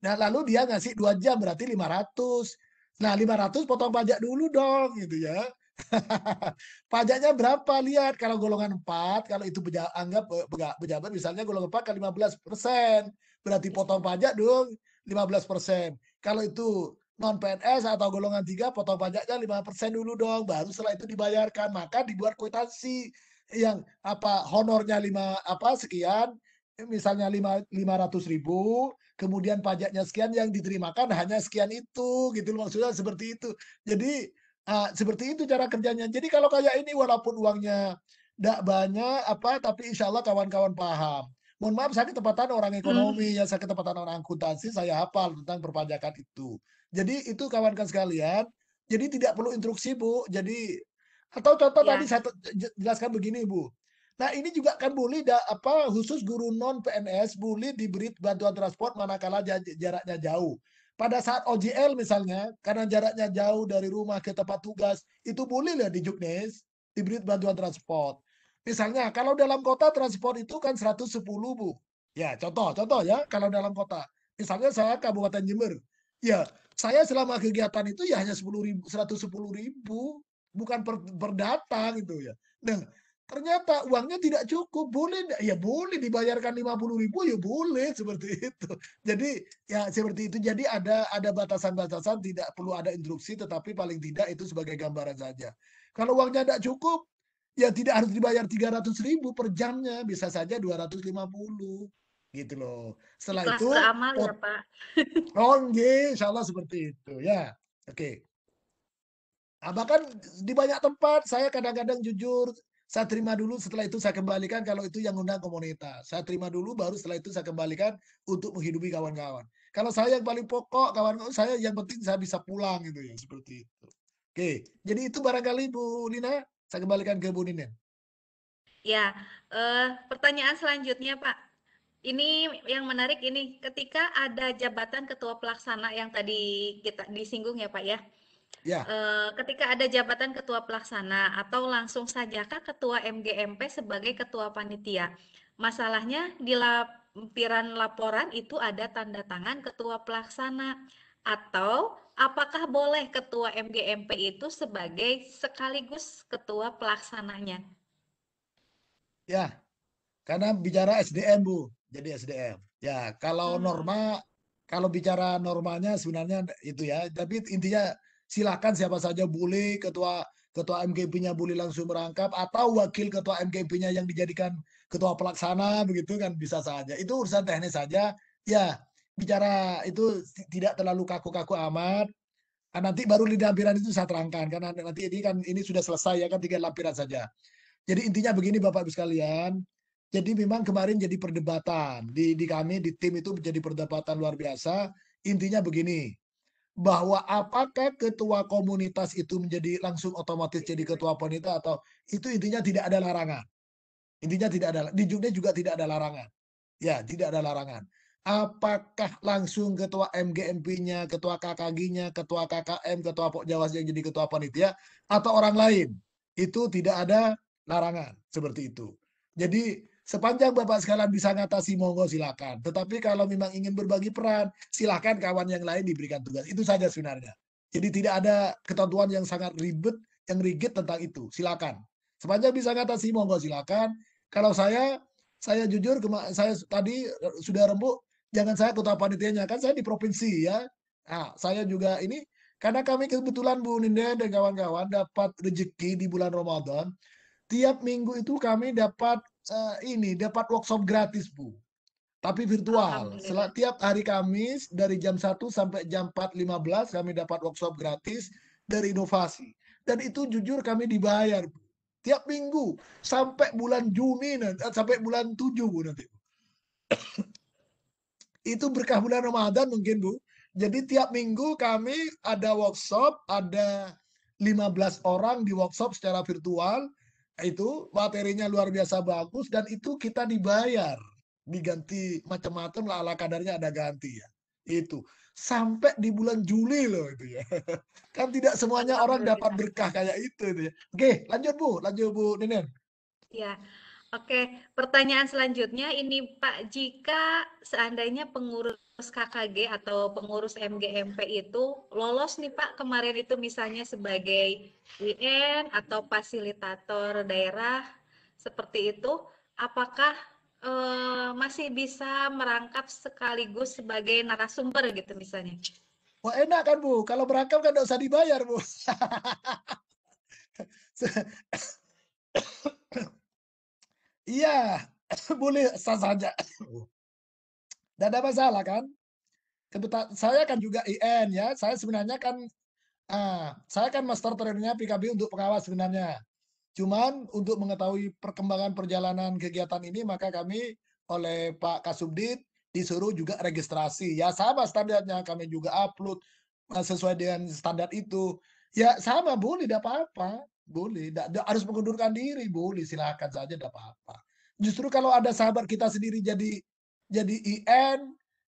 Nah, lalu dia ngasih 2 jam berarti 500. Nah, 500 potong pajak dulu dong gitu ya. Pajaknya berapa? Lihat kalau golongan 4, kalau itu pejabat, anggap eh, pejabat misalnya golongan 4 kali 15 persen. Berarti potong pajak dong 15 persen. Kalau itu non PNS atau golongan 3 potong pajaknya 5 persen dulu dong. Baru setelah itu dibayarkan. Maka dibuat kwitansi yang apa honornya 5 apa sekian misalnya lima lima ratus ribu, kemudian pajaknya sekian yang diterimakan hanya sekian itu, gitu maksudnya seperti itu. Jadi Nah, seperti itu cara kerjanya. Jadi kalau kayak ini walaupun uangnya tidak banyak apa tapi insya Allah kawan-kawan paham. Mohon maaf saya ketepatan orang hmm. ekonomi hmm. ya saya ketepatan orang akuntansi saya hafal tentang perpajakan itu. Jadi itu kawan-kawan sekalian. Jadi tidak perlu instruksi Bu. Jadi atau contoh ya. tadi saya jelaskan begini Bu. Nah ini juga kan boleh da, apa khusus guru non PNS boleh diberi bantuan transport manakala jaraknya jauh. Pada saat OJL misalnya, karena jaraknya jauh dari rumah ke tempat tugas, itu boleh lah di Juknis, diberi bantuan transport. Misalnya, kalau dalam kota transport itu kan 110, Bu. Ya, contoh, contoh ya, kalau dalam kota. Misalnya saya Kabupaten Jember. Ya, saya selama kegiatan itu ya hanya 10 ribu, 110 ribu, bukan per, per data gitu ya. Nah, ternyata uangnya tidak cukup boleh ya boleh dibayarkan lima puluh ribu ya boleh seperti itu jadi ya seperti itu jadi ada ada batasan-batasan tidak perlu ada instruksi tetapi paling tidak itu sebagai gambaran saja kalau uangnya tidak cukup ya tidak harus dibayar tiga ratus ribu per jamnya bisa saja dua ratus lima puluh gitu loh setelah Kelas itu amal oh, ya pak oh nge, insya Allah seperti itu ya oke okay. Nah, bahkan di banyak tempat saya kadang-kadang jujur saya terima dulu, setelah itu saya kembalikan kalau itu yang undang komunitas. Saya terima dulu, baru setelah itu saya kembalikan untuk menghidupi kawan-kawan. Kalau saya yang paling pokok, kawan-kawan saya yang penting saya bisa pulang gitu ya, seperti itu. Oke, jadi itu barangkali Bu Nina, saya kembalikan ke Bu Nina. Ya, eh, pertanyaan selanjutnya Pak. Ini yang menarik ini, ketika ada jabatan ketua pelaksana yang tadi kita disinggung ya Pak ya, Ya. E, ketika ada jabatan ketua pelaksana atau langsung saja kah ketua MGMP sebagai ketua panitia? Masalahnya di lampiran laporan itu ada tanda tangan ketua pelaksana atau apakah boleh ketua MGMP itu sebagai sekaligus ketua pelaksananya? Ya, karena bicara SDM Bu, jadi SDM. Ya, kalau hmm. norma, kalau bicara normalnya sebenarnya itu ya, tapi intinya silakan siapa saja boleh ketua ketua MGP-nya boleh langsung merangkap atau wakil ketua MGP-nya yang dijadikan ketua pelaksana begitu kan bisa saja. Itu urusan teknis saja. Ya, bicara itu tidak terlalu kaku-kaku amat. Nah, nanti baru di lampiran itu saya terangkan karena nanti ini kan ini sudah selesai ya kan tiga lampiran saja. Jadi intinya begini Bapak Ibu sekalian, jadi memang kemarin jadi perdebatan di, di kami di tim itu menjadi perdebatan luar biasa. Intinya begini, bahwa apakah ketua komunitas itu menjadi langsung otomatis jadi ketua panitia atau itu intinya tidak ada larangan. Intinya tidak ada di Jogja juga tidak ada larangan. Ya, tidak ada larangan. Apakah langsung ketua MGMP-nya, ketua KKG-nya, ketua KKM, ketua pok Jawa yang jadi ketua panitia atau orang lain? Itu tidak ada larangan seperti itu. Jadi Sepanjang Bapak sekalian bisa ngatasi monggo silakan. Tetapi kalau memang ingin berbagi peran, silakan kawan yang lain diberikan tugas. Itu saja sebenarnya. Jadi tidak ada ketentuan yang sangat ribet, yang rigid tentang itu. Silakan. Sepanjang bisa ngatasi monggo silakan. Kalau saya, saya jujur, saya tadi eh, sudah rembuk, jangan saya kota panitianya, kan saya di provinsi ya. Nah, saya juga ini, karena kami kebetulan Bu Ninda dan kawan-kawan dapat rezeki di bulan Ramadan, tiap minggu itu kami dapat uh, ini dapat workshop gratis Bu. Tapi virtual. Setiap hari Kamis dari jam 1 sampai jam 4.15 kami dapat workshop gratis dari inovasi. Dan itu jujur kami dibayar Bu. Tiap minggu sampai bulan Juni nanti, eh, sampai bulan 7 Bu nanti. itu berkah bulan Ramadan mungkin Bu. Jadi tiap minggu kami ada workshop, ada 15 orang di workshop secara virtual itu materinya luar biasa bagus dan itu kita dibayar diganti macam-macam lah ala kadarnya ada ganti ya itu sampai di bulan Juli loh itu ya kan tidak semuanya orang dapat berkah kayak itu, itu ya. oke lanjut bu lanjut bu Ninen ya oke pertanyaan selanjutnya ini Pak jika seandainya pengurus KKG atau pengurus MGMP itu lolos nih Pak kemarin itu misalnya sebagai IN atau fasilitator daerah seperti itu apakah eh, masih bisa merangkap sekaligus sebagai narasumber gitu misalnya? Wah enak kan Bu, kalau merangkap kan nggak usah dibayar Bu. Iya, boleh sah saja. Tidak ada masalah kan? Kebetulan saya kan juga IN ya. Saya sebenarnya kan ah, saya kan master trainernya PKB untuk pengawas sebenarnya. Cuman untuk mengetahui perkembangan perjalanan kegiatan ini maka kami oleh Pak Kasubdit disuruh juga registrasi. Ya sama standarnya kami juga upload eh, sesuai dengan standar itu. Ya sama boleh, tidak apa-apa. Boleh, da, harus mengundurkan diri, boleh silakan saja, tidak apa-apa. Justru kalau ada sahabat kita sendiri jadi jadi IN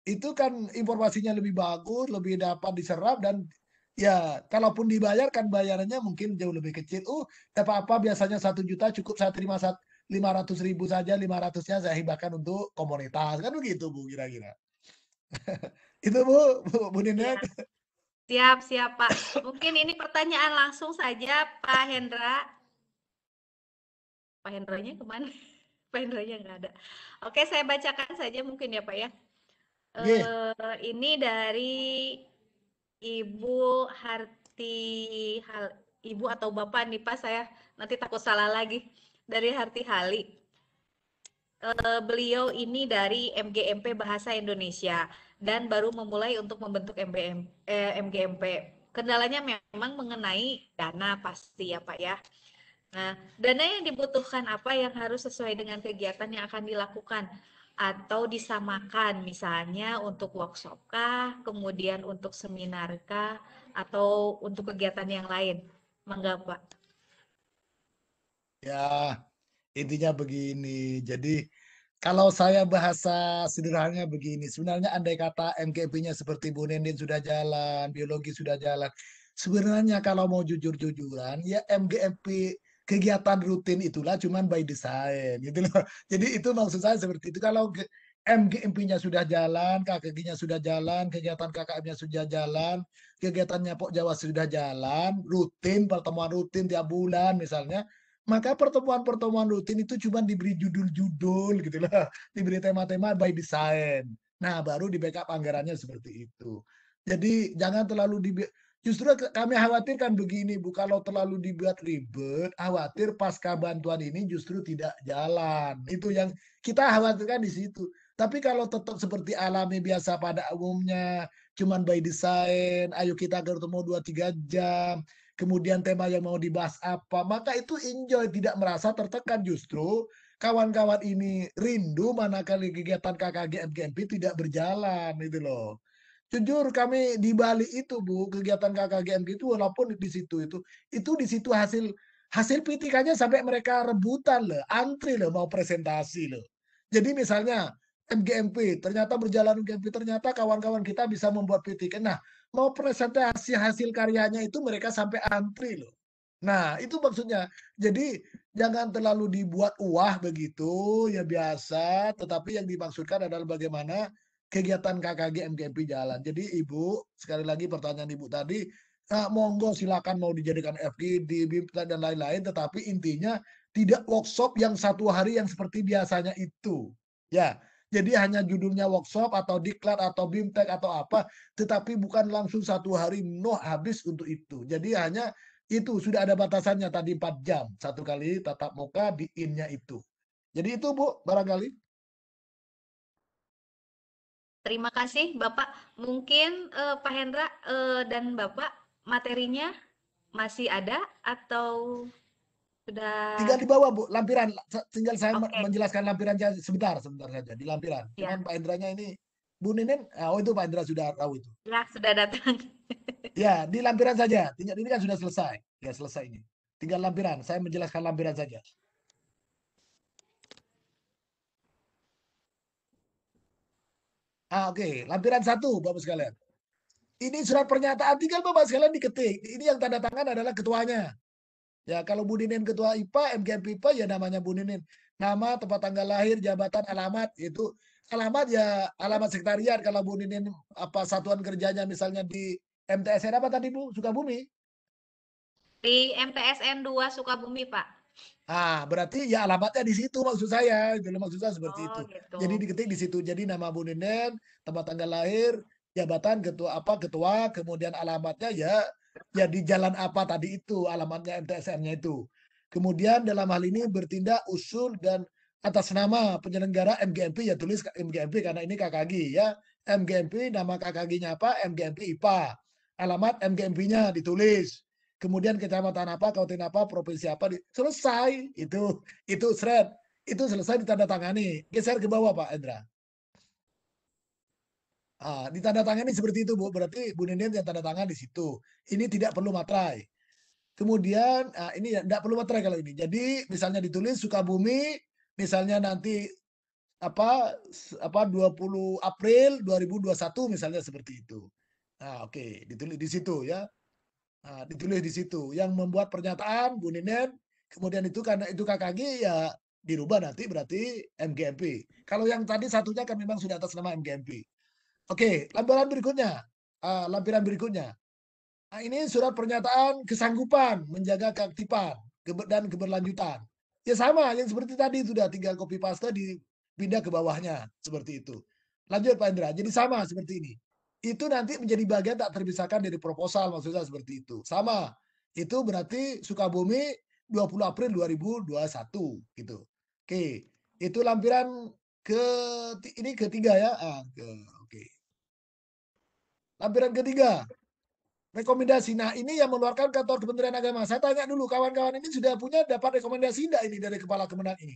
itu kan informasinya lebih bagus, lebih dapat diserap dan ya kalaupun dibayar kan bayarannya mungkin jauh lebih kecil. Uh, apa-apa biasanya satu juta cukup saya terima satu lima ratus ribu saja, lima ratusnya saya hibahkan untuk komunitas kan begitu bu kira-kira. itu bu, bu, bu Ninet. Iya. Siap, siap Pak. Mungkin ini pertanyaan langsung saja Pak Hendra. Pak Hendranya kemana? Pendonya nggak ada. Oke, saya bacakan saja mungkin ya Pak ya. Yeah. Iya. Uh, ini dari Ibu Harti Hal Ibu atau Bapak nih Pak saya nanti takut salah lagi dari Harti Hali. Uh, beliau ini dari MGMP Bahasa Indonesia dan baru memulai untuk membentuk MBM, eh, MGMP. Kendalanya memang mengenai dana pasti ya Pak ya. Nah, dana yang dibutuhkan apa yang harus sesuai dengan kegiatan yang akan dilakukan atau disamakan misalnya untuk workshop kah, kemudian untuk seminar kah atau untuk kegiatan yang lain. Mangga, Pak. Ya, intinya begini. Jadi kalau saya bahasa sederhananya begini, sebenarnya andai kata MKP-nya seperti Bu Nenin sudah jalan, biologi sudah jalan, sebenarnya kalau mau jujur-jujuran ya MGMP kegiatan rutin itulah cuman by design gitu loh. Jadi itu maksud saya seperti itu. Kalau MGMP-nya sudah jalan, KKG-nya sudah jalan, kegiatan KKM-nya sudah jalan, kegiatannya Pok Jawa sudah jalan, rutin, pertemuan rutin tiap bulan misalnya, maka pertemuan-pertemuan rutin itu cuma diberi judul-judul gitu loh, diberi tema-tema by design. Nah, baru di backup anggarannya seperti itu. Jadi jangan terlalu di Justru kami khawatirkan begini, Bu, kalau terlalu dibuat ribet, khawatir pasca bantuan ini justru tidak jalan. Itu yang kita khawatirkan di situ. Tapi kalau tetap seperti alami biasa pada umumnya, cuman by design, ayo kita ketemu 2-3 jam, kemudian tema yang mau dibahas apa, maka itu enjoy, tidak merasa tertekan justru. Kawan-kawan ini rindu manakala kegiatan KKG MGMP tidak berjalan, itu loh. Jujur kami di Bali itu Bu, kegiatan KKGM itu walaupun di situ itu, itu di situ hasil hasil pitikannya sampai mereka rebutan loh, antri loh mau presentasi loh. Jadi misalnya MGMP, ternyata berjalan MGMP, ternyata kawan-kawan kita bisa membuat PTK. Nah, mau presentasi hasil karyanya itu mereka sampai antri loh. Nah, itu maksudnya. Jadi jangan terlalu dibuat uah begitu, ya biasa, tetapi yang dimaksudkan adalah bagaimana kegiatan KKG MGMP jalan. Jadi Ibu, sekali lagi pertanyaan Ibu tadi, Nah, monggo silakan mau dijadikan di BIPTA dan lain-lain, tetapi intinya tidak workshop yang satu hari yang seperti biasanya itu. Ya, jadi hanya judulnya workshop atau diklat atau bimtek atau apa, tetapi bukan langsung satu hari no habis untuk itu. Jadi hanya itu sudah ada batasannya tadi 4 jam satu kali tatap muka di innya itu. Jadi itu Bu barangkali. Terima kasih Bapak. Mungkin uh, Pak Hendra uh, dan Bapak materinya masih ada atau sudah tinggal di bawah Bu lampiran tinggal saya okay. menjelaskan lampiran sebentar sebentar saja di lampiran ya. cuman Pak Hendranya ini Bu Ninen eh, oh itu Pak Hendra sudah tahu itu ya sudah datang ya di lampiran saja tinggal ini kan sudah selesai ya selesai ini tinggal lampiran saya menjelaskan lampiran saja Ah, Oke, okay. lampiran satu, Bapak sekalian. Ini surat pernyataan tinggal Bapak sekalian diketik. Ini yang tanda tangan adalah ketuanya. Ya, kalau Ninin ketua IPA, MGM IPA ya namanya Ninin. Nama, tempat tanggal lahir, jabatan, alamat itu alamat ya alamat sekretariat kalau Bu Ninin apa satuan kerjanya misalnya di MTSN apa tadi Bu? Sukabumi. Di MTSN 2 Sukabumi, Pak. Ah, berarti ya alamatnya di situ maksud saya. itu maksud saya seperti oh, itu. Gitu. Jadi diketik di situ. Jadi nama Bu Ninen, tempat tanggal lahir, jabatan ketua apa ketua, kemudian alamatnya ya ya di jalan apa tadi itu alamatnya MTSN-nya itu. Kemudian dalam hal ini bertindak usul dan atas nama penyelenggara MGMP ya tulis MGMP karena ini KKG ya. MGMP nama KKG-nya apa? MGMP IPA. Alamat MGMP-nya ditulis kemudian kecamatan apa, kabupaten apa, provinsi apa, di, selesai itu itu seret itu selesai ditandatangani. Geser ke bawah Pak Endra. Ah, ditandatangani seperti itu Bu, berarti Bu Nenden yang tanda tangan di situ. Ini tidak perlu materai. Kemudian ah, ini ya, tidak perlu materai kalau ini. Jadi misalnya ditulis Sukabumi, misalnya nanti apa apa 20 April 2021 misalnya seperti itu. Nah, oke, okay. ditulis di situ ya. Nah, ditulis di situ. Yang membuat pernyataan Bu Ninen, kemudian itu karena itu KKG ya dirubah nanti berarti MGMP. Kalau yang tadi satunya kan memang sudah atas nama MGMP. Oke, lampiran berikutnya. Uh, lampiran berikutnya. Nah, ini surat pernyataan kesanggupan menjaga keaktifan dan keberlanjutan. Ya sama, yang seperti tadi sudah tinggal copy paste dipindah ke bawahnya seperti itu. Lanjut Pak Indra, jadi sama seperti ini itu nanti menjadi bagian tak terpisahkan dari proposal maksudnya seperti itu. Sama. Itu berarti Sukabumi 20 April 2021 gitu. Oke, itu lampiran ke ini ketiga ya. Ah, oke. Lampiran ketiga. Rekomendasi. Nah, ini yang mengeluarkan kantor Kementerian Agama. Saya tanya dulu kawan-kawan ini sudah punya dapat rekomendasi enggak ini dari kepala kemenang ini?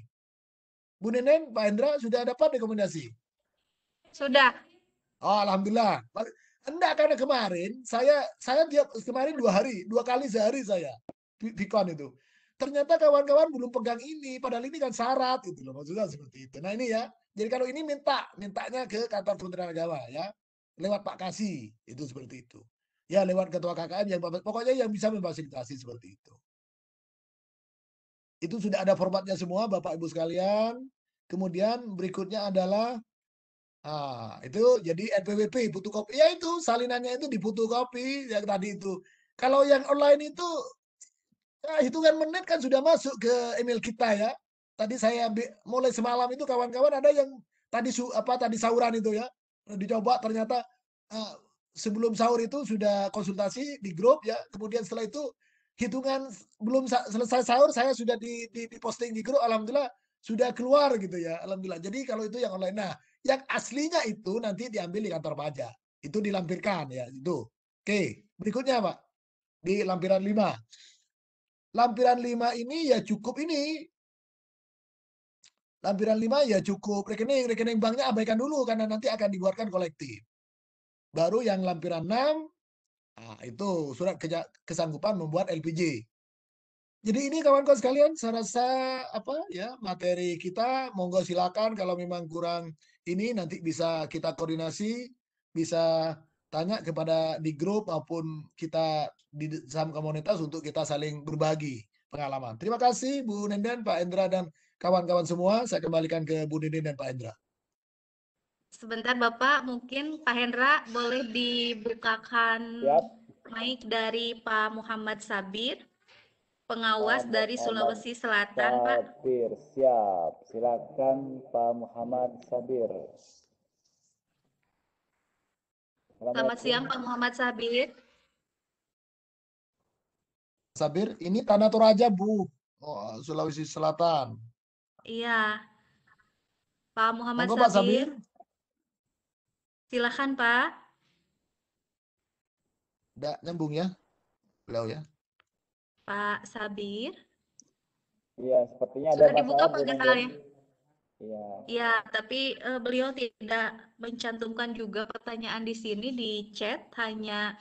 Bu Nenen, Pak Hendra sudah dapat rekomendasi? Sudah. Oh, alhamdulillah. Enggak karena kemarin saya saya tiap kemarin dua hari, dua kali sehari saya Bitcoin itu. Ternyata kawan-kawan belum pegang ini, padahal ini kan syarat itu loh maksudnya seperti itu. Nah ini ya, jadi kalau ini minta, mintanya ke kantor Kementerian Agama ya, lewat Pak Kasih itu seperti itu. Ya lewat Ketua KKN yang pokoknya yang bisa memfasilitasi seperti itu. Itu sudah ada formatnya semua Bapak Ibu sekalian. Kemudian berikutnya adalah Ah, itu jadi NPWP butuh kopi. Ya itu salinannya itu dibutuh kopi yang tadi itu. Kalau yang online itu ya, hitungan menit kan sudah masuk ke email kita ya. Tadi saya ambil mulai semalam itu kawan-kawan ada yang tadi su apa tadi sahuran itu ya dicoba ternyata uh, sebelum sahur itu sudah konsultasi di grup ya. Kemudian setelah itu hitungan belum sa selesai sahur saya sudah di, di, di posting di grup alhamdulillah sudah keluar gitu ya alhamdulillah. Jadi kalau itu yang online nah yang aslinya itu nanti diambil di kantor pajak. Itu dilampirkan ya, itu. Oke, berikutnya Pak. Di lampiran 5. Lampiran 5 ini ya cukup ini. Lampiran 5 ya cukup rekening. Rekening banknya abaikan dulu karena nanti akan dibuatkan kolektif. Baru yang lampiran 6, nah, itu surat kesanggupan membuat LPG. Jadi ini kawan-kawan sekalian, saya rasa apa ya materi kita monggo silakan kalau memang kurang ini nanti bisa kita koordinasi, bisa tanya kepada di grup maupun kita di saham komunitas untuk kita saling berbagi pengalaman. Terima kasih Bu Nenden, Pak Endra dan kawan-kawan semua. Saya kembalikan ke Bu Nenden dan Pak Endra. Sebentar Bapak, mungkin Pak Hendra boleh dibukakan mic dari Pak Muhammad Sabir pengawas Pak dari Muhammad Sulawesi Selatan, Sabir. Pak. Sabir, siap. Silakan Pak Muhammad Sabir. Selamat, Selamat siang Pak Muhammad Sabir. Sabir, ini Tanah Toraja, Bu. Oh, Sulawesi Selatan. Iya. Pak Muhammad Sabir. Pak Sabir. Silakan, Pak. Tidak nyambung ya, beliau ya. Pak Sabir. Iya, sepertinya ada Sudah dibuka Pak ya? Iya. Iya, tapi uh, beliau tidak mencantumkan juga pertanyaan di sini di chat, hanya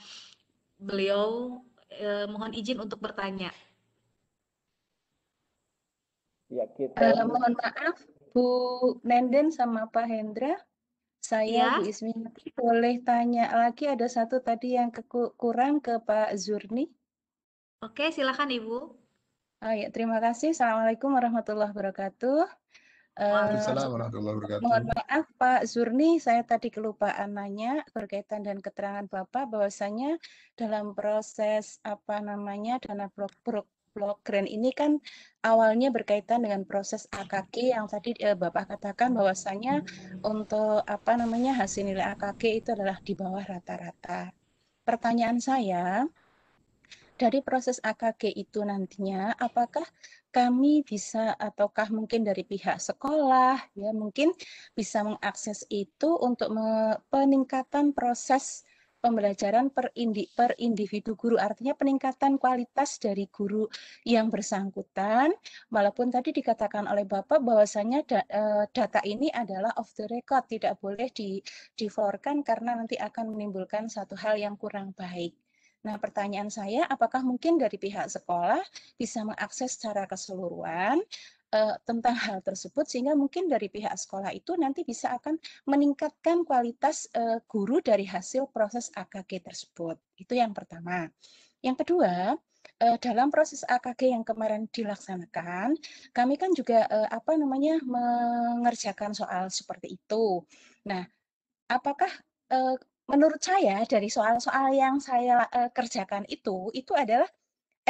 beliau uh, mohon izin untuk bertanya. Ya, kita uh, mohon maaf Bu Nenden sama Pak Hendra. Saya ya. Bu boleh tanya lagi ada satu tadi yang kurang ke Pak Zurni. Oke, silakan Ibu. Oh, ya, terima kasih. Assalamualaikum warahmatullahi wabarakatuh. Waalaikumsalam uh, warahmatullahi wabarakatuh. Mohon maaf Pak Zurni, saya tadi kelupaan nanya berkaitan dan keterangan Bapak bahwasanya dalam proses apa namanya dana blok, blok, blok grant ini kan awalnya berkaitan dengan proses AKG yang tadi eh, Bapak katakan bahwasanya untuk apa namanya hasil nilai AKG itu adalah di bawah rata-rata. Pertanyaan saya, dari proses AKG itu nantinya apakah kami bisa ataukah mungkin dari pihak sekolah ya mungkin bisa mengakses itu untuk peningkatan proses pembelajaran per, indi, per individu guru, artinya peningkatan kualitas dari guru yang bersangkutan, walaupun tadi dikatakan oleh Bapak bahwasanya da, e, data ini adalah off the record, tidak boleh di, diforkan karena nanti akan menimbulkan satu hal yang kurang baik. Nah, pertanyaan saya, apakah mungkin dari pihak sekolah bisa mengakses secara keseluruhan uh, tentang hal tersebut sehingga mungkin dari pihak sekolah itu nanti bisa akan meningkatkan kualitas uh, guru dari hasil proses AKG tersebut. Itu yang pertama. Yang kedua, uh, dalam proses AKG yang kemarin dilaksanakan, kami kan juga uh, apa namanya mengerjakan soal seperti itu. Nah, apakah uh, menurut saya dari soal-soal yang saya uh, kerjakan itu itu adalah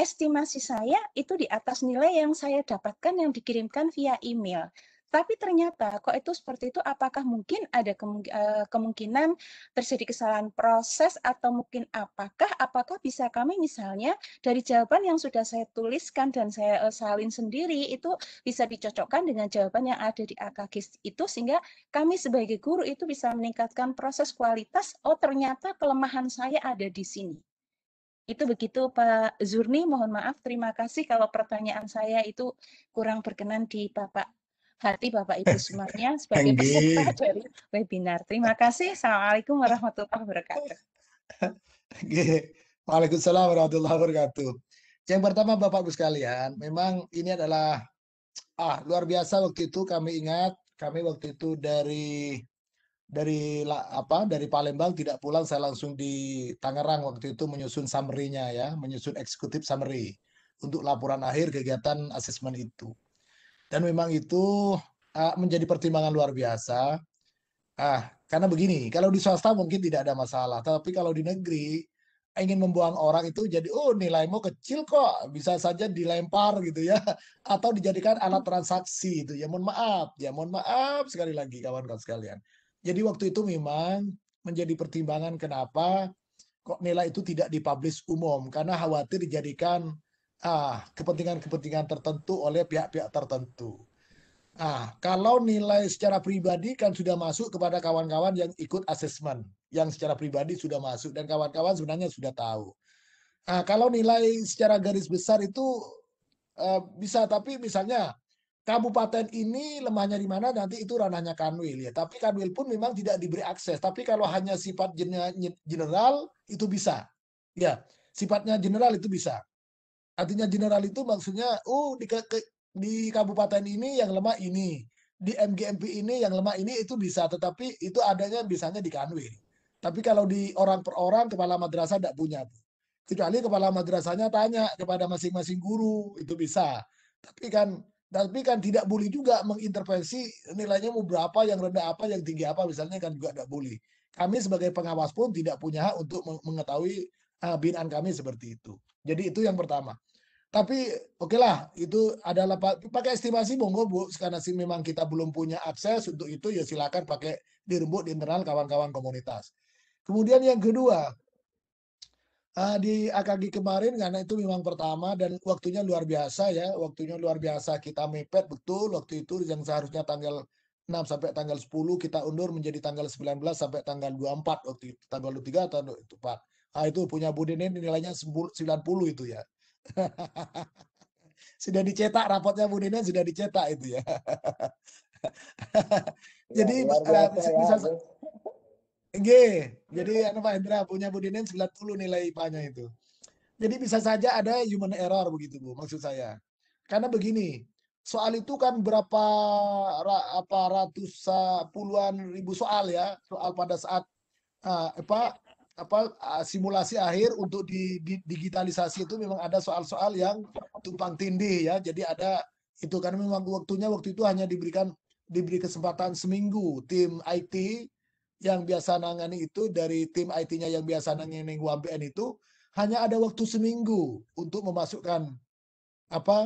estimasi saya itu di atas nilai yang saya dapatkan yang dikirimkan via email. Tapi ternyata kok itu seperti itu apakah mungkin ada eh, kemungkinan terjadi kesalahan proses atau mungkin apakah apakah bisa kami misalnya dari jawaban yang sudah saya tuliskan dan saya eh, salin sendiri itu bisa dicocokkan dengan jawaban yang ada di AKG itu sehingga kami sebagai guru itu bisa meningkatkan proses kualitas oh ternyata kelemahan saya ada di sini. Itu begitu Pak Zurni, mohon maaf, terima kasih kalau pertanyaan saya itu kurang berkenan di Bapak hati Bapak Ibu semuanya sebagai peserta dari webinar. Terima kasih. Assalamualaikum warahmatullahi wabarakatuh. Waalaikumsalam warahmatullahi wabarakatuh. Yang pertama Bapak Ibu sekalian, memang ini adalah ah luar biasa waktu itu kami ingat kami waktu itu dari dari apa dari Palembang tidak pulang saya langsung di Tangerang waktu itu menyusun summary-nya ya, menyusun eksekutif summary untuk laporan akhir kegiatan asesmen itu. Dan memang itu uh, menjadi pertimbangan luar biasa. Ah, karena begini, kalau di swasta mungkin tidak ada masalah, tapi kalau di negeri ingin membuang orang itu jadi oh nilaimu kecil kok bisa saja dilempar gitu ya atau dijadikan alat transaksi itu ya mohon maaf ya mohon maaf sekali lagi kawan-kawan sekalian jadi waktu itu memang menjadi pertimbangan kenapa kok nilai itu tidak dipublish umum karena khawatir dijadikan ah, kepentingan-kepentingan tertentu oleh pihak-pihak tertentu. Ah, kalau nilai secara pribadi kan sudah masuk kepada kawan-kawan yang ikut asesmen, yang secara pribadi sudah masuk dan kawan-kawan sebenarnya sudah tahu. Ah, kalau nilai secara garis besar itu eh, bisa, tapi misalnya kabupaten ini lemahnya di mana nanti itu ranahnya Kanwil ya. Tapi Kanwil pun memang tidak diberi akses. Tapi kalau hanya sifat general itu bisa, ya sifatnya general itu bisa. Artinya general itu maksudnya, uh di, ke, di kabupaten ini yang lemah ini, di MGMP ini yang lemah ini itu bisa, tetapi itu adanya bisanya di kanwil. Tapi kalau di orang per orang, kepala madrasah tidak punya. Kecuali kepala madrasahnya tanya kepada masing-masing guru, itu bisa. Tapi kan tapi kan tidak boleh juga mengintervensi nilainya mau berapa, yang rendah apa, yang tinggi apa, misalnya kan juga tidak boleh. Kami sebagai pengawas pun tidak punya hak untuk mengetahui binaan kami seperti itu. Jadi itu yang pertama. Tapi oke okay lah, itu adalah pakai estimasi monggo Bu, karena sih memang kita belum punya akses untuk itu ya silakan pakai dirembuk di internal kawan-kawan komunitas. Kemudian yang kedua, uh, di AKG kemarin karena itu memang pertama dan waktunya luar biasa ya, waktunya luar biasa kita mepet betul waktu itu yang seharusnya tanggal 6 sampai tanggal 10 kita undur menjadi tanggal 19 sampai tanggal 24 waktu itu, tanggal 23 atau 24. Ah, itu punya Budi ini nilainya 90 itu ya. sudah dicetak rapotnya Budinnya sudah dicetak itu ya. jadi ya, biasa, bisa ya. Jadi anu Pak Hendra punya sembilan 90 nilai IPA-nya itu. Jadi bisa saja ada human error begitu Bu, maksud saya. Karena begini, soal itu kan berapa apa ratus puluhan ribu soal ya, soal pada saat uh, apa apa ah, simulasi akhir untuk di, di digitalisasi itu memang ada soal-soal yang tumpang tindih ya. Jadi ada itu karena memang waktunya waktu itu hanya diberikan diberi kesempatan seminggu tim IT yang biasa nangani itu dari tim IT-nya yang biasa nangani UMPN itu hanya ada waktu seminggu untuk memasukkan apa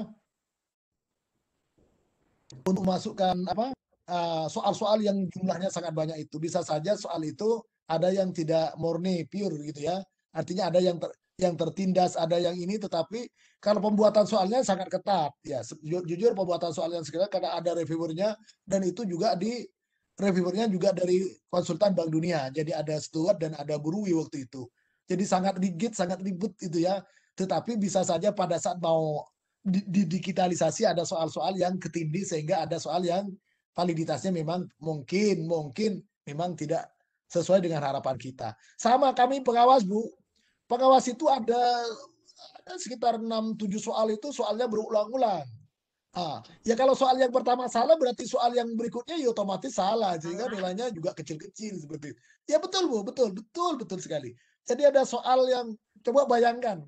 untuk memasukkan apa ah, soal-soal uh, soal -soal yang jumlahnya sangat banyak itu bisa saja soal itu ada yang tidak murni pure gitu ya artinya ada yang ter, yang tertindas ada yang ini tetapi kalau pembuatan soalnya sangat ketat ya jujur pembuatan soalnya segera karena ada reviewernya dan itu juga di reviewernya juga dari konsultan Bank Dunia jadi ada Stuart dan ada Burui waktu itu jadi sangat rigid sangat ribet itu ya tetapi bisa saja pada saat mau didigitalisasi ada soal-soal yang ketindih sehingga ada soal yang validitasnya memang mungkin mungkin memang tidak sesuai dengan harapan kita. Sama kami pengawas, Bu. Pengawas itu ada, sekitar 6-7 soal itu soalnya berulang-ulang. Ah, ya kalau soal yang pertama salah berarti soal yang berikutnya ya otomatis salah sehingga ah. nilainya juga kecil-kecil seperti itu. Ya betul Bu, betul, betul, betul sekali. Jadi ada soal yang coba bayangkan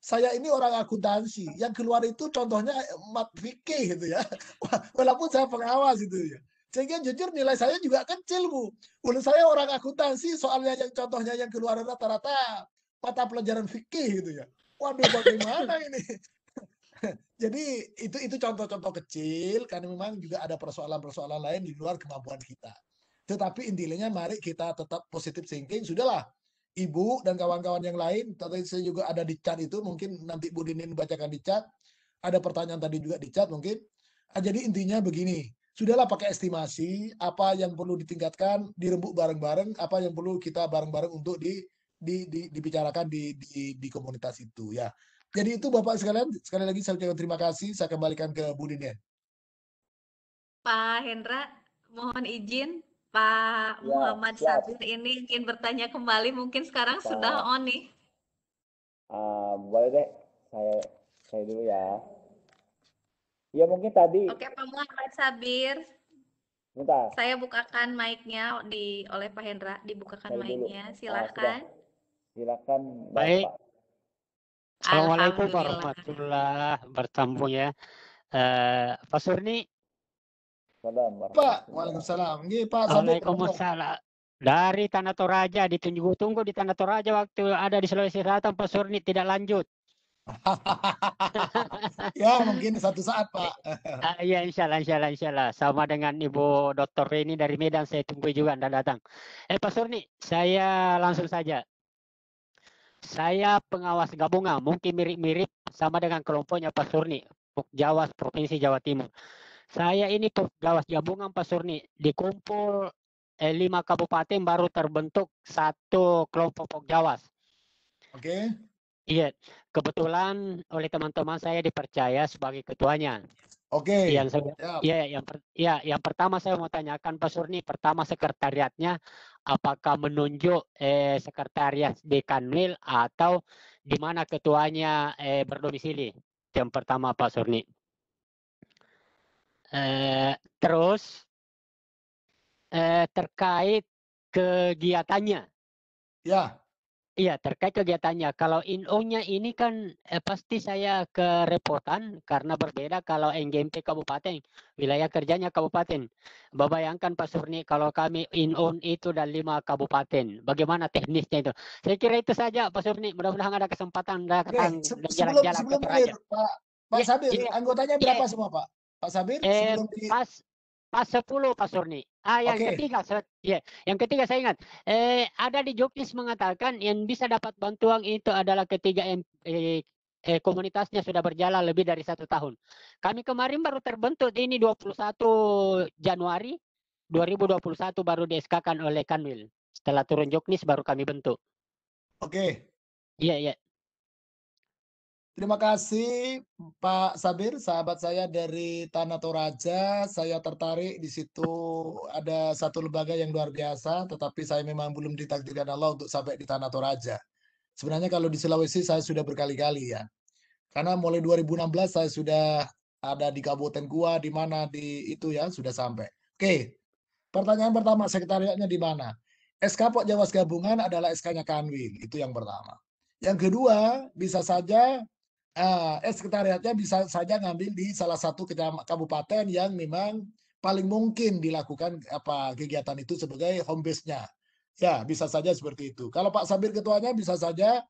saya ini orang akuntansi yang keluar itu contohnya mat fikih gitu ya walaupun saya pengawas itu ya sehingga jujur nilai saya juga kecil, Bu. untuk saya orang akuntansi soalnya yang contohnya yang keluar rata-rata mata pelajaran fikih gitu ya. Waduh bagaimana ini? Jadi itu itu contoh-contoh kecil karena memang juga ada persoalan-persoalan lain di luar kemampuan kita. Tetapi intinya mari kita tetap positif thinking. Sudahlah, Ibu dan kawan-kawan yang lain, tadi saya juga ada di chat itu, mungkin nanti Bu Dinin bacakan di chat. Ada pertanyaan tadi juga di chat mungkin. Ah, jadi intinya begini, sudahlah pakai estimasi apa yang perlu ditingkatkan dirembuk bareng-bareng apa yang perlu kita bareng-bareng untuk di, di, di dibicarakan di, di di komunitas itu ya jadi itu bapak sekalian sekali lagi saya ucapkan terima kasih saya kembalikan ke Bu Ninen Pak Hendra mohon izin Pak ya, Muhammad Sabir ini ingin bertanya kembali mungkin sekarang ya. sudah on nih uh, boleh deh saya saya dulu ya Ya mungkin tadi. Oke Pak Muhammad Sabir. Bentar. Saya bukakan mic-nya di oleh Pak Hendra, dibukakan mic-nya. Ah, silakan. Ah, silakan. Baik. Assalamualaikum warahmatullahi wabarakatuh ya. Eh, Pak Surni. Salam. Pak, waalaikumsalam. Nggih, Pak. Waalaikumsalam. Dari Tanah Toraja ditunggu tunggu di Tanah Toraja waktu ada di Sulawesi Selatan Pak Surni tidak lanjut. ya mungkin satu saat Pak. uh, ah, ya insya Allah, insya Allah, insya Allah. Sama dengan Ibu Dr. Reni dari Medan, saya tunggu juga Anda datang. Eh Pak Surni, saya langsung saja. Saya pengawas gabungan, mungkin mirip-mirip sama dengan kelompoknya Pak Surni, Jawa, Provinsi Jawa Timur. Saya ini pengawas gabungan Pak Surni, dikumpul eh, lima kabupaten baru terbentuk satu kelompok Jawa. Oke. Okay. Iya, kebetulan oleh teman-teman saya dipercaya sebagai ketuanya. Oke. Okay. Yang saya, ya, yang per, ya, yang pertama saya mau tanyakan Pak Surni, pertama sekretariatnya apakah menunjuk eh, sekretariat di Kanwil atau di mana ketuanya eh, berdomisili? Yang pertama Pak Surni. Eh, terus eh, terkait kegiatannya. Ya. Iya, terkait kegiatannya. Kalau INO-nya ini kan, eh, pasti saya kerepotan karena berbeda kalau NGMP kabupaten, wilayah kerjanya kabupaten. Bayangkan Pak Surni kalau kami INO itu dan lima kabupaten, bagaimana teknisnya itu. Saya kira itu saja Pak Surni, mudah-mudahan ada kesempatan Oke, datang se sebelum jalan-jalan ke sebelum clear, Pak Pak Ya, Sabir, ya, anggotanya iya. berapa semua, Pak? Pak Sabir, eh, sebelum di pas pas 10 Pak Surni. Ah yang okay. ketiga, ya, yang ketiga saya ingat eh, ada di Juknis mengatakan yang bisa dapat bantuan itu adalah ketiga eh, eh, komunitasnya sudah berjalan lebih dari satu tahun. Kami kemarin baru terbentuk ini 21 Januari 2021 baru di-SK-kan oleh Kanwil. Setelah turun Joknis baru kami bentuk. Oke. Okay. Iya, iya. Terima kasih Pak Sabir, sahabat saya dari Tanah Toraja. Saya tertarik di situ ada satu lembaga yang luar biasa, tetapi saya memang belum ditakdirkan Allah untuk sampai di Tanah Toraja. Sebenarnya kalau di Sulawesi saya sudah berkali-kali ya. Karena mulai 2016 saya sudah ada di Kabupaten Gua, di mana di itu ya, sudah sampai. Oke, pertanyaan pertama, sekretariatnya di mana? SK Pok Jawa Gabungan adalah SK-nya Kanwil, itu yang pertama. Yang kedua, bisa saja Uh, eh, sekretariatnya bisa saja ngambil di salah satu kabupaten yang memang paling mungkin dilakukan apa kegiatan itu sebagai home base-nya. Ya, bisa saja seperti itu. Kalau Pak Sabir ketuanya bisa saja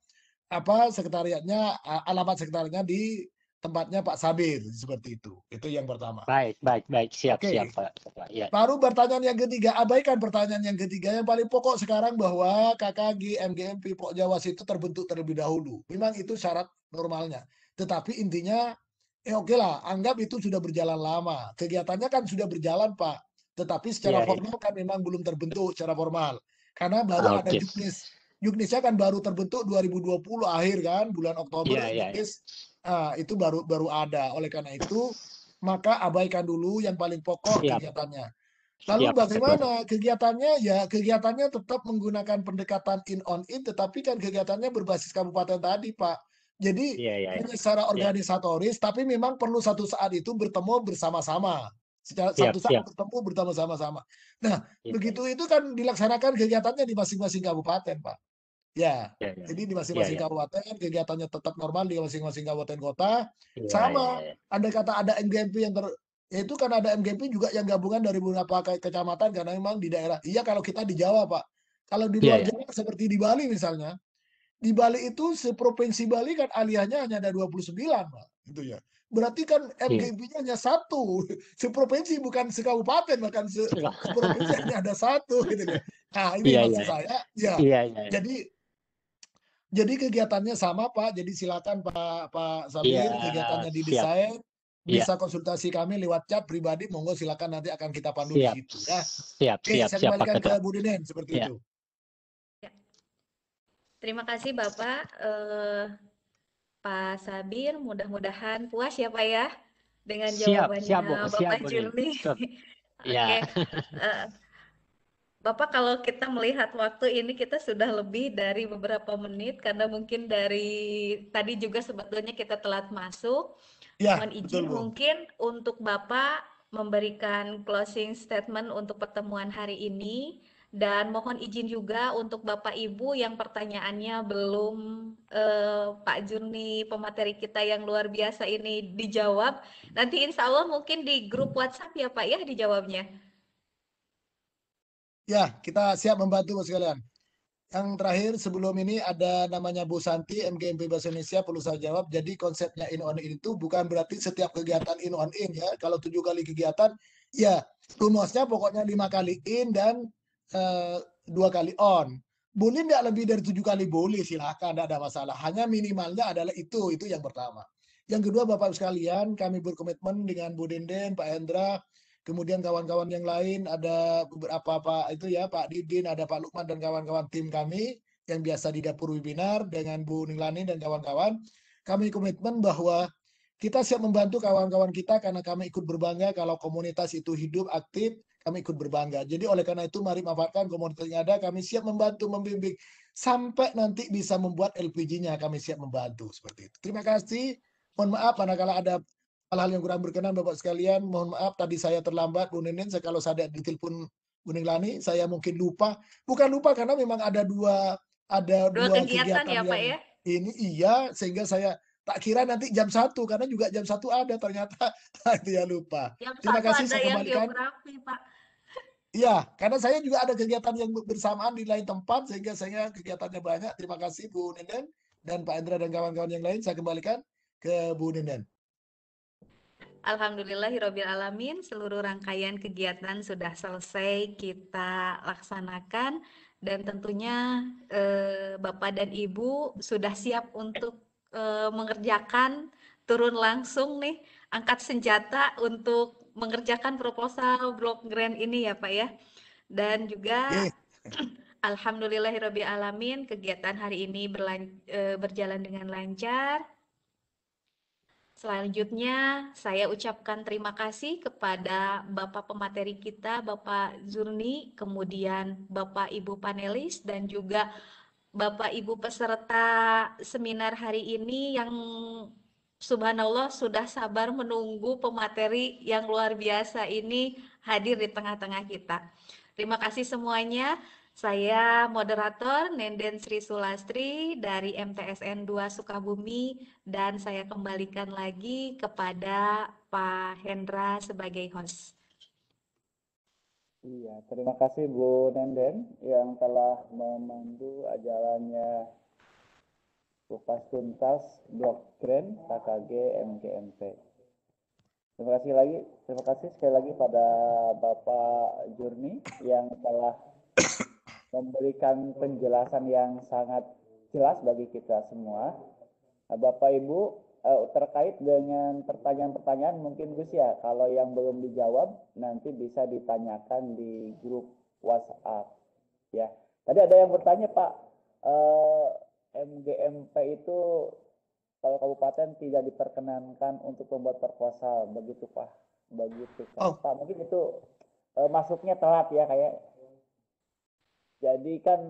apa sekretariatnya alamat sekretariatnya di tempatnya Pak Sabir seperti itu. Itu yang pertama. Baik, baik, baik. Siap, okay. siap, Pak. Ya. Baru pertanyaan yang ketiga, abaikan pertanyaan yang ketiga yang paling pokok sekarang bahwa KKG MGM Pipok Jawa itu terbentuk terlebih dahulu. Memang itu syarat normalnya. Tetapi intinya eh oke lah, anggap itu sudah berjalan lama. Kegiatannya kan sudah berjalan, Pak. Tetapi secara ya, formal kan memang belum terbentuk secara formal. Karena baru oh, ada juknis. Juknisnya kan baru terbentuk 2020 akhir kan, bulan Oktober. yeah, yeah, iya. Nah, itu baru baru ada. Oleh karena itu, maka abaikan dulu yang paling pokok Siap. kegiatannya. Lalu Siap, bagaimana kegiatannya? Ya, kegiatannya tetap menggunakan pendekatan in on in, tetapi kan kegiatannya berbasis kabupaten tadi, Pak. Jadi yeah, iya, iya. yeah, secara iya. organisatoris, yeah. tapi memang perlu satu saat itu bertemu bersama-sama. Secara siap, satu saat siap. bertemu bertemu sama-sama. Nah, begitu itu kan dilaksanakan kegiatannya di masing-masing kabupaten, Pak. Ya. ya, ya. Jadi di ya, masing-masing ya, ya. kabupaten kegiatannya tetap normal di masing-masing kabupaten kota. Ya, Sama ya, ya. ada kata ada MGMP yang ter itu kan ada MGMP juga yang gabungan dari beberapa kecamatan karena memang di daerah. Iya kalau kita di Jawa, Pak. Kalau di luar ya, ya. Jawa seperti di Bali misalnya. Di Bali itu seprovinsi Bali kan aliahnya hanya ada 29, Pak. Itu ya. Berarti kan iya. MGMP-nya hanya satu. Seprovinsi bukan sekabupaten, bahkan se seprovinsi hanya ada satu gitu ya. Nah, ini iya, maksud iya. saya. Ya. ya. Jadi jadi kegiatannya sama Pak. Jadi silakan Pak Pak Sabir ya, kegiatannya didesain. Siap. Iya. Bisa ya. konsultasi kami lewat chat pribadi. Monggo silakan nanti akan kita pandu siap. gitu ya. Siap, Oke, siap, saya kembalikan siap, Pak ke Bu Dinen seperti ya. itu. Ya. Terima kasih Bapak uh, Pak Sabir. Mudah-mudahan puas ya Pak ya dengan jawabannya siap, siap, Bapak siap, Jurni. Siap. Ya. Okay. Uh, Bapak kalau kita melihat waktu ini kita sudah lebih dari beberapa menit karena mungkin dari tadi juga sebetulnya kita telat masuk. Ya, Mohon izin betul, Bu. mungkin untuk Bapak memberikan closing statement untuk pertemuan hari ini dan mohon izin juga untuk Bapak Ibu yang pertanyaannya belum eh, Pak Juni pemateri kita yang luar biasa ini dijawab. Nanti insya Allah mungkin di grup WhatsApp ya Pak ya dijawabnya. Ya, kita siap membantu bos sekalian. Yang terakhir sebelum ini ada namanya Bu Santi MGMP Bahasa Indonesia perlu saya jawab. Jadi konsepnya in on in itu bukan berarti setiap kegiatan in on in ya. Kalau tujuh kali kegiatan ya rumusnya pokoknya lima kali in dan eh, dua kali on. Boleh tidak lebih dari tujuh kali boleh silahkan tidak ada masalah. Hanya minimalnya adalah itu itu yang pertama. Yang kedua Bapak Ibu sekalian kami berkomitmen dengan Bu Denden, Pak Hendra, kemudian kawan-kawan yang lain ada beberapa Pak itu ya Pak Didin, ada Pak Lukman dan kawan-kawan tim kami yang biasa di dapur webinar dengan Bu Ninglani dan kawan-kawan. Kami komitmen bahwa kita siap membantu kawan-kawan kita karena kami ikut berbangga kalau komunitas itu hidup aktif, kami ikut berbangga. Jadi oleh karena itu mari manfaatkan komunitas yang ada, kami siap membantu membimbing sampai nanti bisa membuat LPG-nya, kami siap membantu seperti itu. Terima kasih. Mohon maaf karena kalau ada hal-hal yang kurang berkenan Bapak sekalian. Mohon maaf tadi saya terlambat Bu Nenin. Saya kalau saya telepon Bu Lani, saya mungkin lupa. Bukan lupa karena memang ada dua ada dua, dua kegiatan, kegiatan ya, Pak ya. Ini iya sehingga saya tak kira nanti jam satu karena juga jam satu ada ternyata nah, tadi ya lupa. Jam Terima kasih saya kembalikan. Iya, karena saya juga ada kegiatan yang bersamaan di lain tempat sehingga saya kegiatannya banyak. Terima kasih Bu Nenden dan Pak Endra dan kawan-kawan yang lain. Saya kembalikan ke Bu Nenden. Alhamdulillahirabbil alamin, seluruh rangkaian kegiatan sudah selesai kita laksanakan dan tentunya eh, Bapak dan Ibu sudah siap untuk eh, mengerjakan turun langsung nih angkat senjata untuk mengerjakan proposal blok grand ini ya Pak ya. Dan juga yeah. Iya. alamin, kegiatan hari ini eh, berjalan dengan lancar Selanjutnya, saya ucapkan terima kasih kepada Bapak pemateri kita, Bapak Zurni, kemudian Bapak Ibu panelis, dan juga Bapak Ibu peserta seminar hari ini yang subhanallah sudah sabar menunggu pemateri yang luar biasa ini hadir di tengah-tengah kita. Terima kasih semuanya. Saya moderator Nenden Sri Sulastri dari MTSN 2 Sukabumi dan saya kembalikan lagi kepada Pak Hendra sebagai host. Iya, terima kasih Bu Nenden yang telah memandu jalannya Kupas Tuntas Blok Grand KKG MGMP. Terima kasih lagi, terima kasih sekali lagi pada Bapak Jurni yang telah memberikan penjelasan yang sangat jelas bagi kita semua. Nah, Bapak Ibu eh, terkait dengan pertanyaan-pertanyaan mungkin Gus ya, kalau yang belum dijawab nanti bisa ditanyakan di grup WhatsApp ya. Tadi ada yang bertanya Pak, eh, MGMP itu kalau kabupaten tidak diperkenankan untuk membuat proposal begitu Pak begitu Pak, oh. Pak mungkin itu e, masuknya telat ya kayak ya. jadi kan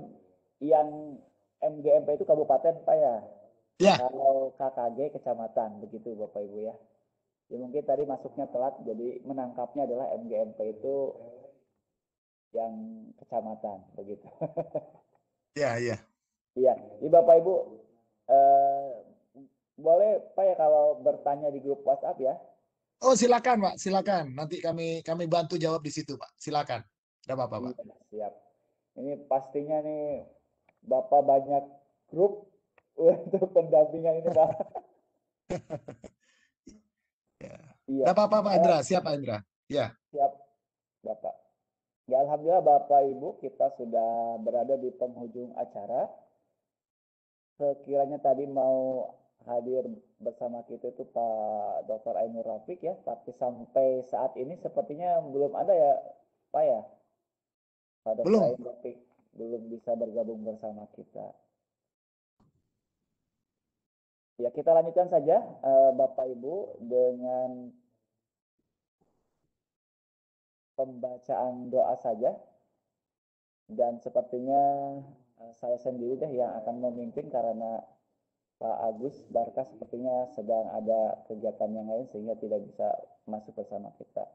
yang MGMP itu kabupaten Pak ya yeah. kalau KKG kecamatan begitu Bapak Ibu ya ya mungkin tadi masuknya telat jadi menangkapnya adalah MGMP itu yang kecamatan begitu ya yeah, ya yeah. iya jadi Bapak Ibu eh, boleh Pak ya kalau bertanya di grup WhatsApp ya? Oh silakan Pak, silakan. Nanti kami kami bantu jawab di situ Pak. Silakan. Tidak apa-apa Pak. Iya, siap. Ini pastinya nih Bapak banyak grup untuk pendampingan ini Pak. ya. Tidak iya. apa-apa Pak Andra, eh, siap Pak Andra. Ya. Siap Bapak. Ya Alhamdulillah Bapak Ibu kita sudah berada di penghujung acara. Sekiranya tadi mau hadir bersama kita itu Pak Dr. Ainur Rafiq ya, tapi sampai saat ini sepertinya belum ada ya Pak ya? Pak Dr. Belum. Ainur Rafiq belum bisa bergabung bersama kita. Ya, kita lanjutkan saja eh, Bapak Ibu dengan pembacaan doa saja. Dan sepertinya eh, saya sendiri deh yang akan memimpin karena Pak Agus Barka sepertinya sedang ada kegiatan yang lain sehingga tidak bisa masuk bersama kita.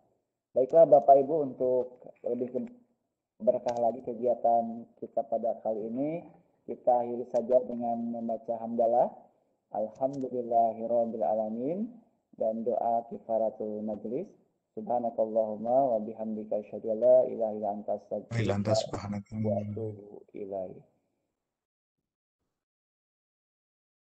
Baiklah Bapak Ibu untuk lebih berkah lagi kegiatan kita pada kali ini, kita akhiri saja dengan membaca hamdalah. Alhamdulillahirabbil alamin dan doa kifaratul majlis. Subhanakallahumma wa bihamdika asyhadu an la ilaha illa anta astaghfiruka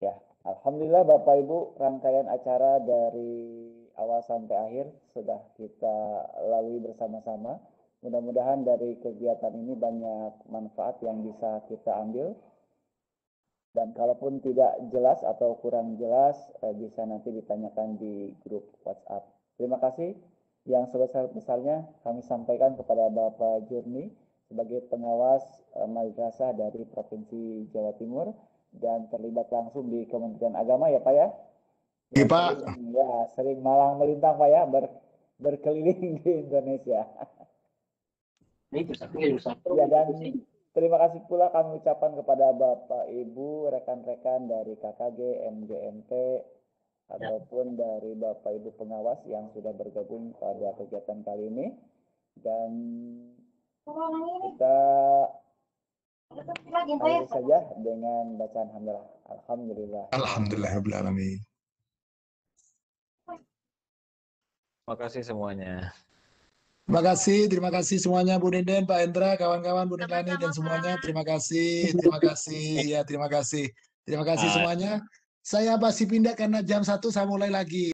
Ya, Alhamdulillah Bapak Ibu rangkaian acara dari awal sampai akhir sudah kita lalui bersama-sama. Mudah-mudahan dari kegiatan ini banyak manfaat yang bisa kita ambil. Dan kalaupun tidak jelas atau kurang jelas, eh, bisa nanti ditanyakan di grup WhatsApp. Terima kasih yang sebesar-besarnya kami sampaikan kepada Bapak Jurni sebagai pengawas eh, madrasah dari Provinsi Jawa Timur dan terlibat langsung di Kementerian Agama ya Pak ya? Iya Pak. Sering, ya sering malang melintang Pak ya ber, berkeliling di Indonesia. ini Ya, dan terima kasih pula kami ucapkan kepada Bapak Ibu, rekan-rekan dari KKG, MGMT, ya. ataupun dari Bapak Ibu pengawas yang sudah bergabung pada kegiatan kali ini. Dan kita saja dengan bacaan hamdalah. Alhamdulillah. Alhamdulillah. Alhamdulillah. Terima kasih semuanya. Terima kasih, terima kasih semuanya Bu Nenden, Pak Hendra, kawan-kawan Bu Nendani dan semuanya. Terima kasih, terima kasih, ya terima kasih. Terima kasih semuanya. Saya pasti pindah karena jam 1 saya mulai lagi.